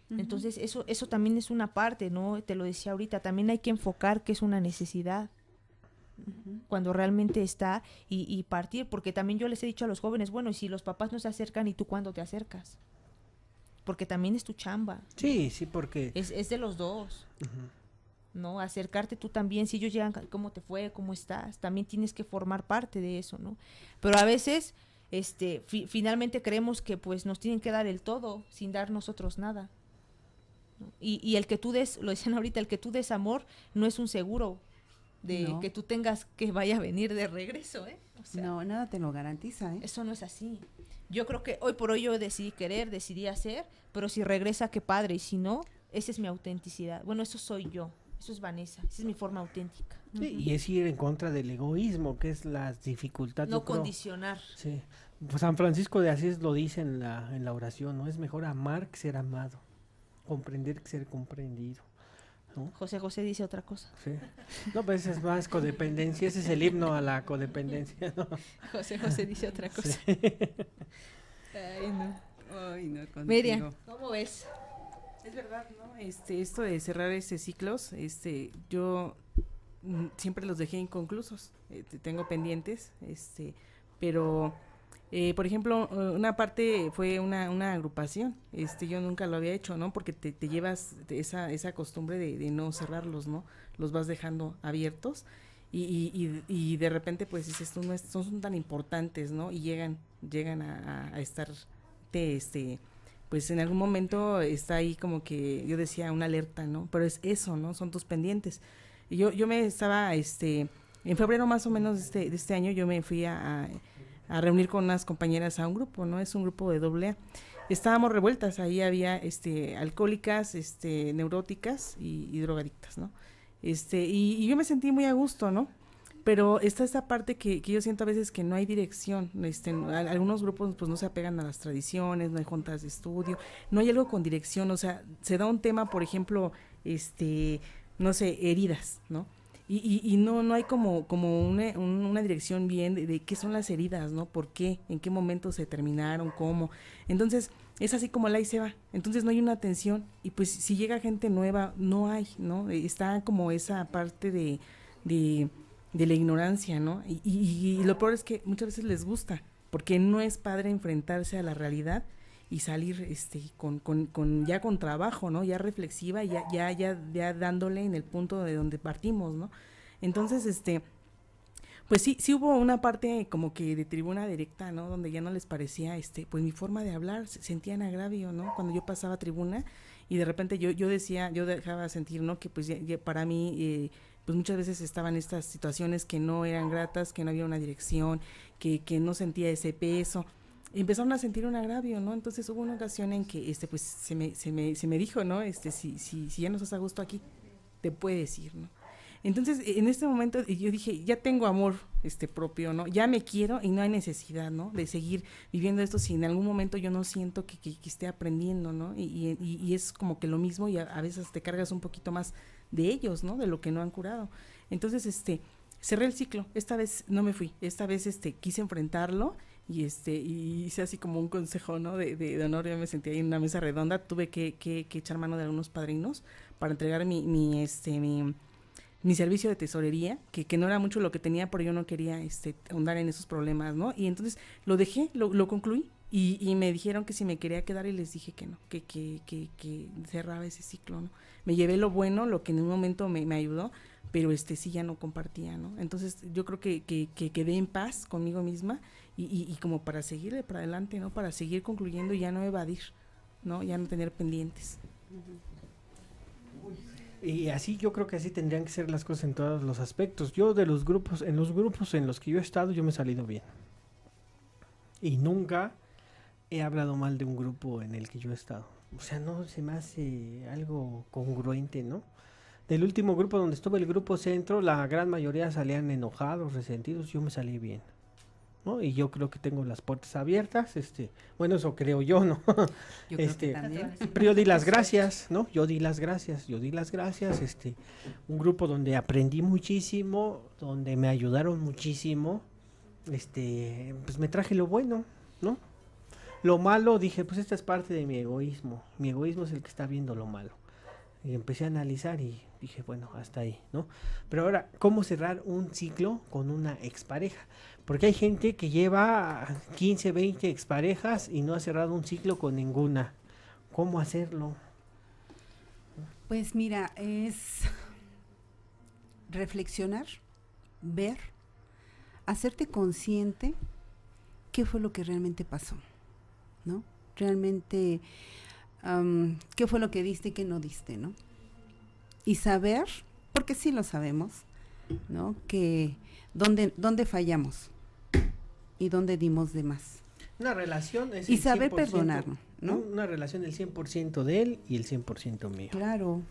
Entonces, eso, eso también es una parte, ¿no? Te lo decía ahorita, también hay que enfocar que es una necesidad cuando realmente está y, partir, porque también yo les he dicho a los jóvenes, bueno, y si los papás no se acercan, ¿y tú cuándo te acercas? Porque también es tu chamba. Sí, sí, porque... Es, de los dos. ¿no? Acercarte tú también, si ellos llegan, ¿cómo te fue? ¿Cómo estás? También tienes que formar parte de eso, ¿no? Pero a veces, este, finalmente creemos que pues nos tienen que dar el todo sin dar nosotros nada. Y, y, el que tú des, lo dicen ahorita, el que tú des amor no es un seguro, de que tú tengas que vaya a venir de regreso, ¿eh? no, nada te lo garantiza, ¿eh? Eso no es así. Yo creo que hoy por hoy yo decidí querer, decidí hacer, pero si regresa, qué padre, y si no, esa es mi autenticidad. Bueno, eso soy yo, eso es Vanessa, esa es mi forma auténtica. Y es ir en contra del egoísmo, que es la dificultades. No condicionar. Sí. San Francisco de Asís lo dice en la, en la oración, ¿no? Es mejor amar que ser amado, comprender que ser comprendido. José José dice otra cosa. No, pues es más codependencia, ese es el himno a la codependencia, José José dice otra cosa. Ay, no. Ay, ¿cómo ves? Es verdad, ¿no? Este, esto de cerrar este ciclos, este, yo mm, siempre los dejé inconclusos, eh, tengo pendientes, este, pero eh, por ejemplo, eh, una parte fue una, una agrupación, este, yo nunca lo había hecho, ¿no? Porque te, te llevas esa, esa costumbre de, no cerrarlos, ¿no? Los vas dejando abiertos y, y, de repente pues dices, no son tan importantes, ¿no? Y llegan, llegan a, estar, este, pues en algún momento está ahí como que yo decía una alerta, ¿no? Pero es eso, ¿no? Son tus pendientes. yo, yo me estaba, este, en febrero más o menos de este, de este año yo me fui a a reunir con unas compañeras a un grupo, ¿no? Es un grupo de doble A. Estábamos revueltas, ahí había este alcohólicas, este neuróticas y, drogadictas, ¿no? Este, y, yo me sentí muy a gusto, ¿no? Pero está esa parte que, que yo siento a veces que no hay dirección, este, algunos grupos pues no se apegan a las tradiciones, no hay juntas de estudio, no hay algo con dirección, o sea, se da un tema, por ejemplo, este, no sé, heridas, ¿no? Y, y, no, no hay como, como una, una dirección bien de, qué son las heridas, ¿no? ¿Por qué? ¿En qué momento se terminaron? ¿Cómo? Entonces, es así como la y se va. Entonces no hay una atención. Y pues si llega gente nueva, no hay, ¿no? Eh, está como esa parte de, de, de la ignorancia, ¿no? Y, y, y lo peor es que muchas veces les gusta, porque no es padre enfrentarse a la realidad y salir este con, con, ya con trabajo, ¿no? Ya reflexiva, ya, ya, ya, ya dándole en el punto de donde partimos, ¿no? Entonces, este, pues sí, sí hubo una parte como que de tribuna directa, ¿no? Donde ya no les parecía, este, pues mi forma de hablar, sentían agravio, ¿no? Cuando yo pasaba tribuna y de repente yo, yo decía, yo dejaba sentir, ¿no? Que pues para mí, eh, pues muchas veces estaban estas situaciones que no eran gratas, que no había una dirección, que, que no sentía ese peso empezaron a sentir un agravio, ¿no? Entonces hubo una ocasión en que este, pues, se, me, se, me, se me dijo, ¿no? Este, si, si, si ya no estás a gusto aquí, te puedes ir, ¿no? Entonces, en este momento yo dije, ya tengo amor este propio, ¿no? Ya me quiero y no hay necesidad, ¿no? De seguir viviendo esto si en algún momento yo no siento que, que, esté aprendiendo, ¿no? Y, y, y, es como que lo mismo y a, a, veces te cargas un poquito más de ellos, ¿no? De lo que no han curado. Entonces, este, cerré el ciclo. Esta vez no me fui. Esta vez, este, quise enfrentarlo y este y hice así como un consejo no de, honor yo me senté ahí en una mesa redonda tuve que, echar mano de algunos padrinos para entregar mi, este servicio de tesorería que, no era mucho lo que tenía pero yo no quería este ahondar en esos problemas no y entonces lo dejé lo, concluí y, me dijeron que si me quería quedar y les dije que no, que, que, cerraba ese ciclo, ¿no? Me llevé lo bueno, lo que en un momento me, ayudó, pero este sí ya no compartía, ¿no? Entonces yo creo que, que, quedé en paz conmigo misma y, como para seguirle para adelante, ¿no? Para seguir concluyendo y ya no evadir, ¿no? Ya no tener pendientes. Y así yo creo que así tendrían que ser las cosas en todos los aspectos. Yo de los grupos, en los grupos en los que yo he estado, yo me he salido bien. Y nunca he hablado mal de un grupo en el que yo he estado. O sea, no se me hace algo congruente, ¿no? Del último grupo donde estuve, el grupo centro, la gran mayoría salían enojados, resentidos, yo me salí bien. ¿no? Y yo creo que tengo las puertas abiertas, este, bueno, eso creo yo, ¿no? este, pero yo di las gracias, ¿no? Yo di las gracias, yo di las gracias, este, un grupo donde aprendí muchísimo, donde me ayudaron muchísimo, este, pues me traje lo bueno, ¿no? Lo malo dije, pues esta es parte de mi egoísmo, mi egoísmo es el que está viendo lo malo y empecé a analizar y dije, bueno, hasta ahí, ¿no? Pero ahora, ¿cómo cerrar un ciclo con una expareja? Porque hay gente que lleva 15, 20 exparejas y no ha cerrado un ciclo con ninguna. ¿Cómo hacerlo? Pues mira, es reflexionar, ver, hacerte consciente qué fue lo que realmente pasó, ¿no? Realmente qué fue lo que diste y qué no diste, ¿no? Y saber, porque sí lo sabemos, ¿no? Que dónde, dónde fallamos y dónde dimos de más. Una relación es... Y saber perdonar, ¿no? Una relación del 100% de él y el 100% mío. Claro.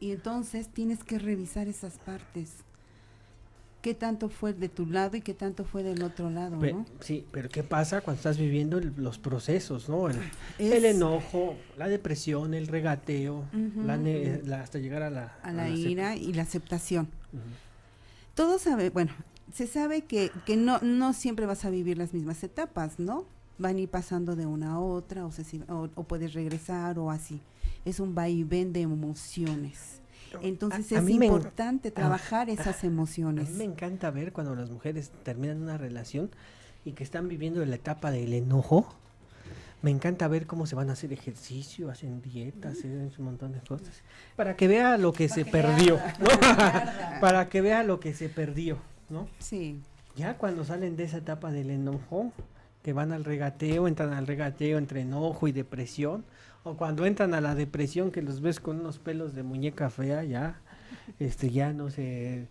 Y entonces tienes que revisar esas partes qué tanto fue de tu lado y qué tanto fue del otro lado, ¿no? Sí, pero ¿qué pasa cuando estás viviendo los procesos, ¿no? El, enojo, la depresión, el regateo, hasta llegar a la... A ira y la aceptación. Todo sabe, bueno, se sabe que, que no, no siempre vas a vivir las mismas etapas, ¿no? Van a ir pasando de una a otra, o, o, o puedes regresar, o así. Es un vaivén de emociones. Entonces es importante ah. trabajar esas emociones. A mí me encanta ver cuando las mujeres terminan una relación y que están viviendo la etapa del enojo. Me encanta ver cómo se van a hacer ejercicio, hacen dietas, hacen un montón de cosas. Para que vea lo que se perdió, para, que vea lo que se perdió, ¿no? Sí. Ya cuando salen de esa etapa del enojo, que van al regateo, entran al regateo entre enojo y depresión, o cuando entran a la depresión que los ves con unos pelos de muñeca fea, ya, este, ya no sé,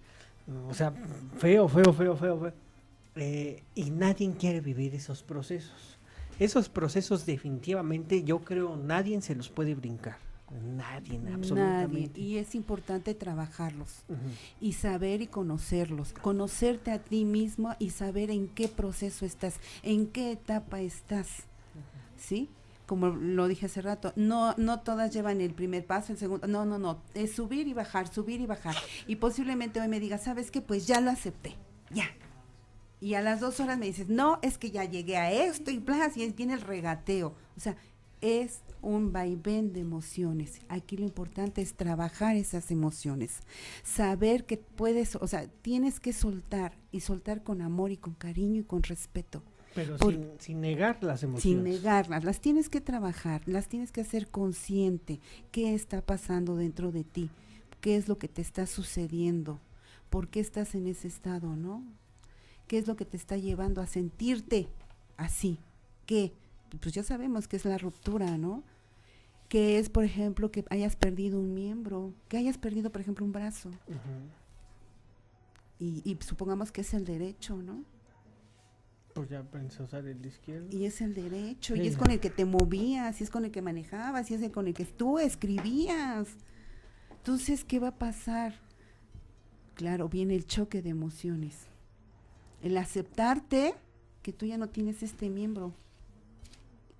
o sea, feo, feo, feo, feo, feo. Eh, y nadie quiere vivir esos procesos. Esos procesos definitivamente yo creo nadie se los puede brincar. Nadie, absolutamente. Y es importante trabajarlos y saber y conocerlos, conocerte a ti mismo y saber en qué proceso estás, en qué etapa estás, ¿sí? Como lo dije hace rato, no, no todas llevan el primer paso, el segundo, no, no, no, es subir y bajar, subir y bajar. Y posiblemente hoy me diga ¿sabes qué? Pues ya lo acepté, ya, y a las dos horas me dices, no, es que ya llegué a esto y bla, y viene el regateo. O sea, es un vaivén de emociones. Aquí lo importante es trabajar esas emociones, saber que puedes, o sea, tienes que soltar y soltar con amor y con cariño y con respeto. Pero sin, sin, negar las emociones. Sin negarlas, las tienes que trabajar, las tienes que hacer consciente qué está pasando dentro de ti, qué es lo que te está sucediendo, por qué estás en ese estado, ¿no? ¿Qué es lo que te está llevando a sentirte así? ¿Qué? pues ya sabemos que es la ruptura, ¿no? Que es, por ejemplo, que hayas perdido un miembro, que hayas perdido, por ejemplo, un brazo. y, supongamos que es el derecho, ¿no? Pues ya pensé usar el izquierdo. Y es el derecho, y es con el que te movías, y es con el que manejabas, y es con el que tú escribías. Entonces, ¿qué va a pasar? Claro, viene el choque de emociones. El aceptarte que tú ya no tienes este miembro,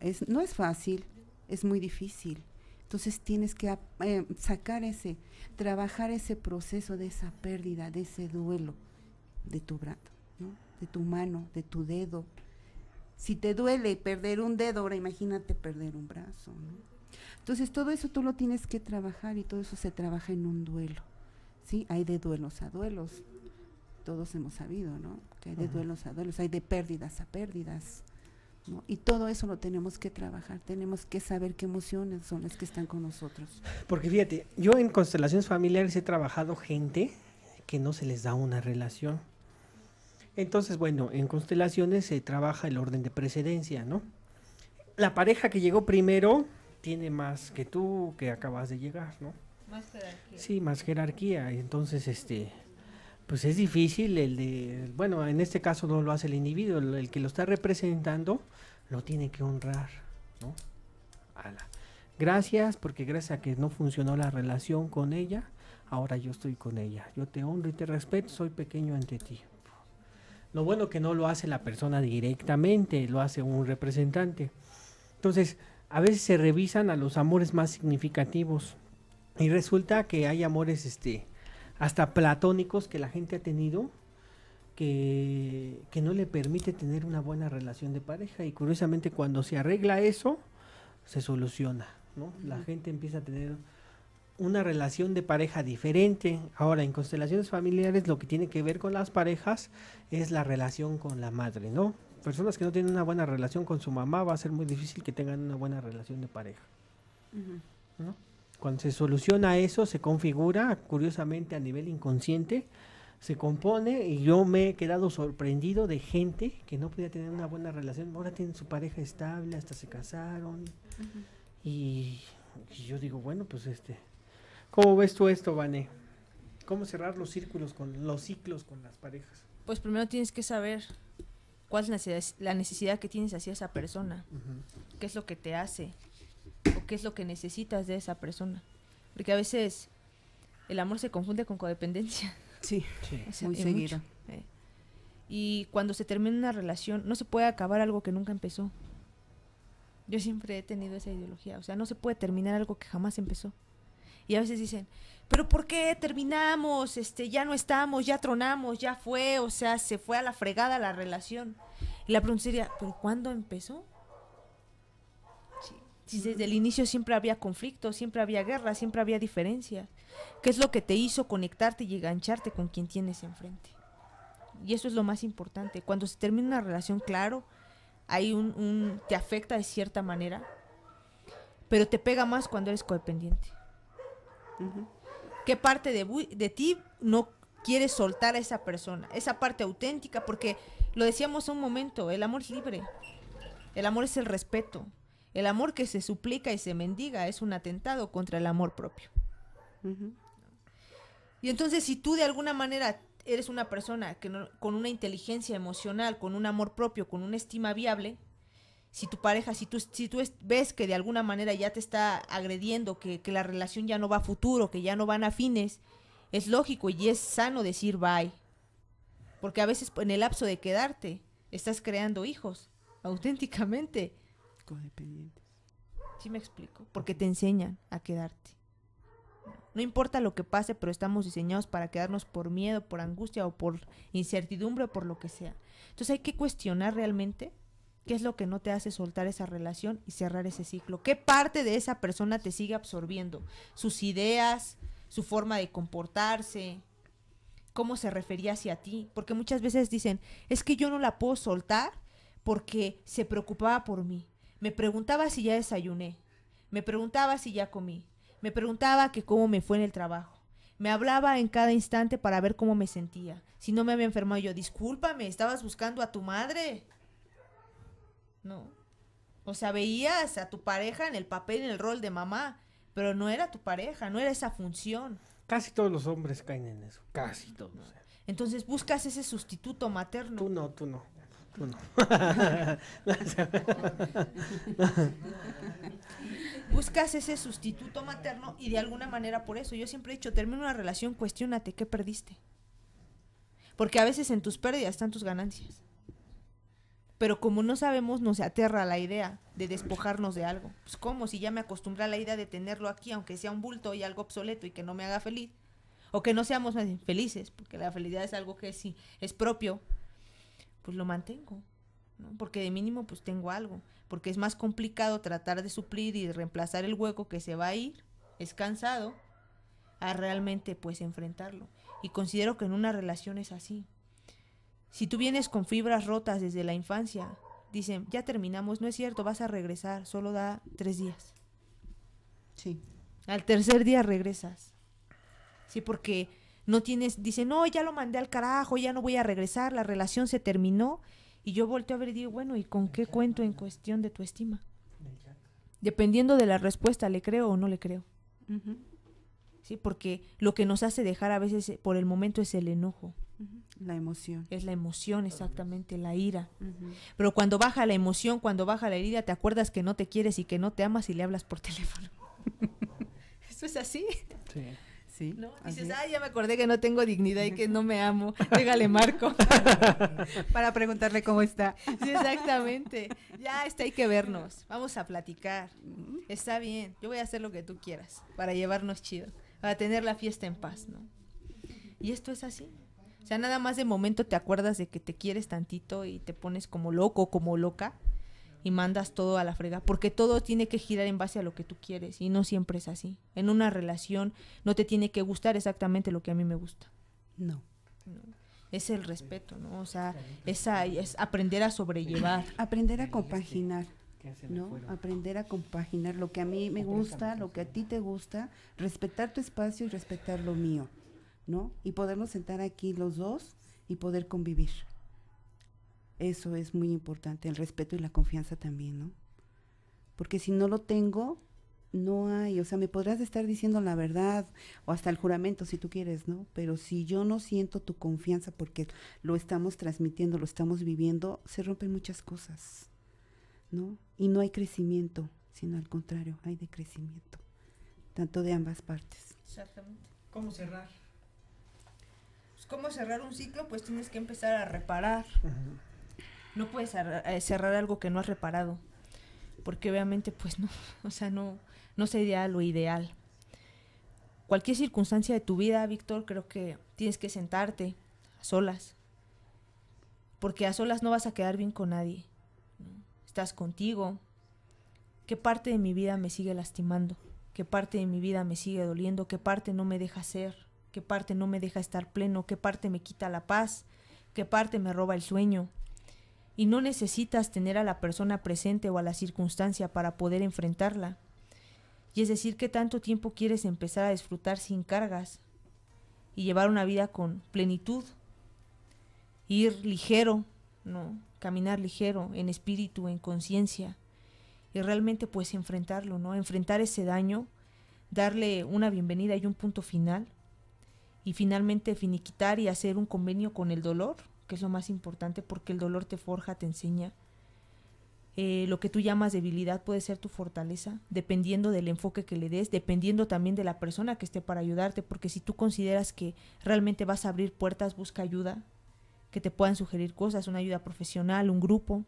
es, no es fácil, es muy difícil. Entonces tienes que eh, sacar ese, trabajar ese proceso de esa pérdida, de ese duelo de tu brazo, de tu mano, de tu dedo. Si te duele perder un dedo, ahora imagínate perder un brazo. Entonces todo eso tú lo tienes que trabajar y todo eso se trabaja en un duelo. ¿sí? Hay de duelos a duelos. Todos hemos sabido, ¿no? Que hay de duelos a duelos, hay de pérdidas a pérdidas. Y todo eso lo tenemos que trabajar, tenemos que saber qué emociones son las que están con nosotros. Porque fíjate, yo en constelaciones familiares he trabajado gente que no se les da una relación. Entonces, bueno, en constelaciones se trabaja el orden de precedencia, ¿no? La pareja que llegó primero tiene más que tú que acabas de llegar, ¿no? Más jerarquía. Sí, más jerarquía. Entonces, este, pues es difícil el de, bueno, en este caso no lo hace el individuo, el que lo está representando lo tiene que honrar, ¿no? Gracias, porque gracias a que no funcionó la relación con ella, ahora yo estoy con ella. Yo te honro y te respeto, soy pequeño ante ti. Lo bueno que no lo hace la persona directamente, lo hace un representante. Entonces, a veces se revisan a los amores más significativos y resulta que hay amores este hasta platónicos que la gente ha tenido que, no le permite tener una buena relación de pareja y curiosamente cuando se arregla eso se soluciona, ¿no? La gente empieza a tener una relación de pareja diferente. Ahora, en constelaciones familiares lo que tiene que ver con las parejas es la relación con la madre, ¿no? Personas que no tienen una buena relación con su mamá va a ser muy difícil que tengan una buena relación de pareja. ¿No? Cuando se soluciona eso, se configura, curiosamente a nivel inconsciente, se compone y yo me he quedado sorprendido de gente que no podía tener una buena relación, ahora tienen su pareja estable, hasta se casaron. y, yo digo, bueno, pues este, ¿cómo ves tú esto, Vane? ¿Cómo cerrar los círculos con los ciclos con las parejas? Pues primero tienes que saber cuál es la necesidad que tienes hacia esa persona, qué es lo que te hace, es lo que necesitas de esa persona. Porque a veces el amor se confunde con codependencia. Sí, muy seguido. Eh. Y cuando se termina una relación, no se puede acabar algo que nunca empezó. Yo siempre he tenido esa ideología. O sea, no se puede terminar algo que jamás empezó. Y a veces dicen, pero ¿por qué terminamos? Este, ya no estamos, ya tronamos, ya fue, o sea, se fue a la fregada la relación. Y la pregunta sería, ¿pero cuándo empezó? Si desde el inicio siempre había conflicto siempre había guerra, siempre había diferencias. ¿Qué es lo que te hizo conectarte y engancharte con quien tienes enfrente? Y eso es lo más importante. Cuando se termina una relación, claro, hay un, te afecta de cierta manera, pero te pega más cuando eres codependiente. ¿Qué parte de, de ti no quieres soltar a esa persona? Esa parte auténtica, porque lo decíamos un momento, el amor es libre, el amor es el respeto, el amor que se suplica y se mendiga es un atentado contra el amor propio. Y entonces si tú de alguna manera eres una persona que con una inteligencia emocional, con un amor propio, con una estima viable, si tu pareja, si tú, si tú ves que de alguna manera ya te está agrediendo, que, que la relación ya no va a futuro, que ya no van a fines, es lógico y es sano decir bye. Porque a veces en el lapso de quedarte, estás creando hijos, auténticamente. ¿Sí me explico? Porque te enseñan a quedarte. No importa lo que pase, pero estamos diseñados para quedarnos por miedo, por angustia o por incertidumbre o por lo que sea. Entonces hay que cuestionar realmente qué es lo que no te hace soltar esa relación y cerrar ese ciclo. ¿Qué parte de esa persona te sigue absorbiendo? Sus ideas, su forma de comportarse, cómo se refería hacia ti. Porque muchas veces dicen, es que yo no la puedo soltar porque se preocupaba por mí. Me preguntaba si ya desayuné. Me preguntaba si ya comí. Me preguntaba que cómo me fue en el trabajo. Me hablaba en cada instante para ver cómo me sentía. Si no me había enfermado yo, discúlpame, estabas buscando a tu madre. No. O sea, veías a tu pareja en el papel, en el rol de mamá, pero no era tu pareja, no era esa función. Casi todos los hombres caen en eso, casi todos. Entonces buscas ese sustituto materno. Tú no, tú no. Buscas ese sustituto materno y de alguna manera por eso. Yo siempre he dicho, termina una relación, cuestionate qué perdiste. Porque a veces en tus pérdidas están tus ganancias. Pero como no sabemos, nos aterra la idea de despojarnos de algo. Pues como si ya me acostumbré a la idea de tenerlo aquí, aunque sea un bulto y algo obsoleto y que no me haga feliz. O que no seamos felices, porque la felicidad es algo que sí es propio pues lo mantengo, porque de mínimo pues tengo algo, porque es más complicado tratar de suplir y de reemplazar el hueco que se va a ir, es cansado, a realmente pues enfrentarlo. Y considero que en una relación es así. Si tú vienes con fibras rotas desde la infancia, dicen, ya terminamos, no es cierto, vas a regresar, solo da tres días. Sí. Al tercer día regresas. Sí, porque no tienes, dice, no, ya lo mandé al carajo, ya no voy a regresar, la relación se terminó. Y yo volteo a ver y digo, bueno, ¿y con qué cuento en cuestión de tu estima? Dependiendo de la respuesta, ¿le creo o no le creo? Sí, porque lo que nos hace dejar a veces eh, por el momento es el enojo. La emoción. Es la emoción, exactamente, la ira. Pero cuando baja la emoción, cuando baja la herida, te acuerdas que no te quieres y que no te amas y le hablas por teléfono. ¿Eso es así? Sí. Sí, ¿No? Dices, ay ya me acordé que no tengo dignidad y que no me amo. regale Marco. Para preguntarle cómo está. Sí, exactamente. Ya está, hay que vernos. Vamos a platicar. Está bien. Yo voy a hacer lo que tú quieras para llevarnos chido. Para tener la fiesta en paz, ¿no? Y esto es así. O sea, nada más de momento te acuerdas de que te quieres tantito y te pones como loco, como loca y mandas todo a la frega, porque todo tiene que girar en base a lo que tú quieres y no siempre es así. En una relación no te tiene que gustar exactamente lo que a mí me gusta. No. Es el respeto, ¿no? O sea, esa, es aprender a sobrellevar. Aprender a compaginar. Aprender a compaginar lo que a mí me gusta, lo que a ti te gusta, respetar tu espacio y respetar lo mío, ¿no? Y podernos sentar aquí los dos y poder convivir. Eso es muy importante, el respeto y la confianza también, ¿no? Porque si no lo tengo, no hay, o sea, me podrás estar diciendo la verdad o hasta el juramento si tú quieres, ¿no? Pero si yo no siento tu confianza porque lo estamos transmitiendo, lo estamos viviendo, se rompen muchas cosas, ¿no? Y no hay crecimiento, sino al contrario, hay decrecimiento, tanto de ambas partes. Exactamente. ¿Cómo cerrar? Pues, ¿Cómo cerrar un ciclo? Pues tienes que empezar a reparar no puedes eh, cerrar, algo que no has reparado, porque obviamente pues no, o sea, no, no sería lo ideal. Cualquier circunstancia de tu vida, Víctor, creo que tienes que sentarte a solas, porque a solas no vas a quedar bien con nadie. Estás contigo. ¿Qué parte de mi vida me sigue lastimando? ¿Qué parte de mi vida me sigue doliendo? ¿Qué parte no me deja ser? ¿Qué parte no me deja estar pleno? ¿Qué parte me quita la paz? ¿Qué parte me roba el sueño? y no necesitas tener a la persona presente o a la circunstancia para poder enfrentarla. Y es decir, que tanto tiempo quieres empezar a disfrutar sin cargas y llevar una vida con plenitud, ir ligero, ¿no? Caminar ligero en espíritu, en conciencia y realmente pues enfrentarlo, ¿no? Enfrentar ese daño, darle una bienvenida y un punto final y finalmente finiquitar y hacer un convenio con el dolor que es lo más importante, porque el dolor te forja, te enseña. Eh, lo que tú llamas debilidad puede ser tu fortaleza, dependiendo del enfoque que le des, dependiendo también de la persona que esté para ayudarte, porque si tú consideras que realmente vas a abrir puertas, busca ayuda, que te puedan sugerir cosas, una ayuda profesional, un grupo,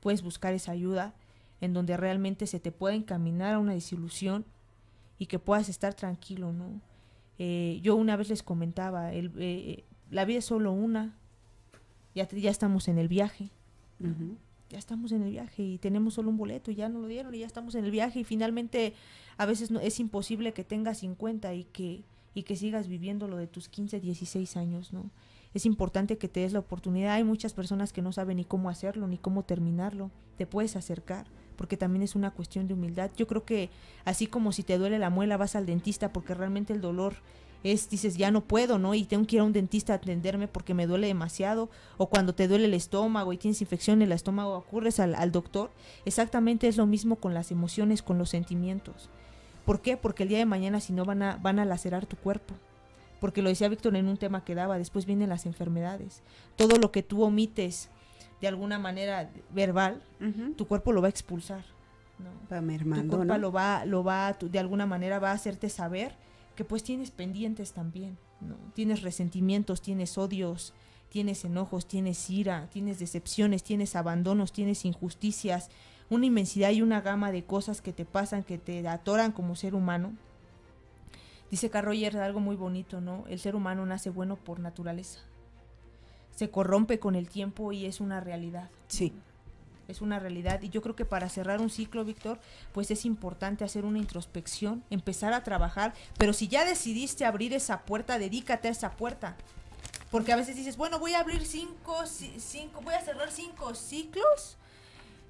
puedes buscar esa ayuda en donde realmente se te pueda encaminar a una desilusión y que puedas estar tranquilo, ¿no? Eh, yo una vez les comentaba, eh, la vida es solo una, ya, ya estamos en el viaje. Ya estamos en el viaje y tenemos solo un boleto y ya no lo dieron y ya estamos en el viaje y finalmente a veces no, es imposible que tengas 50 y que, y que sigas viviendo lo de tus 15, 16 años, ¿no? Es importante que te des la oportunidad. Hay muchas personas que no saben ni cómo hacerlo, ni cómo terminarlo. Te puedes acercar, porque también es una cuestión de humildad. Yo creo que así como si te duele la muela, vas al dentista porque realmente el dolor es dices ya no puedo, ¿no? Y tengo que ir a un dentista a atenderme porque me duele demasiado o cuando te duele el estómago y tienes infección en el estómago ocurres al, doctor. Exactamente es lo mismo con las emociones, con los sentimientos. ¿Por qué? Porque el día de mañana si no van a van a lacerar tu cuerpo. Porque lo decía Víctor en un tema que daba, después vienen las enfermedades. Todo lo que tú omites de alguna manera verbal, tu cuerpo lo va a expulsar. ¿no? Va tu cuerpo lo va, lo va, de alguna manera va a hacerte saber que pues tienes pendientes también, ¿no? Tienes resentimientos, tienes odios, tienes enojos, tienes ira, tienes decepciones, tienes abandonos, tienes injusticias, una inmensidad y una gama de cosas que te pasan, que te atoran como ser humano. Dice Carroyer algo muy bonito, ¿no? El ser humano nace bueno por naturaleza. Se corrompe con el tiempo y es una realidad. Sí es una realidad. Y yo creo que para cerrar un ciclo, Víctor, pues es importante hacer una introspección, empezar a trabajar, pero si ya decidiste abrir esa puerta, dedícate a esa puerta. Porque a veces dices, bueno, voy a abrir cinco, cinco, voy a cerrar cinco ciclos.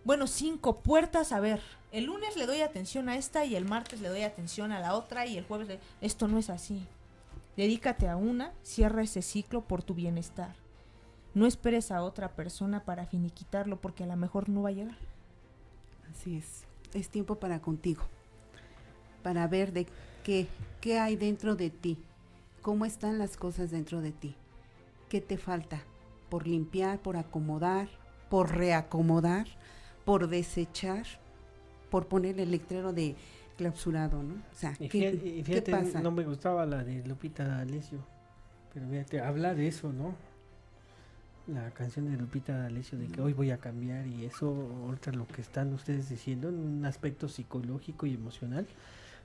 Bueno, cinco puertas, a ver. El lunes le doy atención a esta y el martes le doy atención a la otra y el jueves le... Esto no es así. Dedícate a una, cierra ese ciclo por tu bienestar. No esperes a otra persona para finiquitarlo porque a lo mejor no va a llegar. Así es. Es tiempo para contigo. Para ver de qué, qué hay dentro de ti. Cómo están las cosas dentro de ti. ¿Qué te falta? Por limpiar, por acomodar, por reacomodar, por desechar, por poner el letrero de clausurado, ¿no? O sea, ¿qué, pasa? No me gustaba la de Lupita pero fíjate, habla de eso, ¿no? la canción de Lupita D'Alessio de que hoy voy a cambiar y eso, otra, lo que están ustedes diciendo en un aspecto psicológico y emocional,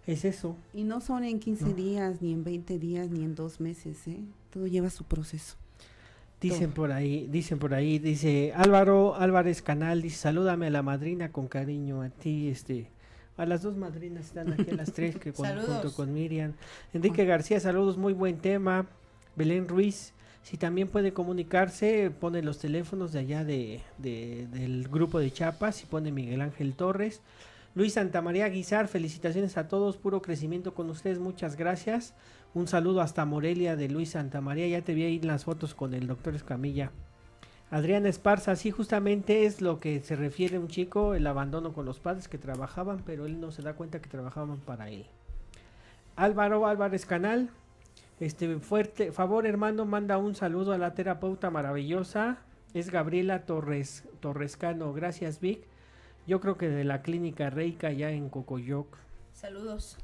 es eso. Y no son en 15 días, ni en 20 días, ni en dos meses, ¿eh? Todo lleva su proceso. Dicen por ahí, dicen por ahí, dice Álvaro Álvarez Canal, dice, salúdame a la madrina con cariño a ti, este... A las dos madrinas están aquí, las tres, que junto con Miriam. Enrique García, saludos, muy buen tema. Belén Ruiz, si también puede comunicarse, pone los teléfonos de allá de, del grupo de chapas y pone Miguel Ángel Torres. Luis Santamaría Guizar, felicitaciones a todos, puro crecimiento con ustedes, muchas gracias. Un saludo hasta Morelia de Luis Santamaría, ya te vi ahí las fotos con el doctor Escamilla. Adrián Esparza, sí, justamente es lo que se refiere un chico, el abandono con los padres que trabajaban, pero él no se da cuenta que trabajaban para él. Álvaro Álvarez Canal, este fuerte favor, hermano, manda un saludo a la terapeuta maravillosa. Es Gabriela Torres Torrescano. Gracias, Vic. Yo creo que de la clínica Reika ya en Cocoyoc. Saludos.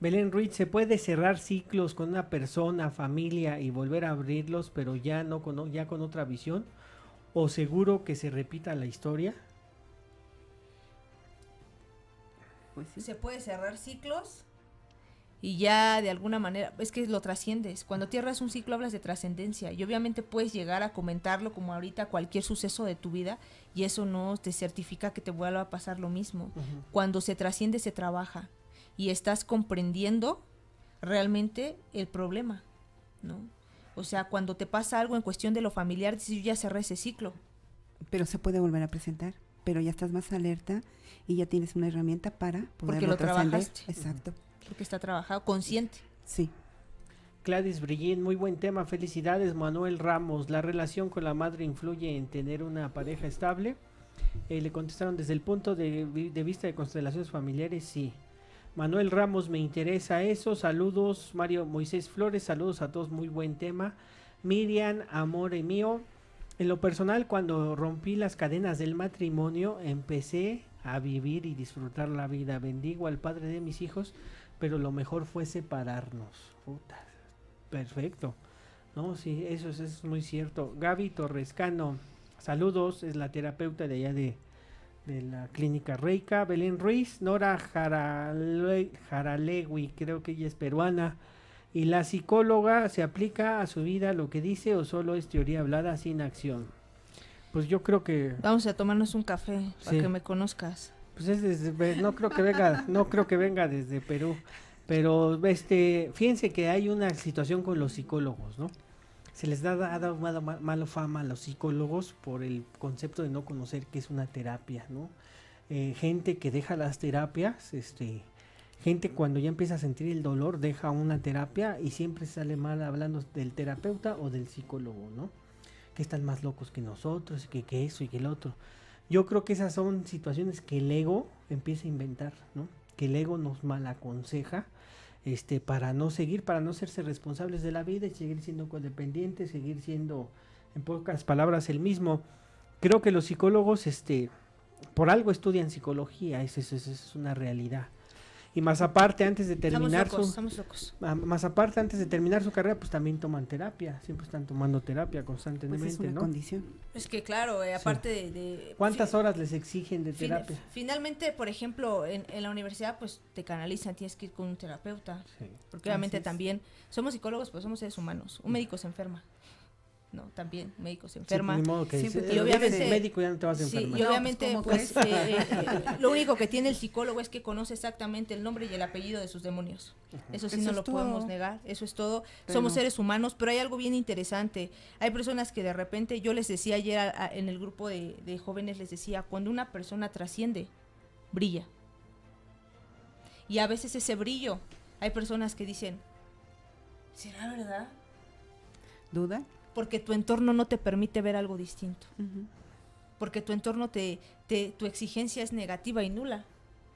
Belén Ruiz, se puede cerrar ciclos con una persona, familia y volver a abrirlos, pero ya no con, ya con otra visión o seguro que se repita la historia. Pues Se puede cerrar ciclos y ya de alguna manera, es que lo trasciendes. Cuando tierras un ciclo hablas de trascendencia y obviamente puedes llegar a comentarlo como ahorita cualquier suceso de tu vida y eso no te certifica que te vuelva a pasar lo mismo. Cuando se trasciende se trabaja y estás comprendiendo realmente el problema, ¿no? O sea, cuando te pasa algo en cuestión de lo familiar, dices, yo ya cerré ese ciclo. Pero se puede volver a presentar pero ya estás más alerta y ya tienes una herramienta para Porque lo trabajaste. Exacto porque está trabajado, consciente. Sí. Gladys Brillín, muy buen tema, felicidades Manuel Ramos, ¿la relación con la madre influye en tener una pareja estable? Eh, le contestaron desde el punto de, de, vista de constelaciones familiares, sí. Manuel Ramos, me interesa eso, saludos Mario Moisés Flores, saludos a todos, muy buen tema. Miriam, amore mío, en lo personal cuando rompí las cadenas del matrimonio empecé a vivir y disfrutar la vida, bendigo al padre de mis hijos pero lo mejor fue separarnos. perfecto. No, sí, eso es, muy cierto. Gaby Torrescano, saludos, es la terapeuta de allá de, la clínica Reika, Belén Ruiz, Nora Jaralegui, creo que ella es peruana. ¿Y la psicóloga se aplica a su vida lo que dice o solo es teoría hablada sin acción? Pues yo creo que... Vamos a tomarnos un café para que me conozcas. Pues no creo que venga, no creo que venga desde Perú, pero este, fíjense que hay una situación con los psicólogos, ¿no? Se les da, ha dado mala, fama a los psicólogos por el concepto de no conocer qué es una terapia, ¿no? Eh, gente que deja las terapias, este, gente cuando ya empieza a sentir el dolor deja una terapia y siempre sale mal hablando del terapeuta o del psicólogo, ¿no? Que están más locos que nosotros, que, que eso y que el otro. Yo creo que esas son situaciones que el ego empieza a inventar, ¿no? Que el ego nos malaconseja este, para no seguir, para no hacerse responsables de la vida y seguir siendo codependientes, seguir siendo, en pocas palabras, el mismo. Creo que los psicólogos, este, por algo estudian psicología, es una realidad y más aparte antes de terminar su más aparte antes de terminar su carrera pues también toman terapia siempre están tomando terapia constantemente pues es una condición es que claro eh, aparte de, cuántas horas les exigen de terapia finalmente por ejemplo en, la universidad pues te canalizan tienes que ir con un terapeuta porque obviamente también somos psicólogos pues somos seres humanos un médico se enferma ¿no? También médico se pues, enferma. Pues, y obviamente, médico ya no pues, obviamente, eh, eh, eh, lo único que tiene el psicólogo es que conoce exactamente el nombre y el apellido de sus demonios. Eso sí no lo podemos negar, eso es todo. Somos seres humanos, pero hay algo bien interesante. Hay personas que de repente, yo les decía ayer en el grupo de, de jóvenes, les decía, cuando una persona trasciende, brilla. Y a veces ese brillo, hay personas que dicen, ¿será verdad? ¿Duda? porque tu entorno no te permite ver algo distinto. Porque tu entorno te, tu exigencia es negativa y nula.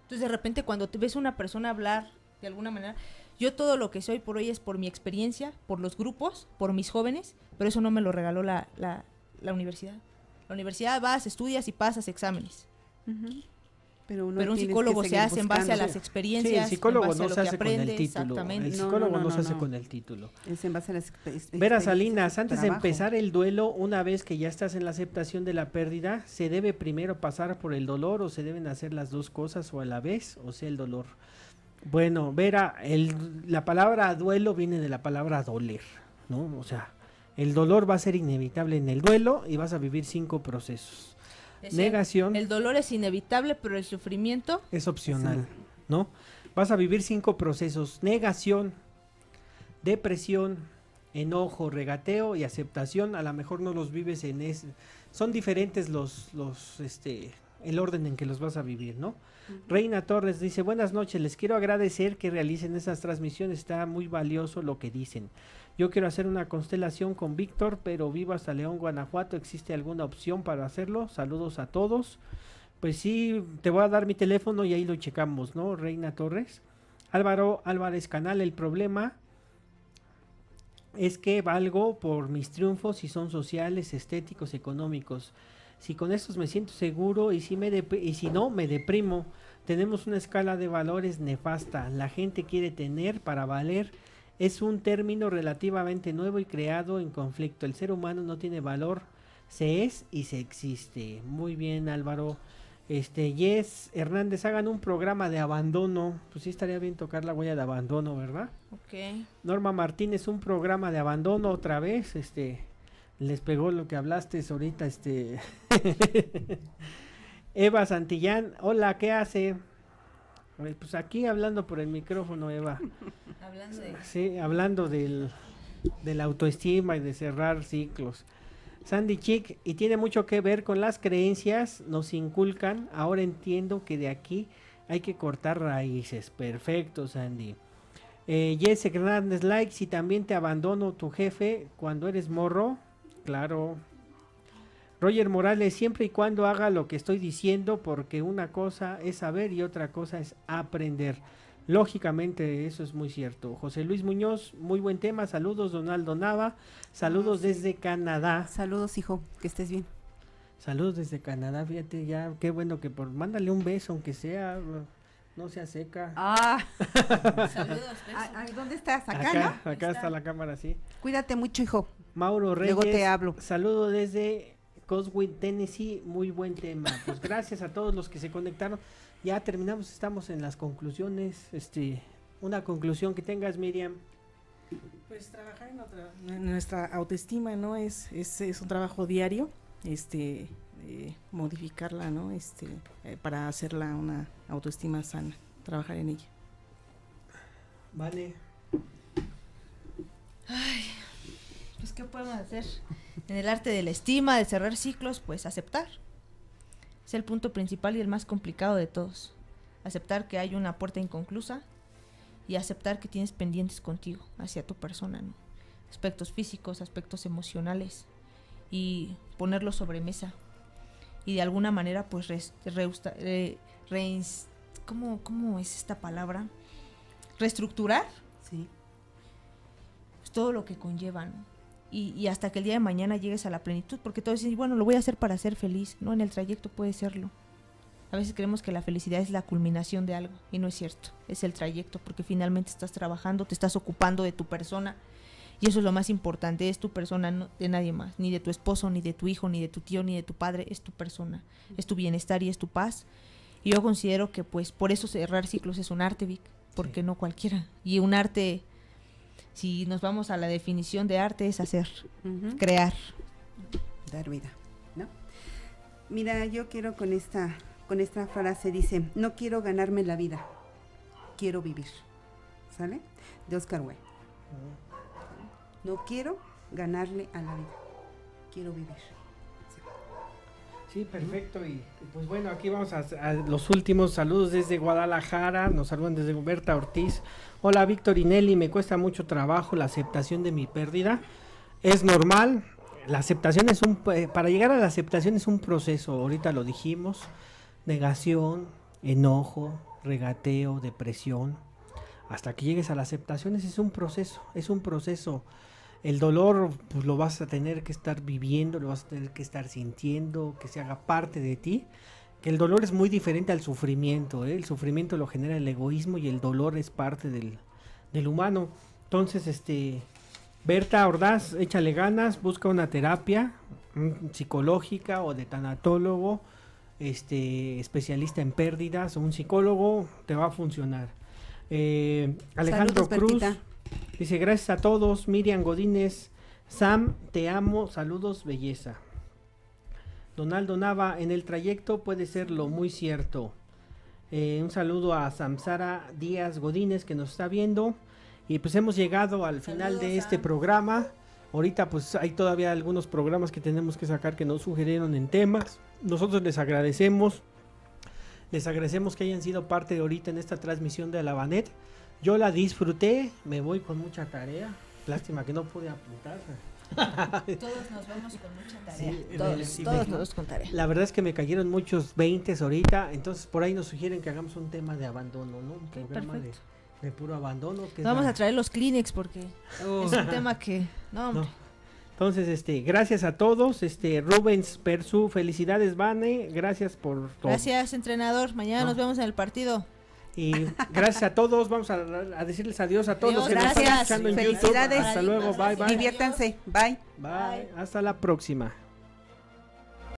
Entonces de repente cuando te ves una persona hablar de alguna manera, yo todo lo que soy por hoy es por mi experiencia, por los grupos, por mis jóvenes, pero eso no me lo regaló la, la universidad. La universidad vas, estudias y pasas exámenes. Pero, un psicólogo se hace en base a las experiencias. Sí, el psicólogo no se con el título. El psicólogo no, se hace con el título. Vera Salinas, antes de empezar el duelo, una vez que ya estás en la aceptación de la pérdida, ¿se debe primero pasar por el dolor o se deben hacer las dos cosas o a la vez? O sea, el dolor. Bueno, Vera, la palabra duelo viene de la palabra doler, ¿no? O sea, el dolor va a ser inevitable en el duelo y vas a vivir cinco procesos negación. El dolor es inevitable, pero el sufrimiento es opcional, ¿no? Vas a vivir cinco procesos: negación, depresión, enojo, regateo y aceptación. A lo mejor no los vives en ese son diferentes los los este el orden en que los vas a vivir, ¿no? Reina Torres dice, buenas noches, les quiero agradecer que realicen esas transmisiones, está muy valioso lo que dicen. Yo quiero hacer una constelación con Víctor, pero vivo hasta León, Guanajuato. ¿Existe alguna opción para hacerlo? Saludos a todos. Pues sí, te voy a dar mi teléfono y ahí lo checamos, ¿no? Reina Torres. Álvaro Álvarez Canal, el problema es que valgo por mis triunfos si son sociales, estéticos, económicos. Si con estos me siento seguro y si, me y si no, me deprimo. Tenemos una escala de valores nefasta. La gente quiere tener para valer es un término relativamente nuevo y creado en conflicto. El ser humano no tiene valor, se es y se existe. Muy bien, Álvaro. Este, Yes Hernández, hagan un programa de abandono. Pues sí estaría bien tocar la huella de abandono, ¿verdad? Ok. Norma Martínez, un programa de abandono otra vez. Este, les pegó lo que hablaste ahorita, este. Eva Santillán, hola, ¿qué hace? Pues, pues aquí hablando por el micrófono, Eva. hablando de... del, de la autoestima y de cerrar ciclos. Sandy Chick, y tiene mucho que ver con las creencias, nos inculcan, ahora entiendo que de aquí hay que cortar raíces. Perfecto, Sandy. Eh, Jesse grandes likes si también te abandono tu jefe cuando eres morro, claro, Roger Morales, siempre y cuando haga lo que estoy diciendo, porque una cosa es saber y otra cosa es aprender. Lógicamente, eso es muy cierto. José Luis Muñoz, muy buen tema. Saludos, Donaldo Nava. Saludos desde Canadá. Saludos, hijo, que estés bien. Saludos desde Canadá, fíjate ya, qué bueno que por, mándale un beso, aunque sea, no sea seca. Ah, saludos. ¿A, ah, ah, dónde estás? Acá, ¿no? acá está. la cámara, sí. Cuídate mucho, hijo. Mauro Reyes. Luego te hablo. Saludo desde Coswin, Tennessee, muy buen tema. Pues gracias a todos los que se conectaron. Ya terminamos, estamos en las conclusiones. Este, una conclusión que tengas, Miriam. Pues trabajar en, nuestra autoestima, ¿no? Es, es, un trabajo diario, este, eh, modificarla, ¿no? Este, eh, para hacerla una autoestima sana, trabajar en ella. Vale. Ay, pues ¿qué podemos hacer? En el arte de la estima, de cerrar ciclos, pues aceptar. Es el punto principal y el más complicado de todos. Aceptar que hay una puerta inconclusa y aceptar que tienes pendientes contigo, hacia tu persona, ¿no? Aspectos físicos, aspectos emocionales y ponerlo sobre mesa. Y de alguna manera, pues, re, ¿cómo, es esta palabra? Reestructurar. Sí todo lo que conllevan y, hasta que el día de mañana llegues a la plenitud, porque todos dicen, bueno, lo voy a hacer para ser feliz, no, en el trayecto puede serlo. A veces creemos que la felicidad es la culminación de algo y no es cierto, es el trayecto, porque finalmente estás trabajando, te estás ocupando de tu persona y eso es lo más importante, es tu persona, de nadie más, ni de tu esposo, ni de tu hijo, ni de tu tío, ni de tu padre, es tu persona, es tu bienestar y es tu paz. Y yo considero que pues por eso cerrar ciclos es un arte, Vic, porque no cualquiera. Y un arte si nos vamos a la definición de arte, es hacer, crear. Dar vida, ¿no? Mira, yo quiero con esta, con esta frase, dice, no quiero ganarme la vida, quiero vivir. ¿Sale? De Oscar Wilde. No quiero ganarle a la vida, quiero vivir. Sí, perfecto. Y pues bueno, aquí vamos a, los últimos saludos desde Guadalajara. Nos saludan desde Berta Ortiz. Hola, Víctor Nelly. Me cuesta mucho trabajo la aceptación de mi pérdida. Es normal. La aceptación es un. Eh, para llegar a la aceptación es un proceso. Ahorita lo dijimos: negación, enojo, regateo, depresión. Hasta que llegues a la aceptación, es un proceso. Es un proceso el dolor pues lo vas a tener que estar viviendo, lo vas a tener que estar sintiendo, que se haga parte de ti. Que el dolor es muy diferente al sufrimiento, ¿eh? el sufrimiento lo genera el egoísmo y el dolor es parte del, humano. Entonces, este, Berta Ordaz, échale ganas, busca una terapia mm, psicológica o de tanatólogo, este, especialista en pérdidas o un psicólogo, te va a funcionar. Eh, Alejandro Cruz. Dice, gracias a todos. Miriam Godínez, Sam, te amo. Saludos, belleza. Donaldo Nava, en el trayecto puede ser lo muy cierto. Eh, un saludo a Samsara Díaz Godínez que nos está viendo. Y pues hemos llegado al final de este programa. Ahorita pues hay todavía algunos programas que tenemos que sacar que nos sugirieron en temas. Nosotros les agradecemos. Les agradecemos que hayan sido parte de ahorita en esta transmisión de Alabanet. Yo la disfruté, me voy con mucha tarea. Lástima que no pude apuntar. todos nos vamos con mucha tarea. todos, todos con tarea. La verdad es que me cayeron muchos veintes ahorita, entonces por ahí nos sugieren que hagamos un tema de abandono, ¿no? Un tema de, puro abandono. vamos a traer los Kleenex porque oh. es un tema que... No, hombre. Entonces, este, gracias a todos, este, Rubens Persu, felicidades, Vane, gracias por todo. Gracias, entrenador, mañana nos vemos en el partido. Y gracias a todos, vamos a, decirles adiós a todos los que gracias. nos están escuchando en YouTube. Hasta luego, bye bye. Diviértanse, bye. Bye, hasta la próxima.